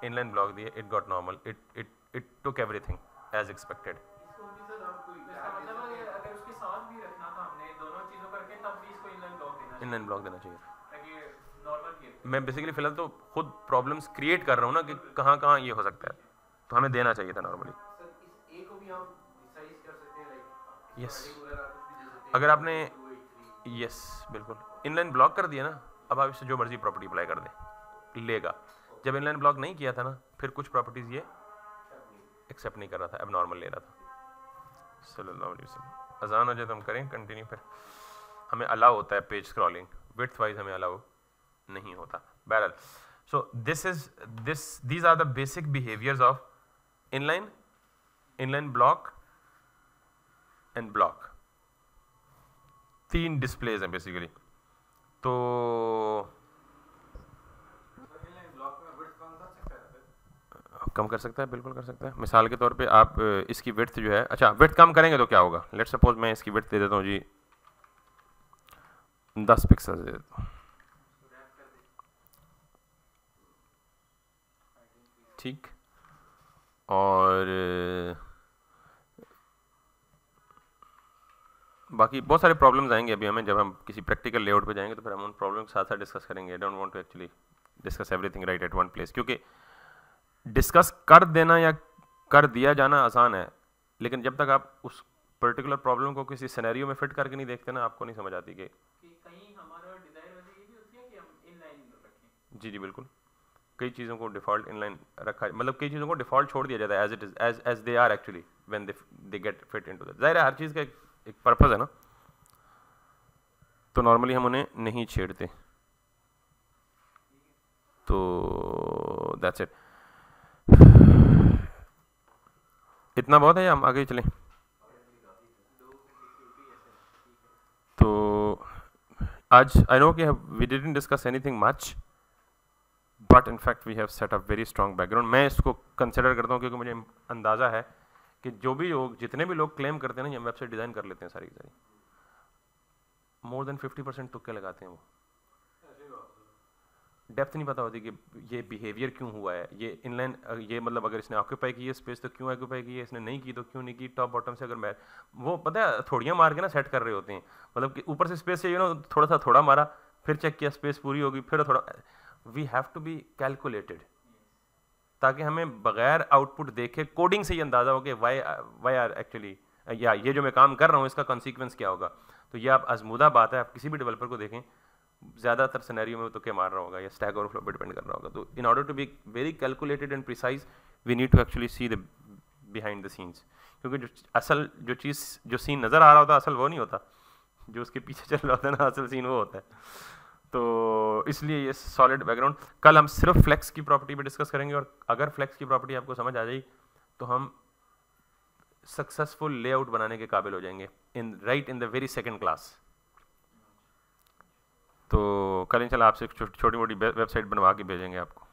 S1: इनलाइन ब्लॉक दिया it got normal it it it took everything as expected block देना चाहिए मैं बेसिकली फिलहाल तो खुद प्रॉब्लम्स क्रिएट कर रहा हूँ ना कि कहाँ कहाँ ये हो सकता है तो हमें देना चाहिए था नॉर्मली
S2: यस अगर आपने
S1: यस बिल्कुल इनलाइन ब्लॉक कर दिया ना अब आप इससे जो मर्जी प्रॉपर्टी अप्लाई कर दें लेगा जब इनलाइन ब्लॉक नहीं किया था ना फिर कुछ प्रॉपर्टीज़ ये एक्सेप्ट नहीं कर रहा था अब नॉर्मल ले रहा था सल्लल्लाहु अलैहि वसल्लम अजान हो जाए तो हम करें कंटिन्यू फिर हमें अलाउ होता है पेज स्क्रॉलिंग विथ वाइज हमें अलाउ नहीं होता बहरहाल so this is this these are the basic behaviours of inline inline block and block तीन डिस्प्लेज हैं बेसिकली तो कम कर सकता है बिल्कुल कर सकता है मिसाल के तौर पे आप इसकी विर्थ जो है अच्छा विर्थ कम करेंगे तो क्या होगा लेट सपोज मैं इसकी विर्थ दे देता हूँ जी दस पिक्सल दे देता हूँ ठीक और बाकी बहुत सारे प्रॉब्लम्स आएंगे अभी हमें जब हम किसी प्रैक्टिकल लेआउट पे जाएंगे तो फिर हम उन प्रॉब्लम के साथ साथ डिस्कस करेंगे I don't want to actually discuss everything right at one place क्योंकि डिस्कस कर देना या कर दिया जाना आसान है लेकिन जब तक आप उस पर्टिकुलर प्रॉब्लम को किसी सिनेरियो में फिट करके नहीं देखते ना आपको नहीं समझ आती कि, जी जी बिल्कुल कई चीज़ों को डिफ़ॉल्ट इनलाइन रखा मतलब कई चीज़ों को डिफ़ॉल्ट छोड़ दिया जाता है as it is as as they are actually when they get fit to that जाहिर है हर चीज़ का एक एक पर्पज़ है ना तो नॉर्मली हम उन्हें नहीं छेड़ते तो दैट्स इट इतना बहुत है या हम आगे चले तो आज आई नो कि we didn't discuss anything much but in fact we have set a very strong background मैं इसको कंसिडर करता हूँ क्योंकि मुझे अंदाज़ा है कि जो भी लोग जितने भी लोग क्लेम करते हैं ना ये वेबसाइट डिज़ाइन कर लेते हैं सारी सारी मोर देन फिफ्टी परसेंट टुक्के लगाते हैं वो डेप्थ नहीं पता होती कि ये बिहेवियर क्यों हुआ है ये इनलाइन ये मतलब अगर इसने ऑक्यूपाई की है स्पेस तो क्यों ऑक्यूपाई की है इसने नहीं की तो क्यों नहीं की टॉप बॉटम से अगर मैच वो पता है थोड़ियाँ मार के ना सेट कर रहे होते हैं मतलब कि ऊपर से स्पेस से यू नो थोड़ा सा थोड़ा मारा फिर चेक किया स्पेस पूरी होगी फिर थोड़ा we have to be calculated ताकि हमें बगैर आउटपुट देखे कोडिंग से ही अंदाज़ा हो कि वाई वाई आर एक्चुअली या ये जो मैं काम कर रहा हूँ इसका कॉन्सिक्वेंस क्या होगा तो ये आप आजमूदा बात है आप किसी भी डेवलपर को देखें ज़्यादातर सिनेरियो में तो क्या मार रहा होगा या स्टैक और फ्लो पर डिपेंड कर रहा होगा तो in order to be very calculated and precise we need to actually see the behind the scenes क्योंकि जो असल जो चीज़ जो सीन नज़र आ रहा होता है असल वो नहीं होता जो उसके पीछे चल रहा होता है ना असल सीन वो होता है तो इसलिए ये सॉलिड बैकग्राउंड कल हम सिर्फ फ्लैक्स की प्रॉपर्टी पे डिस्कस करेंगे और अगर फ्लैक्स की प्रॉपर्टी आपको समझ आ जाएगी तो हम सक्सेसफुल लेआउट बनाने के काबिल हो जाएंगे in right in the very second class तो कल चला आपसे छोटी मोटी वेबसाइट बनवा के भेजेंगे आपको